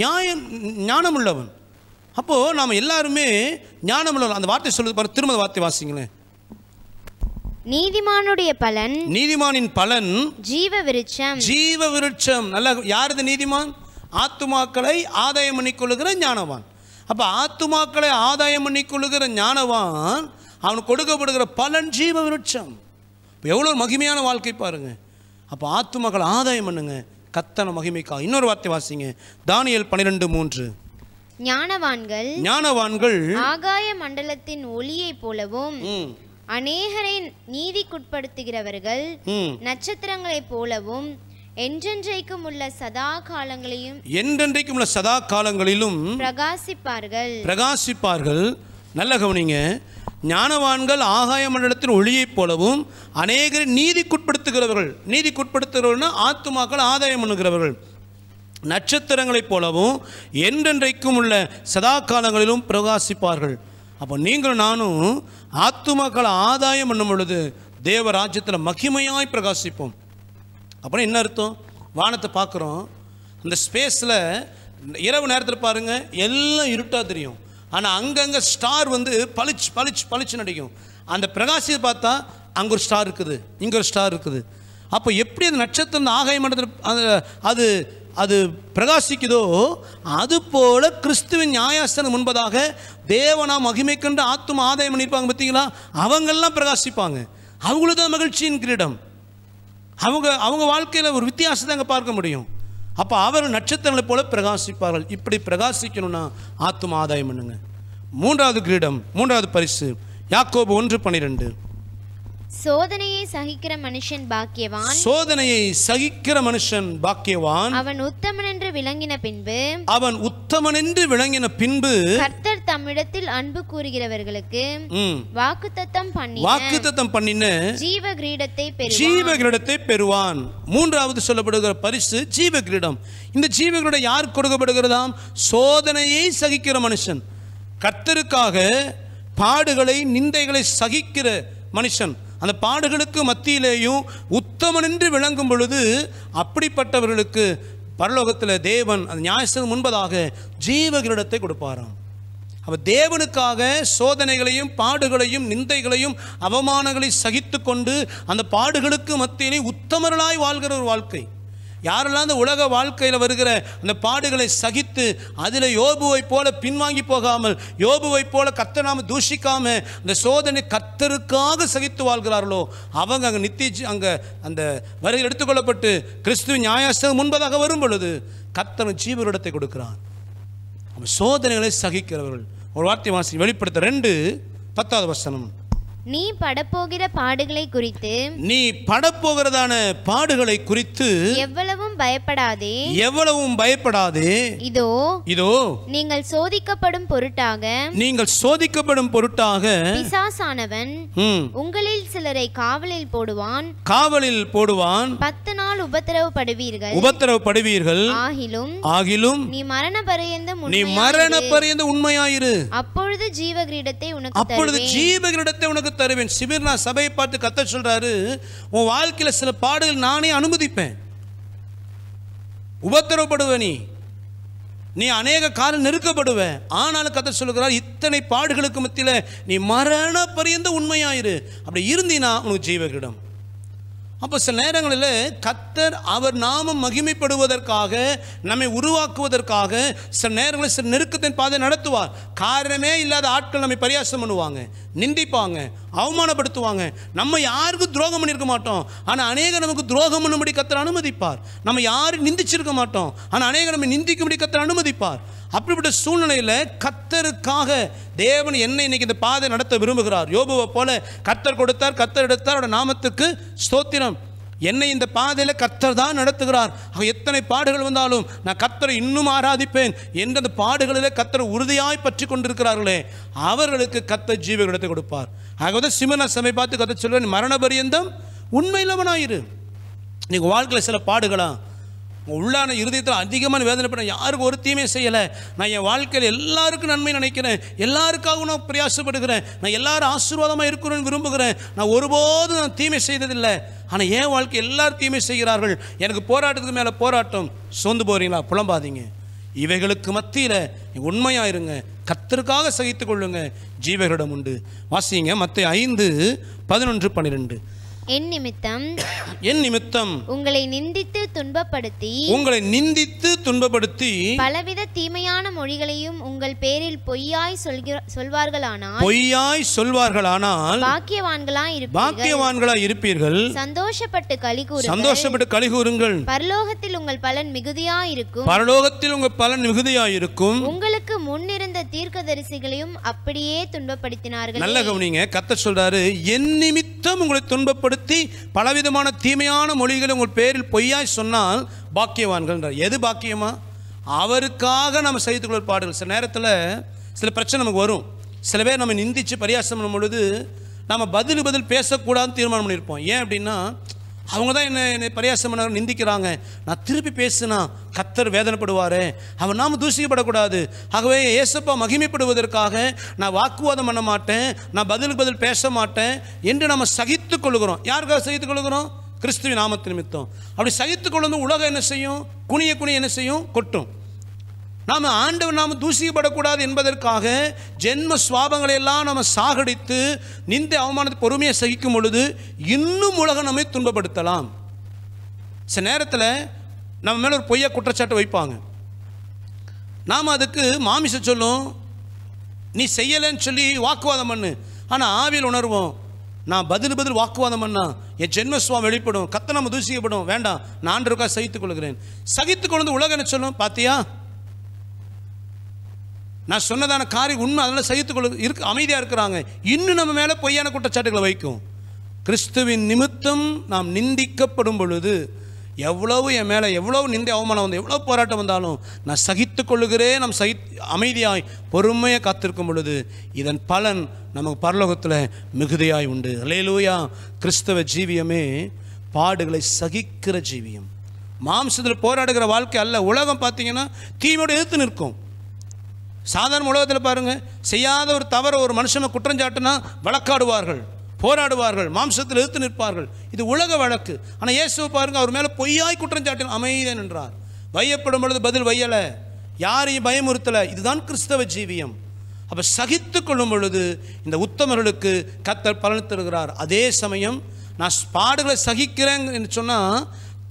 நியாயம் ஞானம் உள்ளவன் அப்போது நாம் எல்லாருமே ஞானம் உள்ளவன் அந்த வார்த்தை சொல்லுது பாரு திரும்ப வார்த்தை வாசிங்களேன் நீதிமானுடைய பலன் நீதிமானின் பலன் ஜீவ விருட்சம் ஜீவ விருட்சம் நல்ல யாரது நீதிமான் ஆத்துமாக்களை ஆதாயம் பண்ணி கொள்ளுகிற ஞானவான் அப்போ ஆத்துமாக்களை ஆதாயம் பண்ணி கொள்ளுகிற ஞானவான் அவனுக்கு கொடுக்கப்படுகிற பலன் ஜீவ விருட்சம் எவ்வளோ மகிமையான வாழ்க்கை பாருங்கள் அப்போ ஆத்துமாக்கள் ஆதாயம் பண்ணுங்க கத்தன மகிமைக்கா இன்னொரு வார்த்தை வாசிங்க தானியல் பனிரெண்டு மூன்று ஞானவான்கள் ஞானவான்கள் ஆகாய மண்டலத்தின் ஒளியை போலவும் அநேகரை நீதிக்குட்படுத்துகிறவர்கள் நட்சத்திரங்களைப் போலவும் என்றென்றைக்கும் உள்ள சதா காலங்களையும் என்றென்றைக்கும் உள்ள சதா காலங்களிலும் பிரகாசிப்பார்கள் பிரகாசிப்பார்கள் நல்ல கவனிங்க ஞானவான்கள் ஆகாய மண்டலத்தின் ஒளியைப் போலவும் அநேகரை நீதிக்குட்படுத்துகிறவர்கள் நீதிக்குட்படுத்துகிறவர்கள்னா ஆத்துமாக்கள் ஆதாயம் பண்ணுகிறவர்கள் நட்சத்திரங்களைப் போலவும் என்றென்றைக்கும் உள்ள சதா காலங்களிலும் பிரகாசிப்பார்கள் அப்போ நீங்களும் நானும் ஆத்துமாக்களை ஆதாயம் பண்ணும் பொழுது தேவ ராஜ்யத்தில் மகிமையாய் பிரகாசிப்போம் அப்புறம் என்ன அர்த்தம் வானத்தை பார்க்குறோம் அந்த ஸ்பேஸில் இரவு நேரத்தில் பாருங்கள் எல்லாம் இருட்டாக தெரியும் ஆனால் அங்கங்கே ஸ்டார் வந்து பளிச்சு பளிச்சு பளிச்சு நடிக்கும் அந்த பிரகாசியை பார்த்தா அங்கே ஒரு ஸ்டார் இருக்குது இங்கே ஒரு ஸ்டார் இருக்குது அப்போ எப்படி அந்த நட்சத்திரம் ஆகாய மண்டலத்தில் அது அது பிரகாசிக்குதோ அதுபோல கிறிஸ்துவின் நியாயாசனம் முன்பதாக தேவனா மகிமை கண்டு ஆத்தும் ஆதாயம் பண்ணியிருப்பாங்க பார்த்தீங்களா அவங்கெல்லாம் பிரகாசிப்பாங்க அவங்களும் தான் மகிழ்ச்சியின் கிரீடம் அவங்க அவங்க வாழ்க்கையில் ஒரு வித்தியாசத்தை அங்கே பார்க்க முடியும் அப்போ அவர் நட்சத்திரங்களை போல பிரகாசிப்பார்கள் இப்படி பிரகாசிக்கணும்னா ஆத்தும் ஆதாயம் பண்ணுங்க மூன்றாவது கிரீடம் மூன்றாவது பரிசு யாக்கோபு ஒன்று பன்னிரெண்டு சோதனையை சகிக்கிற மனுஷன் பாக்கியவான் சோதனையை சகிக்கிற மனுஷன் பாக்கியவான் அவன் உத்தமன் என்று விளங்கின பின்பு அவன் உத்தமன் என்று விளங்கின பின்பு கர்த்தர் தம்மிடத்தில் அன்பு கூறுகிறவர்களுக்கு வாக்குத்தத்தம் பண்ணி வாக்குத்தத்தம் பண்ணின ஜீவ கிரீடத்தை ஜீவ கிரீடத்தை பெறுவான் மூன்றாவது சொல்லப்படுகிற பரிசு ஜீவ கிரீடம் இந்த ஜீவ கிரீடம் யார் கொடுக்கப்படுகிறதாம் சோதனையை சகிக்கிற மனுஷன் கர்த்தருக்காக பாடுகளை நிந்தைகளை சகிக்கிற மனுஷன் அந்த பாடுகளுக்கு மத்தியிலேயும் உத்தமனின்றி விளங்கும் பொழுது அப்படிப்பட்டவர்களுக்கு பரலோகத்தில் தேவன் அந்த ஞாயிற்று முன்பதாக ஜீவ கிரீடத்தை கொடுப்பாராம் அவ தேவனுக்காக சோதனைகளையும் பாடுகளையும் நிந்தைகளையும் அவமானங்களை சகித்து கொண்டு அந்த பாடுகளுக்கு மத்தியிலே உத்தமர்களாய் வாழ்கிற ஒரு வாழ்க்கை யாரெல்லாம் அந்த உலக வாழ்க்கையில் வருகிற அந்த பாடுகளை சகித்து அதில் யோபுவை போல பின்வாங்கி போகாமல் யோபுவை போல கத்த நாம் தூஷிக்காமல் அந்த சோதனை கத்தருக்காக சகித்து வாழ்கிறார்களோ அவங்க அங்கே நித்தி அங்கே அந்த வரிகள் எடுத்துக்கொள்ளப்பட்டு கிறிஸ்துவ நியாயாசம் முன்பதாக வரும் பொழுது கத்தனும் ஜீவரிடத்தை கொடுக்கிறான் சோதனைகளை சகிக்கிறவர்கள் ஒரு வார்த்தை வாசி வெளிப்படுத்த ரெண்டு பத்தாவது வசனம் நீ படப்போகிற பாடுகளை குறித்து நீ படப்போகிறதான பாடுகளை குறித்து எவ்வளவும் பயப்படாதே எவ்வளவும் பயப்படாதே இதோ இதோ நீங்கள் சோதிக்கப்படும் பொருட்டாக நீங்கள் சோதிக்கப்படும் பொருட்டாக பிசாசானவன் உங்களில் சிலரை காவலில் போடுவான் காவலில் போடுவான் பத்து நாள் உபத்திரவுப்படுவீர்கள் உபத்திரவுப்படுவீர்கள் ஆகிலும் ஆகிலும் நீ மரண பரியந்தம் நீ மரண பரியந்த உண்மையாயிரு அப்பொழுது ஜீவகிரீடத்தை உனக்கு அப்பொழுது ஜீவகிரீடத்தை உனக்கு தருவேன் சிபிர் நான் சபையை பார்த்து கத்த சொல்கிறாரு உன் வாழ்க்கையில் சில பாடுகள் நானே அனுமதிப்பேன் உபத்திரப்படுவ நீ நீ அநேக காலம் நெருக்கப்படுவ ஆனாலும் கத்த சொல்லுகிறார் இத்தனை பாடுகளுக்கு மத்தியில் நீ மரண பரியந்த உண்மையாயிரு அப்படி இருந்தினா உனக்கு ஜீவகிடம் அப்போ சில நேரங்களில் கத்தர் அவர் நாமம் மகிமைப்படுவதற்காக நம்மை உருவாக்குவதற்காக சில நேரங்களில் சில நெருக்கத்தின் பாதை நடத்துவார் காரணமே இல்லாத ஆட்கள் நம்மை பரியாசம் பண்ணுவாங்க நிந்திப்பாங்க அவமானப்படுத்துவாங்க நம்ம யாருக்கும் துரோகம் பண்ணியிருக்க மாட்டோம் ஆனால் அநேக நமக்கு துரோகம் பண்ணும்படி கத்தர் அனுமதிப்பார் நம்ம யாரும் நிந்திச்சிருக்க மாட்டோம் ஆனால் அநேக நம்ம நிந்திக்கும்படி கத்தர் அனுமதிப்பார் அப்படிப்பட்ட சூழ்நிலையில் கத்தருக்காக தேவன் என்னை இன்னைக்கு இந்த பாதை நடத்த விரும்புகிறார் யோபுவை போல கத்தர் கொடுத்தார் கத்தர் எடுத்தார் அவட நாமத்துக்கு ஸ்தோத்திரம் என்னை இந்த பாதையில் கத்தர் தான் நடத்துகிறார் எத்தனை பாடுகள் வந்தாலும் நான் கத்தரை இன்னும் ஆராதிப்பேன் என்ற அந்த பாடுகளில் கத்தரை உறுதியாய் பற்றி கொண்டிருக்கிறார்களே அவர்களுக்கு கத்த ஜீவகள் கொடுப்பார் ஆகவே சிம்மன சமை பார்த்து கத்த சொல்வேன் மரண பரியந்தம் அவனாயிரு நீங்கள் வாழ்க்கையில் சில பாடுகளாக உள்ளான இருதயத்தில் அதிகமான வேதனைப்பட யாருக்கும் ஒரு தீமை செய்யலை நான் என் வாழ்க்கையில் எல்லாருக்கும் நன்மை நினைக்கிறேன் எல்லாருக்காகவும் நான் பிரயாசப்படுகிறேன் நான் எல்லாரும் ஆசீர்வாதமாக இருக்கணும்னு விரும்புகிறேன் நான் ஒருபோதும் நான் தீமை செய்ததில்லை ஆனால் என் வாழ்க்கை எல்லாரும் தீமை செய்கிறார்கள் எனக்கு போராட்டத்துக்கு மேலே போராட்டம் சோர்ந்து போகிறீங்களா புலம்பாதீங்க இவைகளுக்கு மத்தியில் உண்மையாக இருங்க கத்தருக்காக சகித்து கொள்ளுங்க ஜீவர்களிடம் உண்டு வாசிங்க மற்ற ஐந்து பதினொன்று பன்னிரெண்டு என் நிமித்தம் என் நிமித்தம் உங்களை நிந்தித்து துன்பப்படுத்தி உங்களை நிந்தித்து துன்பப்படுத்தி பலவித தீமையான மொழிகளையும் உங்கள் பேரில் பொய்யாய் சொல்வார்களானால் பொய்யாய் சொல்வார்களானால் பாக்கியவான்களாய் இருப்பீர்கள் பாக்கியவான்களாய் இருப்பீர்கள் சந்தோஷப்பட்டு களி கூறுங்கள் சந்தோஷப்பட்டு களி கூறுங்கள் பரலோகத்தில் உங்கள் பலன் மிகுதியாய் இருக்கும் பரலோகத்தில் உங்கள் பலன் மிகுதியாய் இருக்கும் உங்களுக்கு முன்னிருந்த இருந்த தீர்க்கதரிசிகளையும் அப்படியே துன்பப்படுத்தினார்கள் நல்ல கவனிங்க கத்த சொல்றாரு என் நிமித்தம் உங்களை துன்பப்படு பயன்படுத்தி பலவிதமான தீமையான மொழிகளை உங்கள் பேரில் பொய்யாய் சொன்னால் பாக்கியவான்கள் எது பாக்கியமா அவருக்காக நம்ம செய்து கொள்ள பாடுகள் சில நேரத்தில் சில பிரச்சனை நமக்கு வரும் சில பேர் நம்ம நிந்திச்சு பரியாசம் பண்ணும் பொழுது நம்ம பதில் பதில் பேசக்கூடாதுன்னு தீர்மானம் பண்ணியிருப்போம் ஏன் அப்படின்னா அவங்க தான் என்னை என்னை பரியாசம் பண்ண நிந்திக்கிறாங்க நான் திருப்பி பேசினா கத்தர் வேதனைப்படுவார் அவன் நாம் தூசிக்கப்படக்கூடாது ஆகவே ஏசப்பா மகிமைப்படுவதற்காக நான் வாக்குவாதம் பண்ண மாட்டேன் நான் பதிலுக்கு பதில் பேச மாட்டேன் என்று நம்ம சகித்து கொள்கிறோம் யாருக்காக சகித்து கொள்கிறோம் கிறிஸ்துவ நாமத்து நிமித்தம் அப்படி சகித்து கொள்ளும் உலகம் என்ன செய்யும் குனிய குனிய என்ன செய்யும் கொட்டும் நாம் ஆண்டவர் நாம் தூசிக்கப்படக்கூடாது என்பதற்காக ஜென்ம சுவாபங்களை எல்லாம் நம்ம சாகடித்து நிந்தை அவமானத்தை பொறுமையை சகிக்கும் பொழுது இன்னும் உலகம் நம்மை துன்பப்படுத்தலாம் சில நேரத்தில் நம்ம மேலே ஒரு பொய்ய குற்றச்சாட்டு வைப்பாங்க நாம் அதுக்கு மாமிச சொல்லும் நீ செய்யலைன்னு சொல்லி வாக்குவாதம் பண்ணு ஆனால் ஆவியில் உணர்வோம் நான் பதில் பதில் வாக்குவாதம் பண்ணா என் ஜென்மஸ்வாம் வெளிப்படும் கத்தை நம்ம தூசிக்கப்படும் வேண்டாம் நான் இருக்கா சகித்துக் கொள்கிறேன் சகித்துக் கொண்டு உலகம் என்ன சொல்லும் பார்த்தியா நான் சொன்னதான காரியம் உண்மை அதெல்லாம் சகித்துக்கொள்ள இருக்கு அமைதியாக இருக்கிறாங்க இன்னும் நம்ம மேலே பொய்யான குற்றச்சாட்டுகளை வைக்கும் கிறிஸ்துவின் நிமித்தம் நாம் நிந்திக்கப்படும் பொழுது எவ்வளவு என் மேலே எவ்வளவு நிந்தை அவமானம் வந்து எவ்வளோ போராட்டம் வந்தாலும் நான் சகித்து கொள்ளுகிறேன் நம் சகி அமைதியாய் பொறுமையாக காத்திருக்கும் பொழுது இதன் பலன் நமக்கு பரலோகத்தில் மிகுதியாய் உண்டு லேலூயா கிறிஸ்தவ ஜீவியமே பாடுகளை சகிக்கிற ஜீவியம் மாம்சத்தில் போராடுகிற வாழ்க்கை அல்ல உலகம் பார்த்தீங்கன்னா தீமையோடு எதிர்த்து நிற்கும் சாதாரண உலகத்தில் பாருங்கள் செய்யாத ஒரு தவறு ஒரு மனுஷனை குற்றஞ்சாட்டுனா வழக்காடுவார்கள் போராடுவார்கள் மாம்சத்தில் எதிர்த்து நிற்பார்கள் இது உலக வழக்கு ஆனால் இயேசு பாருங்கள் அவர் மேலே பொய்யாய் குற்றஞ்சாட்டின் அமைதியன் என்றார் வையப்படும் பொழுது பதில் வையலை யாரையும் பயமுறுத்தலை இதுதான் கிறிஸ்தவ ஜீவியம் அப்போ சகித்து கொள்ளும் பொழுது இந்த உத்தமர்களுக்கு கத்தர் பலன் தருகிறார் அதே சமயம் நான் பாடுகளை சகிக்கிறேங்க சொன்னால்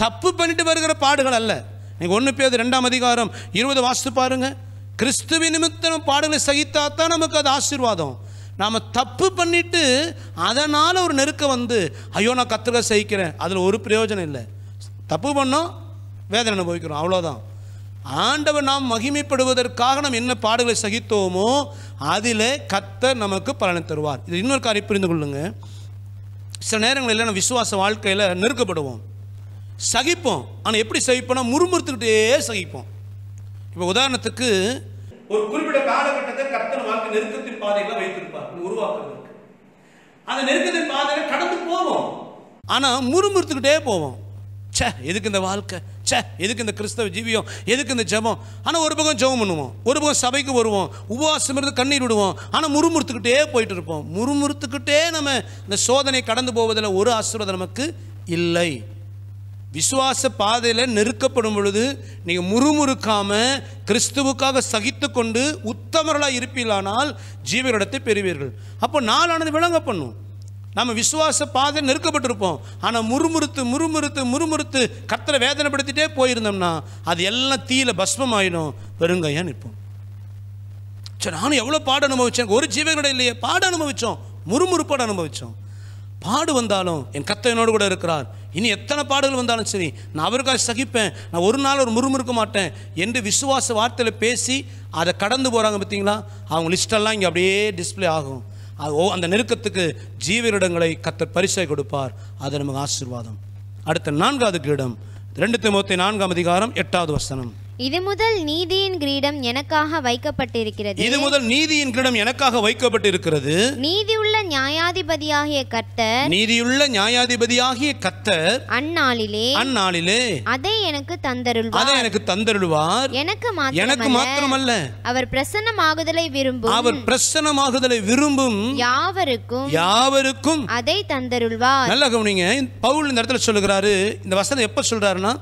தப்பு பண்ணிட்டு வருகிற பாடுகள் அல்ல நீங்கள் ஒன்று பேர் ரெண்டாம் அதிகாரம் இருபது வாசித்து பாருங்கள் கிறிஸ்துவ நிமித்தம் பாடுகளை சகித்தா தான் நமக்கு அது ஆசீர்வாதம் நாம் தப்பு பண்ணிவிட்டு அதனால் ஒரு நெருக்கம் வந்து ஐயோ நான் கத்துக்க சகிக்கிறேன் அதில் ஒரு பிரயோஜனம் இல்லை தப்பு பண்ணோம் வேதனை அனுபவிக்கிறோம் அவ்வளோதான் ஆண்டவர் நாம் மகிமைப்படுவதற்காக நாம் என்ன பாடுகளை சகித்தோமோ அதில் கத்த நமக்கு பலனை தருவார் இது இன்னொரு காரியம் புரிந்து கொள்ளுங்க சில நேரங்களில் நம்ம விசுவாச வாழ்க்கையில் நெருக்கப்படுவோம் சகிப்போம் ஆனால் எப்படி சகிப்போம்னா முறுமுறுத்துக்கிட்டே சகிப்போம் இப்போ உதாரணத்துக்கு ஒரு குறிப்பிட்ட காலகட்டத்தை கர்த்தன் வாக்கு நெருக்கத்தின் பாதையில வைத்திருப்பார் உருவாக்குறதுக்கு அந்த நெருக்கத்தின் பாதையில கடந்து போவோம் ஆனால் முறுமுறுத்துக்கிட்டே போவோம் சே எதுக்கு இந்த வாழ்க்கை சே எதுக்கு இந்த கிறிஸ்தவ ஜீவியம் எதுக்கு இந்த ஜபம் ஆனால் ஒரு பக்கம் ஜபம் பண்ணுவோம் ஒரு பக்கம் சபைக்கு வருவோம் உபவாசம் இருந்து கண்ணீர் விடுவோம் ஆனால் முறுமுறுத்துக்கிட்டே போயிட்டு இருப்போம் முறுமுறுத்துக்கிட்டே நம்ம இந்த சோதனை கடந்து போவதில் ஒரு ஆசீர்வாதம் நமக்கு இல்லை விசுவாச பாதையில் நெருக்கப்படும் பொழுது நீங்கள் முறுமுறுக்காமல் கிறிஸ்துவுக்காக சகித்து கொண்டு உத்தமர்களாக இருப்பீர்களானால் ஜீவரிடத்தை பெறுவீர்கள் அப்போ நாளானது விளங்க பண்ணும் நம்ம விசுவாச பாதை நெருக்கப்பட்டிருப்போம் ஆனால் முறுமுறுத்து முறுமுறுத்து முறுமுறுத்து கத்தரை வேதனைப்படுத்திட்டே போயிருந்தோம்னா அது எல்லாம் தீயில பஸ்மம் ஆகிடும் நிற்போம் சரி நானும் எவ்வளோ பாட அனுபவிச்சேன் ஒரு ஜீவகடை இல்லையே பாட அனுபவித்தோம் முறுமுறுப்பாடு அனுபவித்தோம் பாடு வந்தாலும் என் கத்த என்னோடு கூட இருக்கிறார் இனி எத்தனை பாடுகள் வந்தாலும் சரி நான் அவருக்காக சகிப்பேன் நான் ஒரு நாள் ஒரு முறுமுறுக்க மாட்டேன் என்று விசுவாச வார்த்தையில் பேசி அதை கடந்து போகிறாங்க பார்த்தீங்களா அவங்க லிஸ்டெல்லாம் இங்கே அப்படியே டிஸ்பிளே ஆகும் அந்த நெருக்கத்துக்கு ஜீவரிடங்களை கத்தர் பரிசை கொடுப்பார் அது நமக்கு ஆசீர்வாதம் அடுத்த நான்காவது கிரீடம் ரெண்டு தொண்ணூற்றி நான்காம் அதிகாரம் எட்டாவது வசனம் இது முதல் நீதியின் கிரீடம் எனக்காக வைக்கப்பட்டிருக்கிறது இது முதல் நீதியின் கிரீடம் எனக்காக வைக்கப்பட்டிருக்கிறது நீதியுள்ள நியாயாதிபதியாகிய கர்த்தர் நீதியுள்ள நியாயாதிபதியாகிய கர்த்தர் அந்நாளிலே அந்நாளிலே அதை எனக்கு தந்தருள்வார் அதை எனக்கு தந்தருள்வார் எனக்கு எனக்கு மாத்திரமல்ல அவர் பிரசன்னமாகுதலை விரும்பும் அவர் பிரசன்னமாகுதலை விரும்பும் யாவருக்கும் யாவருக்கும் அதை தந்தருள்வார் நல்ல கவனிங்க பவுல் இந்த இடத்துல சொல்லுகிறாரு இந்த வசனம் எப்ப சொல்றாருன்னா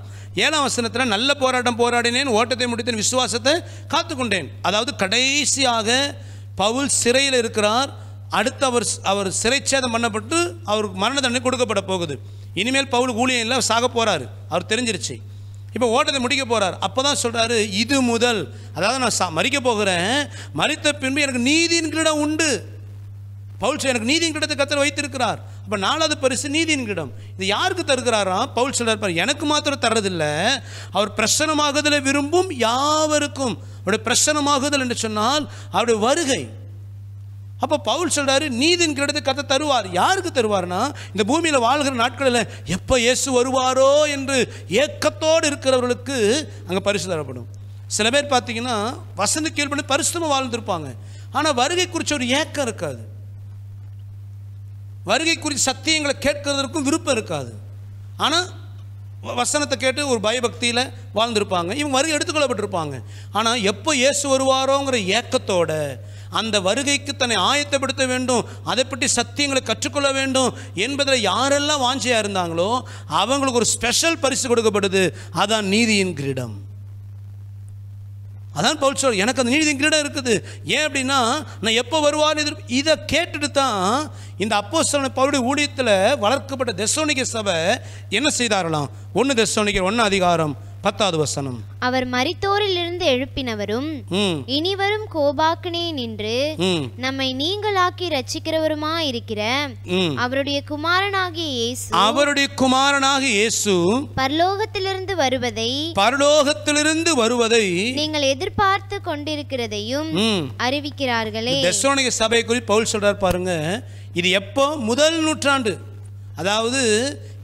ஏழாம் வசனத்தில் நல்ல போராட்டம் போராடினேன் ஓட்டத்தை முடித்தேன் விசுவாசத்தை காத்துக்கொண்டேன் அதாவது கடைசியாக பவுல் சிறையில் இருக்கிறார் அடுத்து அவர் அவர் சிறைச்சேதம் பண்ணப்பட்டு அவருக்கு மரண தண்டனை கொடுக்கப்பட போகுது இனிமேல் பவுல் ஊழியம் இல்லை சாக போகிறாரு அவர் தெரிஞ்சிருச்சு இப்போ ஓட்டத்தை முடிக்க போகிறார் அப்போ தான் சொல்கிறாரு இது முதல் அதாவது நான் சா மறிக்க போகிறேன் மறித்த பின்பு எனக்கு நீதியின் கிரீடம் உண்டு பவுல் எனக்கு நீதியின் கிரீடத்தை கத்தர் வைத்திருக்கிறார் அப்போ நாலாவது பரிசு நீதியின்கிடம் இது யாருக்கு தருகிறாரா பவுல் சொல்கிறார் எனக்கு மாத்திரம் தர்றதில்லை அவர் பிரசனமாகுதலை விரும்பும் யாவருக்கும் அவருடைய பிரசனமாகுதல் என்று சொன்னால் அவருடைய வருகை அப்போ பவுல் சொல்கிறாரு நீதின் கிடத்து கதை தருவார் யாருக்கு தருவார்னா இந்த பூமியில் வாழ்கிற நாட்களில் எப்போ இயேசு வருவாரோ என்று ஏக்கத்தோடு இருக்கிறவர்களுக்கு அங்கே பரிசு தரப்படும் சில பேர் பார்த்தீங்கன்னா வசந்த கேள்வி பரிசுமாக வாழ்ந்துருப்பாங்க ஆனால் வருகை குறித்த ஒரு ஏக்கம் இருக்காது வருகைக்குரிய சத்தியங்களை கேட்கறதற்கும் விருப்பம் இருக்காது ஆனால் வசனத்தை கேட்டு ஒரு பயபக்தியில் வாழ்ந்திருப்பாங்க இவங்க வருகை எடுத்துக்கொள்ளப்பட்டிருப்பாங்க ஆனால் எப்போ இயேசு வருவாரோங்கிற ஏக்கத்தோட அந்த வருகைக்கு தன்னை ஆயத்தப்படுத்த வேண்டும் அதை பற்றி சத்தியங்களை கற்றுக்கொள்ள வேண்டும் என்பதில் யாரெல்லாம் வாஞ்சியாக இருந்தாங்களோ அவங்களுக்கு ஒரு ஸ்பெஷல் பரிசு கொடுக்கப்படுது அதான் நீதியின் கிரீடம் அதான் பவுல் சொல் எனக்கு அந்த நீதி கிரீடம் இருக்குது ஏன் அப்படின்னா நான் எப்போ வருவான்னு எதிர்ப்பு இதை கேட்டுட்டு தான் இந்த அப்போ பவுடைய ஊழியத்தில் வளர்க்கப்பட்ட தெசோனிக சபை என்ன செய்தாரலாம் ஒன்று தெசோனிகர் ஒன்று அதிகாரம் பத்தாவது வசனம் அவர் இருந்து எழுப்பினவரும் இனிவரும் கோபாக்கினே நின்று நம்மை நீங்களாக்கி ரச்சிக்கிறவருமா இருக்கிற அவருடைய குமாரனாகிய இயேசு அவருடைய குமாரனாகிய இயேசு பரலோகத்திலிருந்து வருவதை பரலோகத்திலிருந்து வருவதை நீங்கள் எதிர்பார்த்து கொண்டிருக்கிறதையும் அறிவிக்கிறார்களே சபை சபைக்கு பவுல் சொல்றார் பாருங்க இது எப்போ முதல் நூற்றாண்டு அதாவது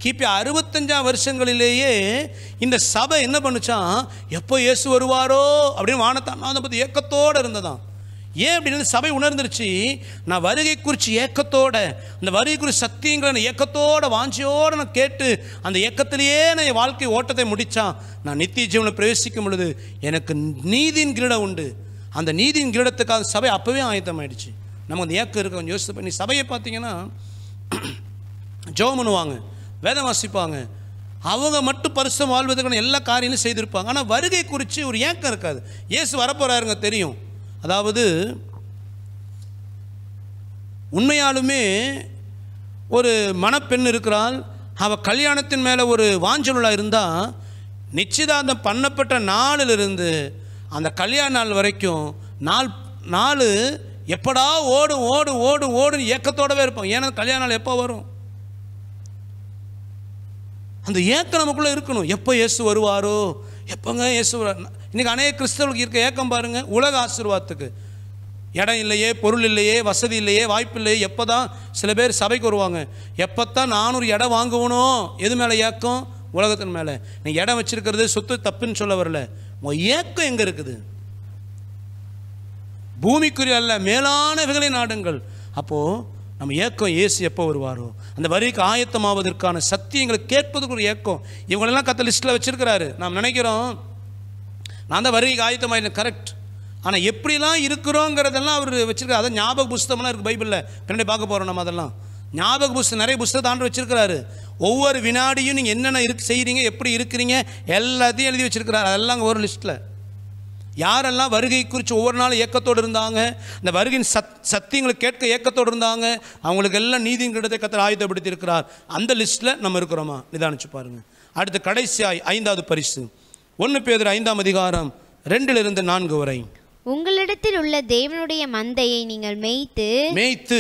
கிபி அறுபத்தஞ்சாம் வருஷங்களிலேயே இந்த சபை என்ன பண்ணுச்சா எப்போ இயேசு வருவாரோ அப்படின்னு வானத்தான் பற்றி ஏக்கத்தோடு இருந்ததான் ஏன் அப்படின்னு சபை உணர்ந்துருச்சு நான் வருகை குறித்து ஏக்கத்தோட அந்த வருகை குறித்து சத்தியங்களை நான் ஏக்கத்தோட வாஞ்சியோடு நான் கேட்டு அந்த ஏக்கத்திலேயே நான் என் வாழ்க்கை ஓட்டத்தை முடித்தான் நான் நித்திய ஜீவனை பிரவேசிக்கும் பொழுது எனக்கு நீதியின் கிரீடம் உண்டு அந்த நீதியின் கிரீடத்துக்காக சபை அப்போவே ஆயத்தம் ஆயிடுச்சு அந்த ஏக்கம் இருக்க கொஞ்சம் யோசித்து பண்ணி சபையை பார்த்தீங்கன்னா ஜோம் பண்ணுவாங்க வேதம் வாசிப்பாங்க அவங்க மட்டும் பரிசம் வாழ்வதற்கான எல்லா காரியங்களும் செய்திருப்பாங்க ஆனால் வருகை குறித்து ஒரு ஏக்கம் இருக்காது இயேசு வரப்போகிறாருங்க தெரியும் அதாவது உண்மையாலுமே ஒரு மணப்பெண் இருக்கிறாள் அவள் கல்யாணத்தின் மேலே ஒரு வாஞ்சலுளாக இருந்தால் நிச்சயதார்த்தம் பண்ணப்பட்ட நாளிலிருந்து அந்த கல்யாண நாள் வரைக்கும் நாள் நாள் எப்படா ஓடும் ஓடும் ஓடும் ஓடும் இயக்கத்தோடவே இருப்போம் ஏன்னா கல்யாண நாள் எப்போ வரும் அந்த ஏக்கம் நமக்குள்ளே இருக்கணும் எப்போ இயேசு வருவாரோ எப்போங்க இயேசு இன்றைக்கி அநேக கிறிஸ்தவர்களுக்கு இருக்க ஏக்கம் பாருங்கள் உலக ஆசீர்வாதத்துக்கு இடம் இல்லையே பொருள் இல்லையே வசதி இல்லையே வாய்ப்பு இல்லையே எப்போ தான் சில பேர் சபைக்கு வருவாங்க எப்போ தான் நான் ஒரு இடம் வாங்குவனோ எது மேலே ஏக்கம் உலகத்தின் மேலே நீ இடம் வச்சுருக்கிறது சொத்து தப்புன்னு சொல்ல வரல உன் ஏக்கம் எங்கே இருக்குது பூமிக்குரிய அல்ல மேலானவைகளை நாடுங்கள் அப்போது நம்ம ஏக்கம் ஏசு எப்போ வருவாரோ அந்த வரிக்கு ஆயத்தமாவதற்கான சக்தி எங்களுக்கு கேட்பதுக்கு ஒரு ஏக்கம் இவங்களெல்லாம் கத்த லிஸ்ட்டில் வச்சுருக்கிறாரு நாம் நினைக்கிறோம் நான் தான் வரிக்கு ஆயத்தமாக கரெக்ட் ஆனால் எப்படிலாம் இருக்கிறோங்கிறதெல்லாம் அவர் வச்சுருக்காரு அதான் ஞாபக புஸ்தம்லாம் இருக்குது பைபிளில் பின்னாடி பார்க்க போகிறோம் நம்ம அதெல்லாம் ஞாபக புஸ்தம் நிறைய புஸ்தகத்தை வச்சுருக்கிறாரு ஒவ்வொரு வினாடியும் நீங்கள் என்னென்ன இருக்கு செய்கிறீங்க எப்படி இருக்கிறீங்க எல்லாத்தையும் எழுதி வச்சுருக்கிறாரு அதெல்லாம் ஒரு லிஸ்ட்டில் யாரெல்லாம் வருகை குறித்து ஒவ்வொரு நாளும் ஏக்கத்தோடு இருந்தாங்க இந்த வருகையின் சத் சத்தியங்களை கேட்க ஏக்கத்தோடு இருந்தாங்க அவங்களுக்கு எல்லாம் கிட்டத்தை கத்தர் ஆயுதப்படுத்தி இருக்கிறார் அந்த லிஸ்ட்டில் நம்ம இருக்கிறோமா நிதானிச்சு பாருங்கள் அடுத்து கடைசியாய் ஐந்தாவது பரிசு ஒன்று பேர் ஐந்தாம் அதிகாரம் ரெண்டிலிருந்து நான்கு வரை உங்களிடத்தில் உள்ள தேவனுடைய மந்தையை நீங்கள் மேய்த்து மேய்த்து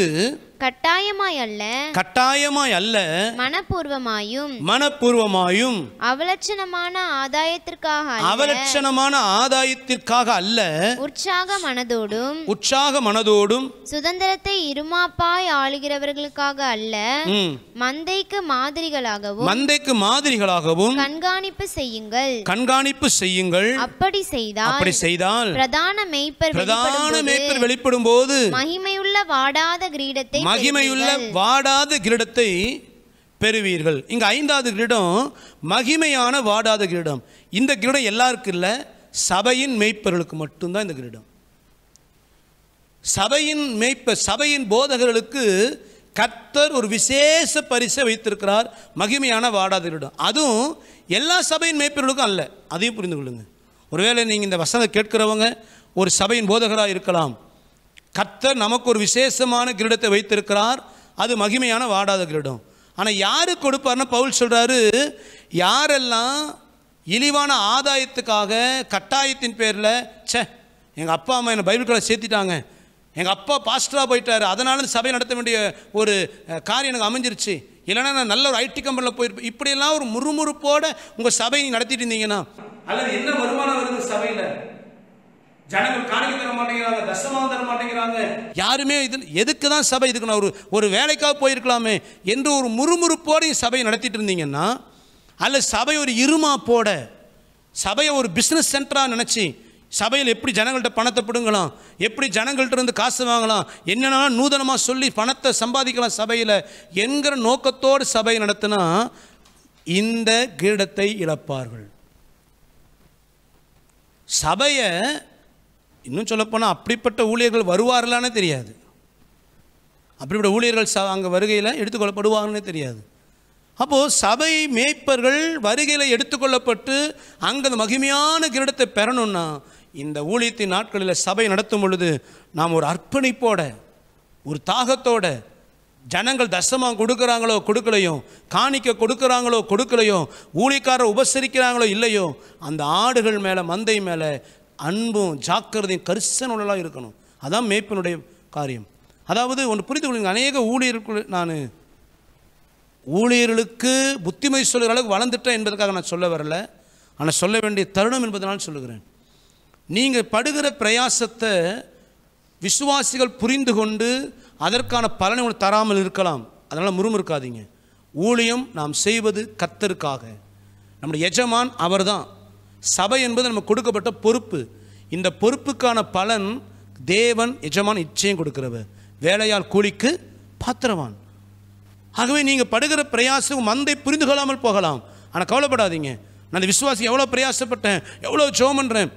கட்டாயமாய் அல்ல கட்டாயமாய் அல்ல மனப்பூர்வமாயும் மனப்பூர்வமாயும் அவலட்சணமான ஆதாயத்திற்காக அவலட்சணமான ஆதாயத்திற்காக அல்ல உற்சாக மனதோடும் உற்சாக மனதோடும் சுதந்திரத்தை இருமாப்பாய் ஆளுகிறவர்களுக்காக அல்ல மந்தைக்கு மாதிரிகளாகவும் மந்தைக்கு மாதிரிகளாகவும் கண்காணிப்பு செய்யுங்கள் கண்காணிப்பு செய்யுங்கள் அப்படி செய்தால் அப்படி செய்தால் பிரதான மேய்ப்பர் பிரதான மேய்ப்பர் வெளிப்படும் போது மகிமையுள்ள வாடாத கிரீடத்தை மகிமையுள்ள வாடாத கிரீடத்தை பெறுவீர்கள் இங்கே ஐந்தாவது கிரீடம் மகிமையான வாடாத கிரீடம் இந்த கிரீடம் எல்லாருக்கும் இல்லை சபையின் மெய்ப்பர்களுக்கு மட்டும்தான் இந்த கிரீடம் சபையின் மெய்ப்ப சபையின் போதகர்களுக்கு கத்தர் ஒரு விசேஷ பரிசை வைத்திருக்கிறார் மகிமையான வாடாத வாடாதலிடம் அதுவும் எல்லா சபையின் மெய்ப்பர்களுக்கும் அல்ல அதையும் புரிந்து கொள்ளுங்கள் ஒருவேளை நீங்கள் இந்த வசனம் கேட்கிறவங்க ஒரு சபையின் போதகராக இருக்கலாம் கத்தர் நமக்கு ஒரு விசேஷமான கிரீடத்தை வைத்திருக்கிறார் அது மகிமையான வாடாத கிரீடம் ஆனால் யார் கொடுப்பார்னா பவுல் சொல்கிறாரு யாரெல்லாம் இழிவான ஆதாயத்துக்காக கட்டாயத்தின் பேரில் சே எங்கள் அப்பா அம்மா என்னை பைபிள் கூட சேர்த்திட்டாங்க எங்கள் அப்பா பாஸ்டராக போயிட்டார் அதனால சபை நடத்த வேண்டிய ஒரு காரியம் எனக்கு அமைஞ்சிருச்சு இல்லைனா நான் நல்ல ஒரு ஐடி கம்பெனியில் போயிருப்பேன் இப்படியெல்லாம் ஒரு முறுமுறுப்போடு உங்கள் சபை நடத்திட்டு இருந்தீங்கன்னா அல்லது என்ன வருமானம் வருது சபையில் யாருமே இது எதுக்கு தான் சபை இதுக்கு நான் ஒரு ஒரு வேலைக்காக போயிருக்கலாமே என்று ஒரு முறுமுறுப்போடையும் சபையை நடத்திட்டு இருந்தீங்கன்னா அல்ல சபை ஒரு இருமா போட சபையை ஒரு பிஸ்னஸ் சென்டராக நினச்சி சபையில் எப்படி ஜனங்கள்கிட்ட பணத்தை பிடுங்கலாம் எப்படி ஜனங்கள்கிட்ட இருந்து காசு வாங்கலாம் என்னென்னா நூதனமாக சொல்லி பணத்தை சம்பாதிக்கலாம் சபையில் என்கிற நோக்கத்தோடு சபையை நடத்தினா இந்த கிரீடத்தை இழப்பார்கள் சபையை இன்னும் சொல்லப்போனால் அப்படிப்பட்ட ஊழியர்கள் வருவார்களானே தெரியாது அப்படிப்பட்ட ஊழியர்கள் ச அங்கே வருகையில் எடுத்துக்கொள்ளப்படுவாங்கன்னே தெரியாது அப்போது சபை மேய்ப்பர்கள் வருகையில் எடுத்துக்கொள்ளப்பட்டு அங்கே அந்த மகிமையான கிரீடத்தை பெறணும்னா இந்த ஊழியத்தின் நாட்களில் சபை நடத்தும் பொழுது நாம் ஒரு அர்ப்பணிப்போட ஒரு தாகத்தோட ஜனங்கள் தசமாக கொடுக்குறாங்களோ கொடுக்கலையோ காணிக்க கொடுக்குறாங்களோ கொடுக்கலையோ ஊழிக்காரர் உபசரிக்கிறாங்களோ இல்லையோ அந்த ஆடுகள் மேலே மந்தை மேலே அன்பும் ஜாக்கிரதையும் கரிசனுள்ளலாக இருக்கணும் அதான் மேய்ப்பனுடைய காரியம் அதாவது ஒன்று புரிந்து கொள்ளுங்க அநேக ஊழியர்கள் நான் ஊழியர்களுக்கு புத்திமை சொல்கிற அளவுக்கு வளர்ந்துட்டேன் என்பதற்காக நான் சொல்ல வரல ஆனால் சொல்ல வேண்டிய தருணம் என்பதனால் சொல்லுகிறேன் நீங்கள் படுகிற பிரயாசத்தை விசுவாசிகள் புரிந்து கொண்டு அதற்கான பலனை உங்களுக்கு தராமல் இருக்கலாம் அதனால் முருமிருக்காதீங்க ஊழியம் நாம் செய்வது கத்தருக்காக நம்முடைய எஜமான் அவர்தான் சபை என்பது நமக்கு கொடுக்கப்பட்ட பொறுப்பு இந்த பொறுப்புக்கான பலன் தேவன் எஜமான் இச்சையும் கொடுக்கிறவர் வேலையால் கூலிக்கு பாத்திரவான் ஆகவே நீங்கள் படுகிற பிரயாசம் மந்தை புரிந்து கொள்ளாமல் போகலாம் ஆனால் கவலைப்படாதீங்க நான் அந்த விசுவாசி எவ்வளோ பிரயாசப்பட்டேன் எவ்வளோ ஜோ பண்ணுறேன்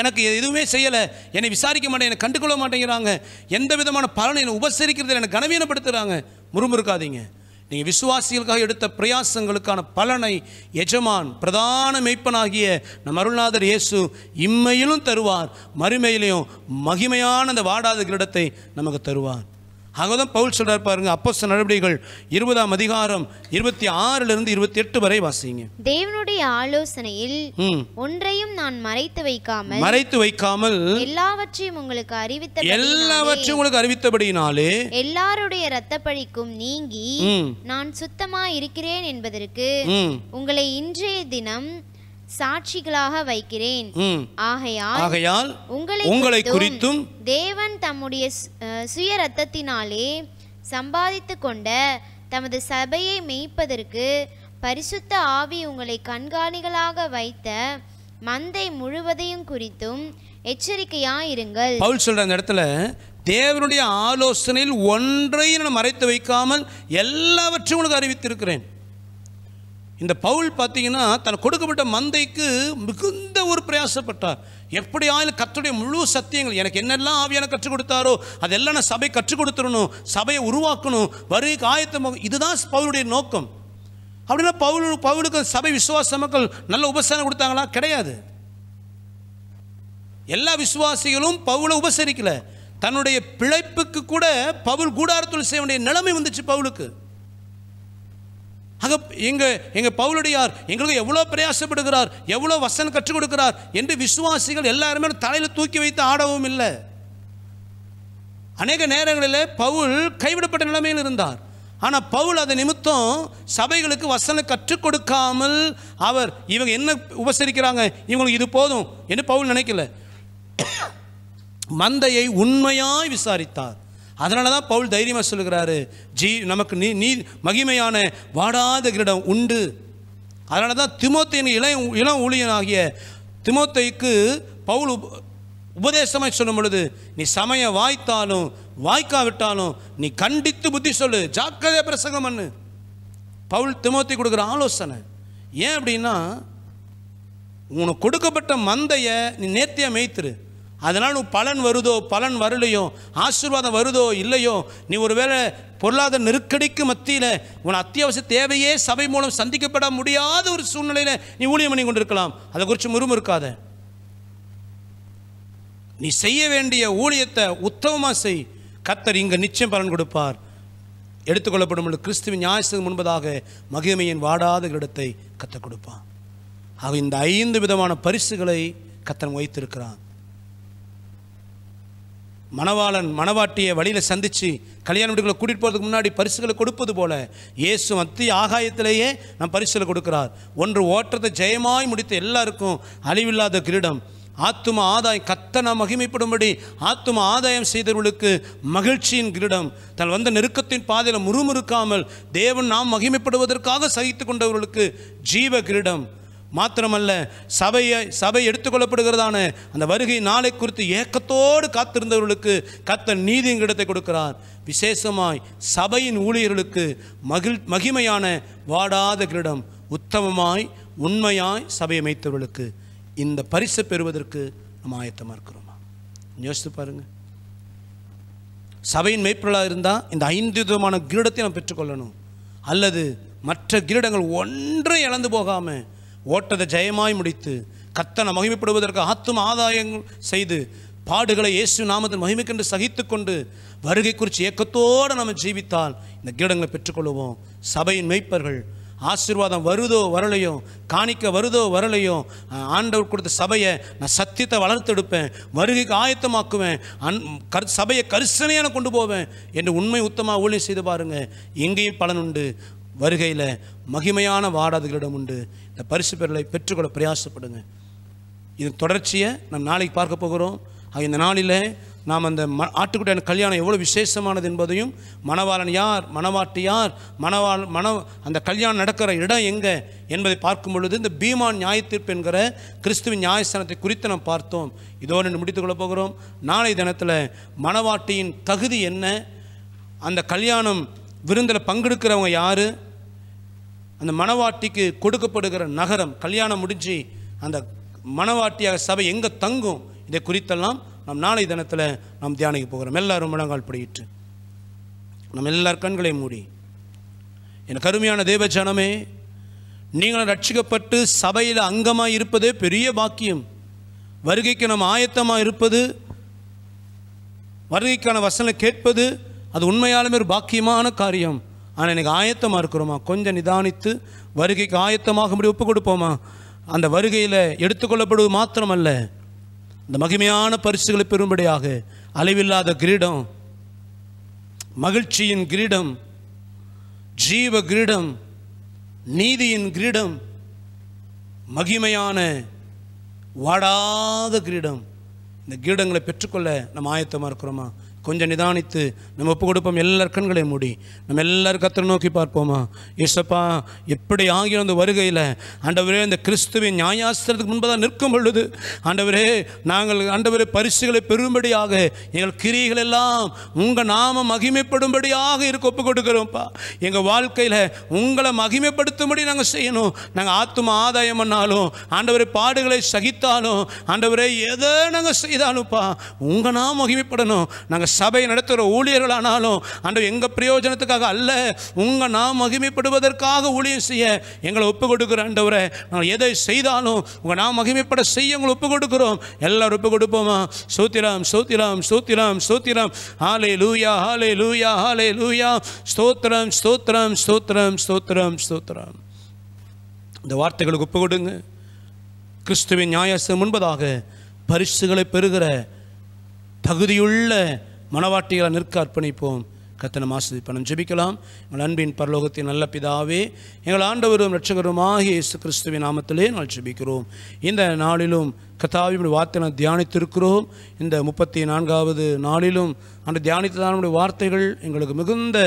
எனக்கு எதுவுமே செய்யலை என்னை விசாரிக்க மாட்டேன் என்னை கண்டுக்கொள்ள மாட்டேங்கிறாங்க எந்த விதமான பலனை என்னை உபசரிக்கிறதில் என்னை கனவீனப்படுத்துகிறாங்க முறுமுறுக்காதீங்க நீங்கள் விசுவாசிகளுக்காக எடுத்த பிரயாசங்களுக்கான பலனை எஜமான் பிரதான மெய்ப்பனாகிய நம் அருள்நாதர் இயேசு இம்மையிலும் தருவார் மறுமையிலையும் மகிமையான அந்த வாடாத கிரீடத்தை நமக்கு தருவார் ஆக பவுல் சொல்கிறார் பாருங்க சில நடவடிக்கைகள் இருபதாம் அதிகாரம் இருபத்தி ஆறிலிருந்து இருபத்தி எட்டு வரை வாசிங்க தேவனுடைய ஆலோசனையில் ஒன்றையும் நான் மறைத்து வைக்காமல் மறைத்து வைக்காமல் எல்லாவற்றையும் உங்களுக்கு அறிவித்த எல்லாவற்றையும் உங்களுக்கு அறிவித்தபடினாலே எல்லாருடைய இரத்த பழிக்கும் நீங்கி நான் சுத்தமா இருக்கிறேன் என்பதற்கு உங்களை இன்றைய தினம் சாட்சிகளாக வைக்கிறேன் ஆகையால் உங்களை குறித்தும் தேவன் தம்முடைய சுய ரத்தத்தினாலே சம்பாதித்து கொண்ட தமது சபையை மெய்ப்பதற்கு பரிசுத்த ஆவி உங்களை கண்காணிகளாக வைத்த மந்தை முழுவதையும் குறித்தும் எச்சரிக்கையா இருங்கள் பவுல் சொல்ற அந்த இடத்துல தேவனுடைய ஆலோசனையில் ஒன்றையும் நான் மறைத்து வைக்காமல் எல்லாவற்றையும் உனக்கு அறிவித்திருக்கிறேன் இந்த பவுல் பார்த்தீங்கன்னா தன் கொடுக்கப்பட்ட மந்தைக்கு மிகுந்த ஒரு பிரயாசப்பட்டார் எப்படி ஆயிலும் கத்துடைய முழு சத்தியங்கள் எனக்கு என்னெல்லாம் ஆவியான கற்றுக் கொடுத்தாரோ அதெல்லாம் நான் சபை கற்றுக் கொடுத்துடணும் சபையை உருவாக்கணும் வருகைக்கு ஆயத்தமாக இதுதான் பவுளுடைய நோக்கம் அப்படின்னா பவுல் பவுலுக்கு சபை விசுவாச மக்கள் நல்ல உபசரணம் கொடுத்தாங்களா கிடையாது எல்லா விசுவாசிகளும் பவுளை உபசரிக்கலை தன்னுடைய பிழைப்புக்கு கூட பவுல் கூடாரத்துள் செய்ய வேண்டிய நிலைமை வந்துச்சு பவுலுக்கு ஆக எங்கள் எங்கள் பவுலடியார் எங்களுக்கு எவ்வளோ பிரயாசப்படுகிறார் எவ்வளோ வசனம் கற்றுக் கொடுக்கிறார் என்று விசுவாசிகள் எல்லாருமே தலையில் தூக்கி வைத்து ஆடவும் இல்லை அநேக நேரங்களில் பவுல் கைவிடப்பட்ட நிலைமையில் இருந்தார் ஆனால் பவுல் அதை நிமித்தம் சபைகளுக்கு வசனம் கற்றுக் கொடுக்காமல் அவர் இவங்க என்ன உபசரிக்கிறாங்க இவங்களுக்கு இது போதும் என்று பவுல் நினைக்கல மந்தையை உண்மையாய் விசாரித்தார் அதனால தான் பவுல் தைரியமாக சொல்லுகிறாரு ஜி நமக்கு நீ நீ மகிமையான வாடாத கிரீடம் உண்டு அதனால தான் திமோத்தையின் இளம் இளம் ஊழியனாகிய திமோத்தைக்கு பவுல் உபதேசமாக சொல்லும் பொழுது நீ சமய வாய்த்தாலும் வாய்க்காவிட்டாலும் நீ கண்டித்து புத்தி சொல்லு ஜாக்கிரதைய பிரசங்கம் பண்ணு பவுல் திமோத்தி கொடுக்குற ஆலோசனை ஏன் அப்படின்னா உனக்கு கொடுக்கப்பட்ட மந்தையை நீ நேர்த்தியாக மேய்த்துரு அதனால் உன் பலன் வருதோ பலன் வரலையோ ஆசீர்வாதம் வருதோ இல்லையோ நீ ஒருவேளை பொருளாதார நெருக்கடிக்கு மத்தியில் உன் அத்தியாவசிய தேவையே சபை மூலம் சந்திக்கப்பட முடியாத ஒரு சூழ்நிலையில் நீ ஊழியம் பண்ணி கொண்டிருக்கலாம் அதை குறித்து முறும் இருக்காத நீ செய்ய வேண்டிய ஊழியத்தை உத்தமமாக செய் கத்தர் இங்கே நிச்சயம் பலன் கொடுப்பார் எடுத்துக்கொள்ளப்படும் கிறிஸ்துவின் ஞாயிற்று முன்பதாக மகிமையின் வாடாத இடத்தை கற்றுக் கொடுப்பான் ஆக இந்த ஐந்து விதமான பரிசுகளை கத்தன் வைத்திருக்கிறான் மணவாளன் மணவாட்டியை வழியில் சந்தித்து கல்யாண வீடுகளை கூட்டிகிட்டு போகிறதுக்கு முன்னாடி பரிசுகளை கொடுப்பது போல இயேசு மத்திய ஆகாயத்திலேயே நம் பரிசுகளை கொடுக்கிறார் ஒன்று ஓட்டத்தை ஜெயமாய் முடித்த எல்லாருக்கும் அழிவில்லாத கிரீடம் ஆத்தும ஆதாயம் கத்தனை மகிமைப்படும்படி ஆத்தும ஆதாயம் செய்தவர்களுக்கு மகிழ்ச்சியின் கிரீடம் தன் வந்த நெருக்கத்தின் பாதையில் முறுமுறுக்காமல் தேவன் நாம் மகிமைப்படுவதற்காக சகித்து கொண்டவர்களுக்கு ஜீவ கிரீடம் மாத்திரமல்ல சபையை சபை எடுத்துக்கொள்ளப்படுகிறதான அந்த வருகை நாளை குறித்து ஏக்கத்தோடு காத்திருந்தவர்களுக்கு கத்த இடத்தை கொடுக்கிறார் விசேஷமாய் சபையின் ஊழியர்களுக்கு மகிழ் மகிமையான வாடாத கிரீடம் உத்தமமாய் உண்மையாய் சபையை அமைத்தவர்களுக்கு இந்த பரிசு பெறுவதற்கு நம்ம ஆயத்தமாக இருக்கிறோமா யோசித்து பாருங்கள் சபையின் மெய்ப்பொருளாக இருந்தால் இந்த ஐந்து விதமான கிரீடத்தை நாம் பெற்றுக்கொள்ளணும் அல்லது மற்ற கிரீடங்கள் ஒன்றை இழந்து போகாமல் ஓட்டதை ஜெயமாய் முடித்து கத்தனை மகிமைப்படுவதற்கு ஆத்தும் ஆதாயம் செய்து பாடுகளை இயேசு நாமத்தில் மகிமைக்கென்று சகித்து கொண்டு வருகை குறித்து இயக்கத்தோடு நம்ம ஜீவித்தால் இந்த கீடங்களை பெற்றுக்கொள்வோம் சபையின் மெய்ப்பர்கள் ஆசீர்வாதம் வருதோ வரலையோ காணிக்க வருதோ வரலையோ ஆண்டவர் கொடுத்த சபையை நான் சத்தியத்தை வளர்த்தெடுப்பேன் வருகைக்கு ஆயத்தமாக்குவேன் அன் கரு சபையை கரிசனையான கொண்டு போவேன் என்று உண்மை உத்தமாக ஊழியம் செய்து பாருங்கள் எங்கேயும் பலன் உண்டு வருகையில் மகிமையான வாடாதுகளிடம் உண்டு இந்த பரிசு பெறலை பெற்றுக்கொள்ள பிரயாசப்படுங்க இது தொடர்ச்சியை நம் நாளைக்கு பார்க்க போகிறோம் இந்த நாளில் நாம் அந்த ம ஆட்டுக்குட்டியான கல்யாணம் எவ்வளோ விசேஷமானது என்பதையும் மணவாளன் யார் மணவாட்டி யார் மணவாள் மன அந்த கல்யாணம் நடக்கிற இடம் எங்கே என்பதை பார்க்கும் பொழுது இந்த பீமான் நியாயத்தீர்ப்பு என்கிற கிறிஸ்துவின் நியாயஸ்தானத்தை குறித்து நாம் பார்த்தோம் இதோடு நின்று முடித்துக்கொள்ள போகிறோம் நாளை தினத்தில் மணவாட்டியின் தகுதி என்ன அந்த கல்யாணம் விருந்தில் பங்கெடுக்கிறவங்க யார் அந்த மணவாட்டிக்கு கொடுக்கப்படுகிற நகரம் கல்யாணம் முடிஞ்சு அந்த மணவாட்டியாக சபை எங்கே தங்கும் இதை குறித்தெல்லாம் நம் நாளை தினத்தில் நாம் தியானிக்க போகிறோம் எல்லாரும் முழங்கால் படியிட்டு நம் எல்லார் கண்களையும் மூடி என் கருமையான ஜனமே நீங்களும் ரட்சிக்கப்பட்டு சபையில் அங்கமாக இருப்பதே பெரிய பாக்கியம் வருகைக்கு நம்ம ஆயத்தமாக இருப்பது வருகைக்கான வசனம் கேட்பது அது உண்மையாலுமே ஒரு பாக்கியமான காரியம் ஆனால் எனக்கு ஆயத்தமாக இருக்கிறோமா கொஞ்சம் நிதானித்து வருகைக்கு ஆயத்தமாக முடி ஒப்பு கொடுப்போமா அந்த வருகையில் எடுத்துக்கொள்ளப்படுவது மாத்திரமல்ல இந்த மகிமையான பரிசுகளை பெறும்படியாக அழிவில்லாத கிரீடம் மகிழ்ச்சியின் கிரீடம் ஜீவ கிரீடம் நீதியின் கிரீடம் மகிமையான வாடாத கிரீடம் இந்த கிரீடங்களை பெற்றுக்கொள்ள நம்ம ஆயத்தமாக இருக்கிறோமா கொஞ்சம் நிதானித்து நம்ம ஒப்பு கொடுப்போம் எல்லார் கண்களையும் மூடி நம்ம எல்லாரும் கத்திர நோக்கி பார்ப்போமா இசப்பா எப்படி ஆகிற அந்த வருகையில் ஆண்டவரே இந்த கிறிஸ்துவின் நியாயாஸ்திரத்துக்கு முன்பதாக நிற்கும் பொழுது ஆண்டவரே நாங்கள் ஆண்டவரே பரிசுகளை பெறும்படியாக எங்கள் கிரிகள் எல்லாம் உங்கள் நாம மகிமைப்படும்படியாக இருக்க ஒப்பு கொடுக்குறோம்ப்பா எங்கள் வாழ்க்கையில் உங்களை மகிமைப்படுத்தும்படி நாங்கள் செய்யணும் நாங்கள் ஆத்தும ஆதாயம் பண்ணாலும் ஆண்டவரே பாடுகளை சகித்தாலும் ஆண்டவரே எதை நாங்கள் செய்தாலும்ப்பா உங்கள் நாம் மகிமைப்படணும் நாங்கள் சபை நடத்துகிற ஊழியர்களானாலும் அன்று எங்கள் பிரயோஜனத்துக்காக அல்ல உங்கள் நாம் மகிமைப்படுவதற்காக ஊழியம் செய்ய எங்களை ஒப்பு கொடுக்குற ஆண்டவரை நாங்கள் எதை செய்தாலும் உங்கள் நாம் மகிமைப்பட செய்ய உங்களை ஒப்பு கொடுக்குறோம் எல்லாரும் ஒப்பு கொடுப்போமா சோத்திராம் சோத்திராம் சோத்திராம் சோத்திராம் ஹாலே லூயா ஹாலே லூயா ஹாலே லூயா ஸ்தோத்திரம் ஸ்தோத்திரம் ஸ்தோத்திரம் ஸ்தோத்திரம் ஸ்தோத்திரம் இந்த வார்த்தைகளுக்கு ஒப்பு கொடுங்க கிறிஸ்துவின் நியாயசம் முன்பதாக பரிசுகளை பெறுகிற தகுதியுள்ள மனவாட்டிகளை நிற்க அர்ப்பணிப்போம் கத்தனை பணம் ஜெபிக்கலாம் எங்கள் அன்பின் பரலோகத்தின் நல்ல பிதாவே எங்கள் ஆண்டவரும் ரட்சகருமாக இயேசு கிறிஸ்துவின் நாமத்திலே நாங்கள் ஜெபிக்கிறோம் இந்த நாளிலும் கத்தாவினுடைய வார்த்தை நான் தியானித்திருக்கிறோம் இந்த முப்பத்தி நான்காவது நாளிலும் அந்த தியானித்ததானுடைய வார்த்தைகள் எங்களுக்கு மிகுந்த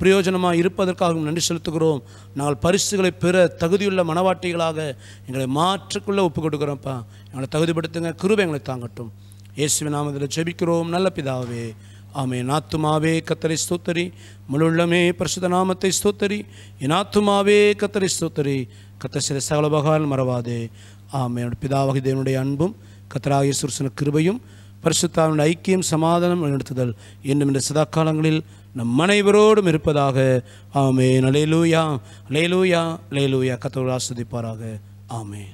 பிரயோஜனமாக இருப்பதற்காகவும் நன்றி செலுத்துகிறோம் நாங்கள் பரிசுகளை பெற தகுதியுள்ள மனவாட்டிகளாக எங்களை மாற்றுக்குள்ளே ஒப்புக் கொடுக்குறோம்ப்பா எங்களை தகுதிப்படுத்துங்க கிருபை எங்களை தாங்கட்டும் இயேசுவின் நாமத்தில் ஜெபிக்கிறோம் நல்ல பிதாவே ஆமே நாத்துமாவே கத்தரை ஸ்தோத்தரி முழுள்ளமே பரிசுத நாமத்தை ஸ்தோத்தரி இனாத்துமாவே கத்தரை ஸ்தோத்தரி கத்த சில சகல பகவான் மறவாதே ஆமையோட பிதாவகி தேவனுடைய அன்பும் கத்தராகிய சுருசன கிருபையும் பரிசுத்தாவின் ஐக்கியம் சமாதானம் நடத்துதல் இன்னும் இந்த சதா காலங்களில் நம் அனைவரோடும் இருப்பதாக ஆமே அலேலூயா லேலூயா லேலூயா கத்தோடு ஆஸ்வதிப்பாராக ஆமே